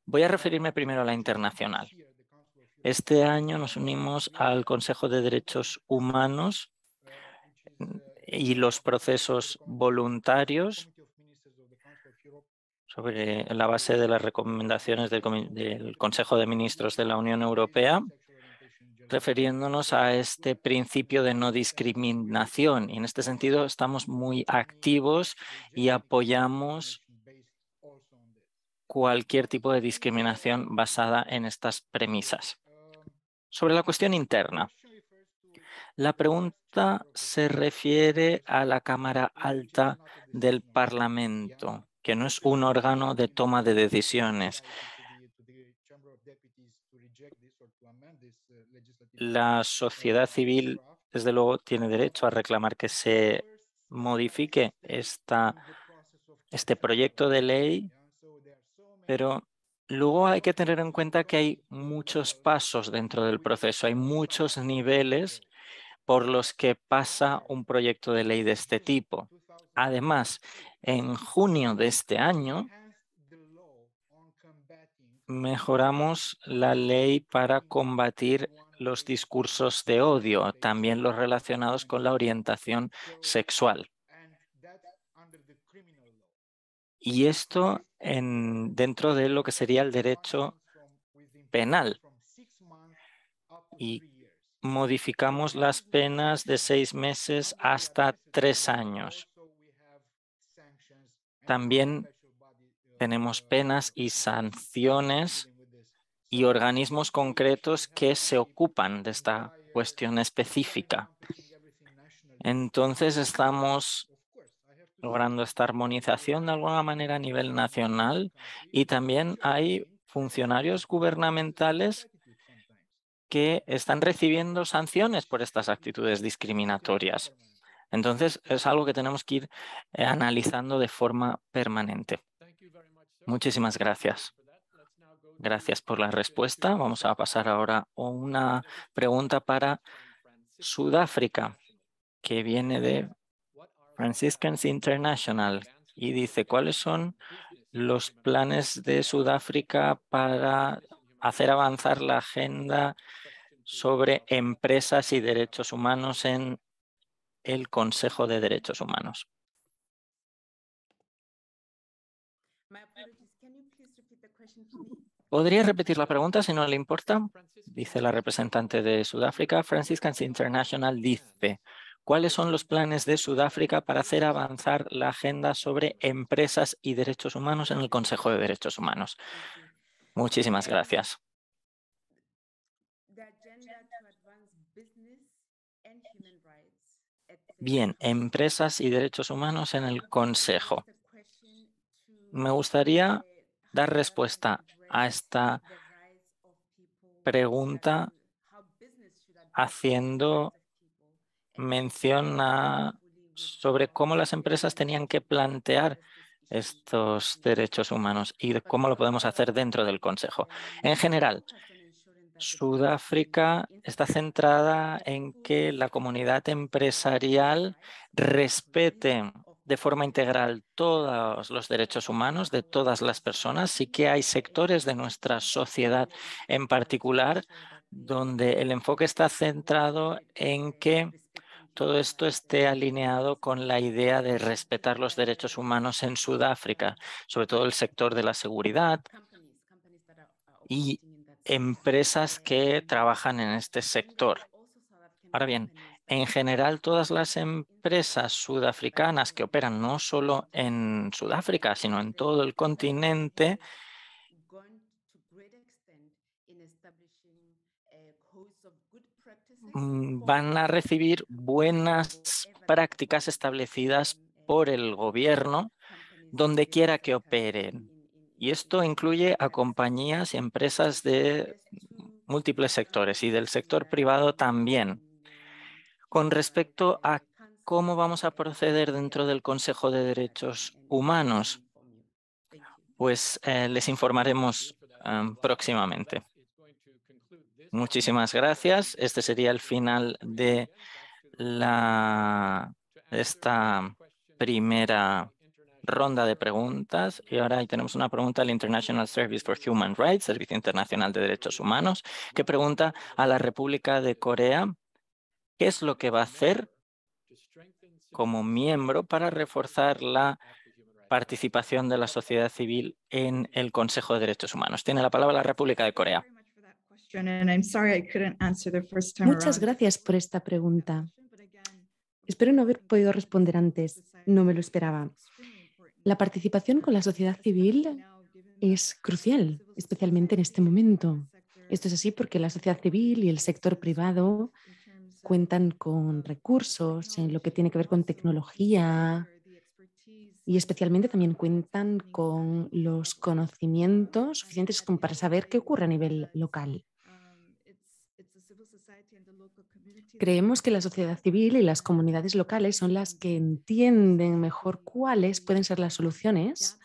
S1: Voy a referirme primero a la internacional. Este año nos unimos al Consejo de Derechos Humanos y los procesos voluntarios sobre la base de las recomendaciones del, Consejo de Ministros de la Unión Europea refiriéndonos a este principio de no discriminación. Y en este sentido estamos muy activos y apoyamos cualquier tipo de discriminación basada en estas premisas. Sobre la cuestión interna, la pregunta se refiere a la Cámara Alta del Parlamento, que no es un órgano de toma de decisiones, Eh, la sociedad civil, desde luego, tiene derecho a reclamar que se modifique este proyecto de ley, pero luego hay que tener en cuenta que hay muchos pasos dentro del proceso, hay muchos niveles por los que pasa un proyecto de ley de este tipo. Además, en junio de este año, mejoramos la ley para combatir los discursos de odio, también los relacionados con la orientación sexual. Y esto en, dentro de lo que sería el derecho penal. Y modificamos las penas de seis meses hasta tres años. También tenemos penas y sanciones y organismos concretos que se ocupan de esta cuestión específica. Entonces estamos logrando esta armonización de alguna manera a nivel nacional y también hay funcionarios gubernamentales que están recibiendo sanciones por estas actitudes discriminatorias. Entonces es algo que tenemos que ir eh, analizando de forma permanente. Muchísimas gracias. Gracias por la respuesta. Vamos a pasar ahora a una pregunta para Sudáfrica, que viene de Franciscans International y dice, ¿cuáles son los planes de Sudáfrica para hacer avanzar la agenda sobre empresas y derechos humanos en el Consejo de Derechos Humanos? ¿Podría repetir la pregunta si no le importa? Dice la representante de Sudáfrica. Franciscans International dice, ¿cuáles son los planes de Sudáfrica para hacer avanzar la agenda sobre empresas y derechos humanos en el Consejo de Derechos Humanos? Muchísimas gracias. Bien, empresas y derechos humanos en el Consejo. Me gustaría dar respuesta a esta pregunta haciendo mención sobre cómo las empresas tenían que plantear estos derechos humanos y cómo lo podemos hacer dentro del Consejo. En general, Sudáfrica está centrada en que la comunidad empresarial respete de forma integral todos los derechos humanos de todas las personas. y que hay sectores de nuestra sociedad en particular donde el enfoque está centrado en que todo esto esté alineado con la idea de respetar los derechos humanos en Sudáfrica, sobre todo el sector de la seguridad y empresas que trabajan en este sector. Ahora bien, en general, todas las empresas sudafricanas que operan no solo en Sudáfrica, sino en todo el continente, mm, van a recibir buenas prácticas establecidas por el gobierno donde quiera que operen. Y esto incluye a compañías y empresas de múltiples sectores y del sector privado también con respecto a cómo vamos a proceder dentro del Consejo de Derechos Humanos, pues eh, les informaremos em, próximamente. Muchísimas gracias. Este sería el final de la, esta primera ronda de preguntas. Y ahora tenemos una pregunta al International Service for Human Rights, Servicio Internacional de Derechos Humanos, que pregunta a la República de Corea qué es lo que va a hacer como miembro para reforzar la participación de la sociedad civil en el Consejo de Derechos Humanos. Tiene la palabra la República de Corea.
S2: Muchas gracias por esta pregunta. Espero no haber podido responder antes, no me lo esperaba. La participación con la sociedad civil es crucial, especialmente en este momento. Esto es así porque la sociedad civil y el sector privado cuentan con recursos en lo que tiene que ver con tecnología y especialmente también cuentan con los conocimientos suficientes como para saber qué ocurre a nivel local. Creemos que la sociedad civil y las comunidades locales son las que entienden mejor cuáles pueden ser las soluciones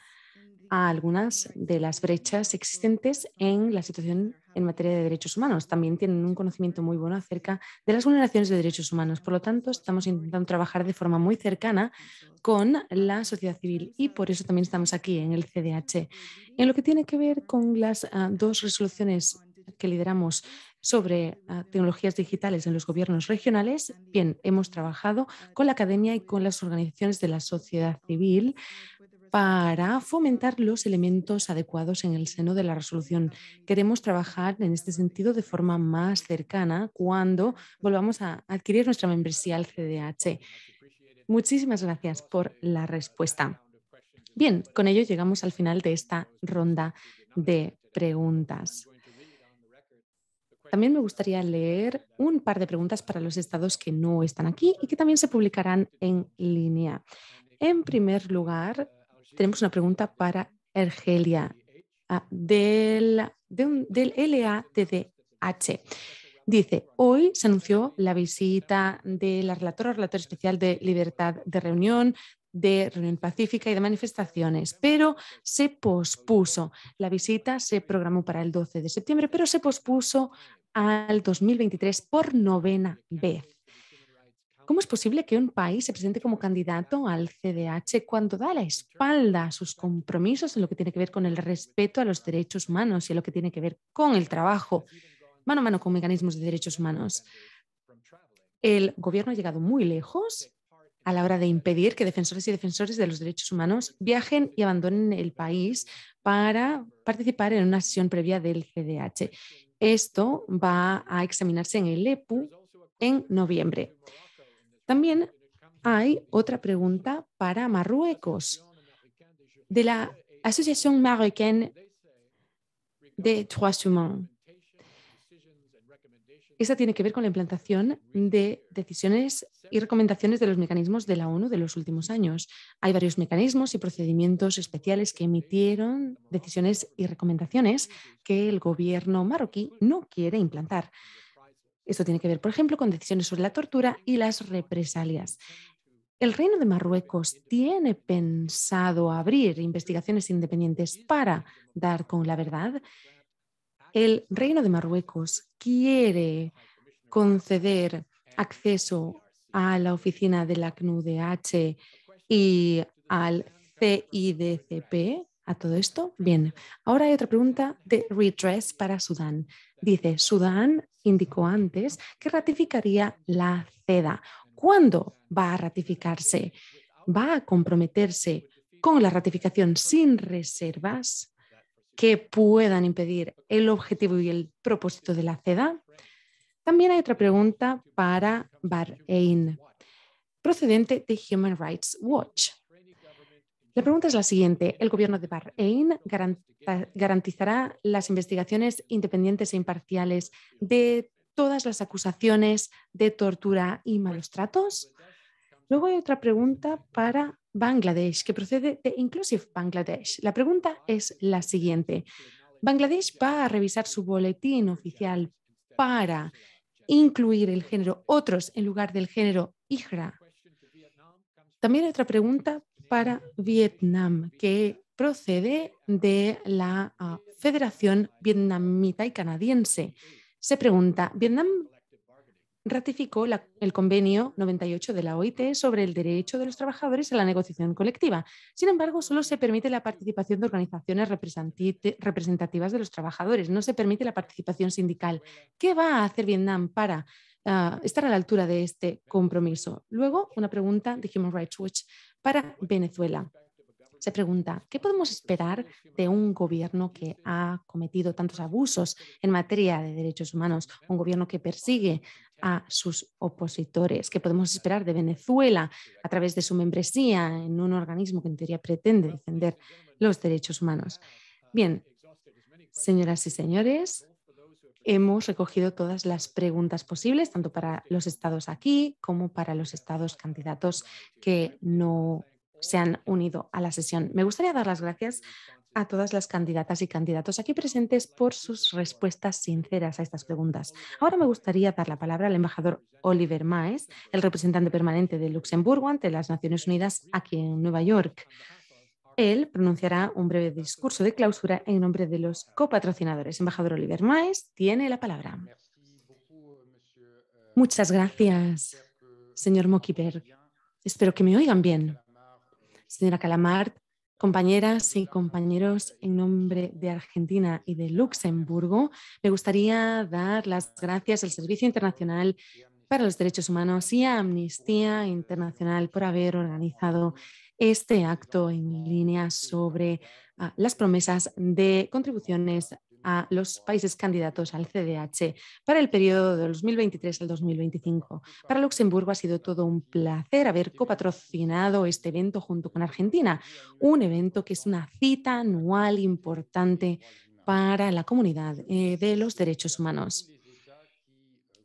S2: a algunas de las brechas existentes en la situación en materia de derechos humanos. También tienen un conocimiento muy bueno acerca de las vulneraciones de derechos humanos. Por lo tanto, estamos intentando trabajar de forma muy cercana con la sociedad civil y por eso también estamos aquí en el CDH. En lo que tiene que ver con las ah, dos resoluciones que lideramos sobre ah, tecnologías digitales en los gobiernos regionales, bien, hemos trabajado con la academia y con las organizaciones de la sociedad civil para fomentar los elementos adecuados en el seno de la resolución. Queremos trabajar en este sentido de forma más cercana cuando volvamos a adquirir nuestra membresía al CDH. Muchísimas gracias por la respuesta. Bien, con ello llegamos al final de esta ronda de preguntas. También me gustaría leer un par de preguntas para los estados que no están aquí y que también se publicarán en línea. En primer lugar, tenemos una pregunta para Ergelia ah, del, LATDH. Dice, hoy se anunció la visita de la relatora, relator especial de libertad de reunión, de reunión pacífica y de manifestaciones, pero se pospuso. La visita se programó para el 12 de septiembre, pero se pospuso al 2023 por novena vez. ¿Cómo es posible que un país se presente como candidato al CDH cuando da la espalda a sus compromisos en lo que tiene que ver con el respeto a los derechos humanos y en lo que tiene que ver con el trabajo, mano a mano con mecanismos de derechos humanos? El gobierno ha llegado muy lejos a la hora de impedir que defensores y defensores de los derechos humanos viajen y abandonen el país para participar en una sesión previa del CDH. Esto va a examinarse en el EPU en noviembre. También hay otra pregunta para Marruecos de la Asociación Marocaine de Trois Humains. Esta tiene que ver con la implantación de decisiones y recomendaciones de los mecanismos de la ONU de los últimos años. Hay varios mecanismos y procedimientos especiales que emitieron decisiones y recomendaciones que el gobierno marroquí no quiere implantar. Esto tiene que ver, por ejemplo, con decisiones sobre la tortura y las represalias. El Reino de Marruecos tiene pensado abrir investigaciones independientes para dar con la verdad. El Reino de Marruecos quiere conceder acceso a la oficina de la CNUDH y al CIDCP, a todo esto? Bien, ahora hay otra pregunta de redress para Sudán. Dice, Sudán indicó antes que ratificaría la CEDA. ¿Cuándo va a ratificarse? ¿Va a comprometerse con la ratificación sin reservas que puedan impedir el objetivo y el propósito de la CEDA? También hay otra pregunta para Bahrein, procedente de Human Rights Watch. La pregunta es la siguiente. ¿El gobierno de Bahrein garantizará las investigaciones independientes e imparciales de todas las acusaciones de tortura y malos tratos? Luego hay otra pregunta para Bangladesh, que procede de Inclusive Bangladesh. La pregunta es la siguiente. Bangladesh va a revisar su boletín oficial para incluir el género otros en lugar del género hijra. También hay otra pregunta para Vietnam, que procede de la ah, Federación Vietnamita y Canadiense. Se pregunta, ¿Vietnam ratificó el convenio 98 de la OIT sobre el derecho de los trabajadores a la negociación colectiva. Sin embargo, solo se permite la participación de organizaciones representativas de los trabajadores, no se permite la participación sindical. ¿Qué va a hacer Vietnam para estar a la altura de este compromiso. Luego, una pregunta de Human Rights Watch para Venezuela. Se pregunta, ¿qué podemos esperar de un gobierno que ha cometido tantos abusos en materia de derechos humanos? Un gobierno que persigue a sus opositores. ¿Qué podemos esperar de Venezuela a través de su membresía en un organismo que en teoría pretende defender los derechos humanos? Bien, señoras y señores, hemos recogido todas las preguntas posibles, tanto para los estados aquí como para los estados candidatos que no se han unido a la sesión. Me gustaría dar las gracias a todas las candidatas y candidatos aquí presentes por sus respuestas sinceras a estas preguntas. Ahora me gustaría dar la palabra al embajador Oliver Maes, el representante permanente de Luxemburgo ante las Naciones Unidas aquí en Nueva York. Él pronunciará un breve discurso de clausura en nombre de los copatrocinadores. Embajador Oliver Maes tiene la palabra. Muchas gracias, señor Mokiberg. Espero que me oigan bien. Señora Calamart, compañeras y compañeros, en nombre de Argentina y de Luxemburgo, me gustaría dar las gracias al Servicio Internacional para los Derechos Humanos y a Amnistía Internacional por haber organizado este acto en línea sobre ah, las promesas de contribuciones a los países candidatos al CDH para el periodo de 2023 al 2025. Para Luxemburgo ha sido todo un placer haber copatrocinado este evento junto con Argentina, un evento que es una cita anual importante para la comunidad eh, de los derechos humanos.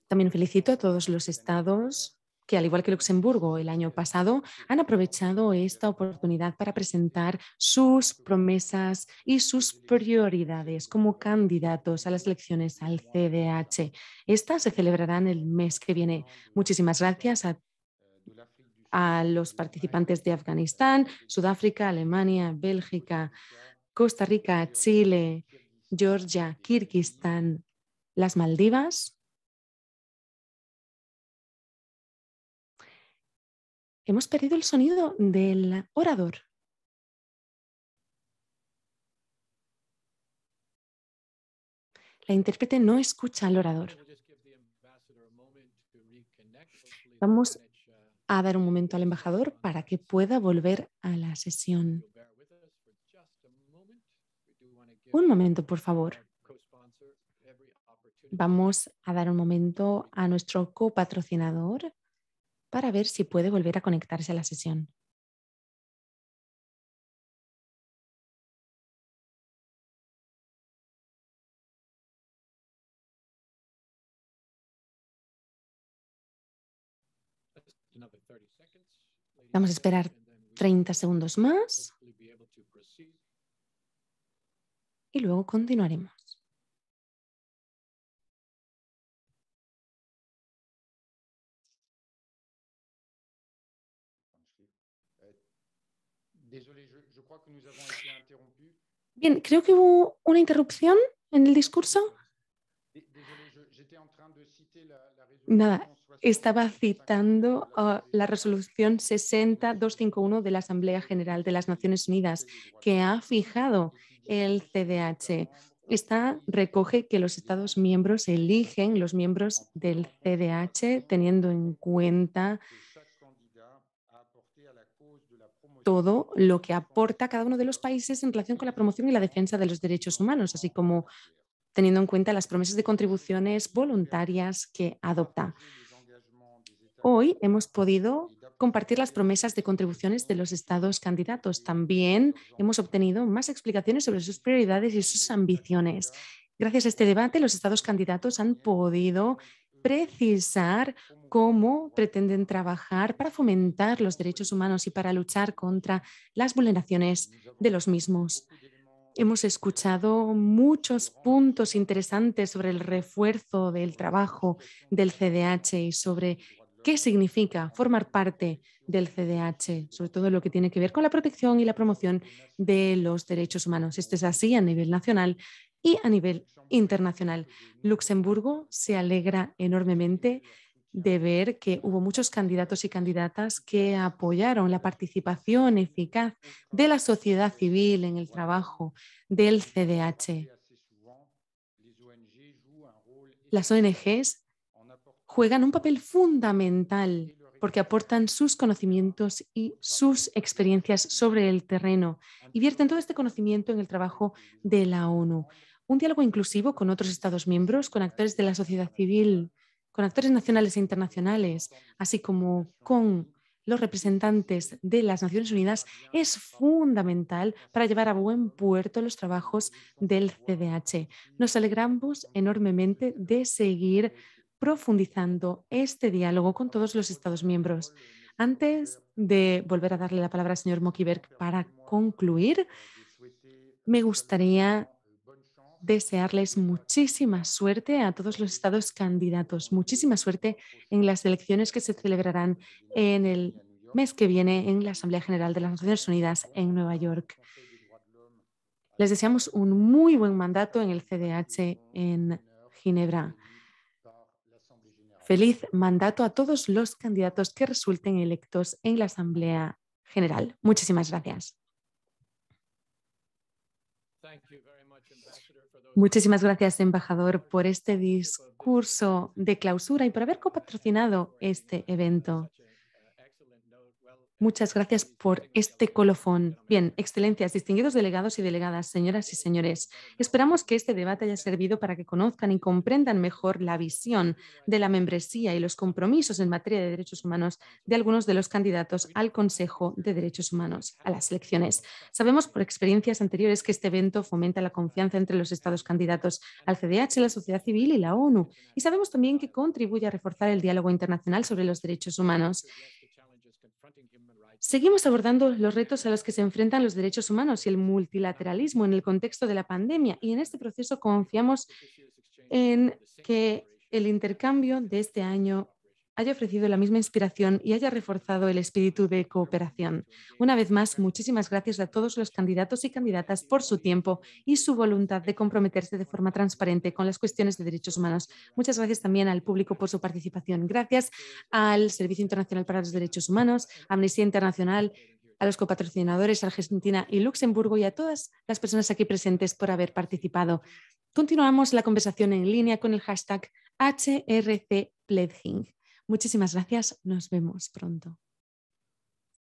S2: También felicito a todos los estados que, al igual que Luxemburgo el año pasado, han aprovechado esta oportunidad para presentar sus promesas y sus prioridades como candidatos a las elecciones al CDH. Estas se celebrarán el mes que viene. Muchísimas gracias a a los participantes de Afganistán, Sudáfrica, Alemania, Bélgica, Costa Rica, Chile, Georgia, Kirguistán, las Maldivas
S4: hemos perdido el sonido del
S2: orador. La intérprete no escucha al orador. Vamos a dar un momento al embajador para que pueda volver a la sesión. Un momento, por favor. Vamos a dar un momento a nuestro copatrocinador, para ver si puede volver a conectarse a la sesión. Vamos a esperar 30 segundos más y luego continuaremos. Bien, creo que hubo una interrupción en el discurso. Nada, estaba citando la ah, resolución 60251 de la Asamblea General de las Naciones Unidas que ha fijado el CDH. Esta recoge que los Estados miembros eligen los miembros del CDH teniendo en cuenta todo lo que aporta cada uno de los países en relación con la promoción y la defensa de los derechos humanos, así como teniendo en cuenta las promesas de contribuciones voluntarias que adopta. Hoy hemos podido compartir las promesas de contribuciones de los estados candidatos. También hemos obtenido más explicaciones sobre sus prioridades y sus ambiciones. Gracias a este debate, los estados candidatos han podido precisar cómo pretenden trabajar para fomentar los derechos humanos y para luchar contra las vulneraciones de los mismos. Hemos escuchado muchos puntos interesantes sobre el refuerzo del trabajo del CDH y sobre qué significa formar parte del CDH, sobre todo lo que tiene que ver con la protección y la promoción de los derechos humanos. Esto es así a nivel nacional y a nivel internacional. Luxemburgo se alegra enormemente de ver que hubo muchos candidatos y candidatas que apoyaron la participación eficaz de la sociedad civil en el trabajo del CDH. Las ONGs juegan un papel fundamental porque aportan sus conocimientos y sus experiencias sobre el terreno y vierten todo este conocimiento en el trabajo de la ONU un diálogo inclusivo con otros Estados miembros, con actores de la sociedad civil, con actores nacionales e internacionales, así como con los representantes de las Naciones Unidas, es fundamental para llevar a buen puerto los trabajos del CDH. Nos alegramos enormemente de seguir profundizando este diálogo con todos los Estados miembros. Antes de volver a darle la palabra al señor Mokiberg para concluir, me gustaría desearles muchísima suerte a todos los estados candidatos, muchísima suerte en las elecciones que se celebrarán en el mes que viene en la Asamblea General de las Naciones Unidas en Nueva York. Les deseamos un muy buen mandato en el CDH en Ginebra. Feliz mandato a todos los candidatos que resulten electos en la Asamblea General. Muchísimas gracias. Muchísimas gracias, embajador, por este discurso de clausura y por haber copatrocinado este evento. Muchas gracias por este colofón. Bien, excelencias, distinguidos delegados y delegadas, señoras y señores, esperamos que este debate haya servido para que conozcan y comprendan mejor la visión de la membresía y los compromisos en materia de derechos humanos de algunos de los candidatos al Consejo de Derechos Humanos, a las elecciones. Sabemos por experiencias anteriores que este evento fomenta la confianza entre los estados candidatos al CDH, la sociedad civil y la ONU. Y sabemos también que contribuye a reforzar el diálogo internacional sobre los derechos humanos. Seguimos abordando los retos a los que se enfrentan los derechos humanos y el multilateralismo en el contexto de la pandemia y en este proceso confiamos en que el intercambio de este año haya ofrecido la misma inspiración y haya reforzado el espíritu de cooperación. Una vez más, muchísimas gracias a todos los candidatos y candidatas por su tiempo y su voluntad de comprometerse de forma transparente con las cuestiones de derechos humanos. Muchas gracias también al público por su participación. Gracias al Servicio Internacional para los Derechos Humanos, Amnistía Internacional, a los copatrocinadores Argentina y Luxemburgo y a todas las personas aquí presentes por haber participado. Continuamos la conversación en línea con el hashtag HRC Muchísimas gracias, nos vemos pronto.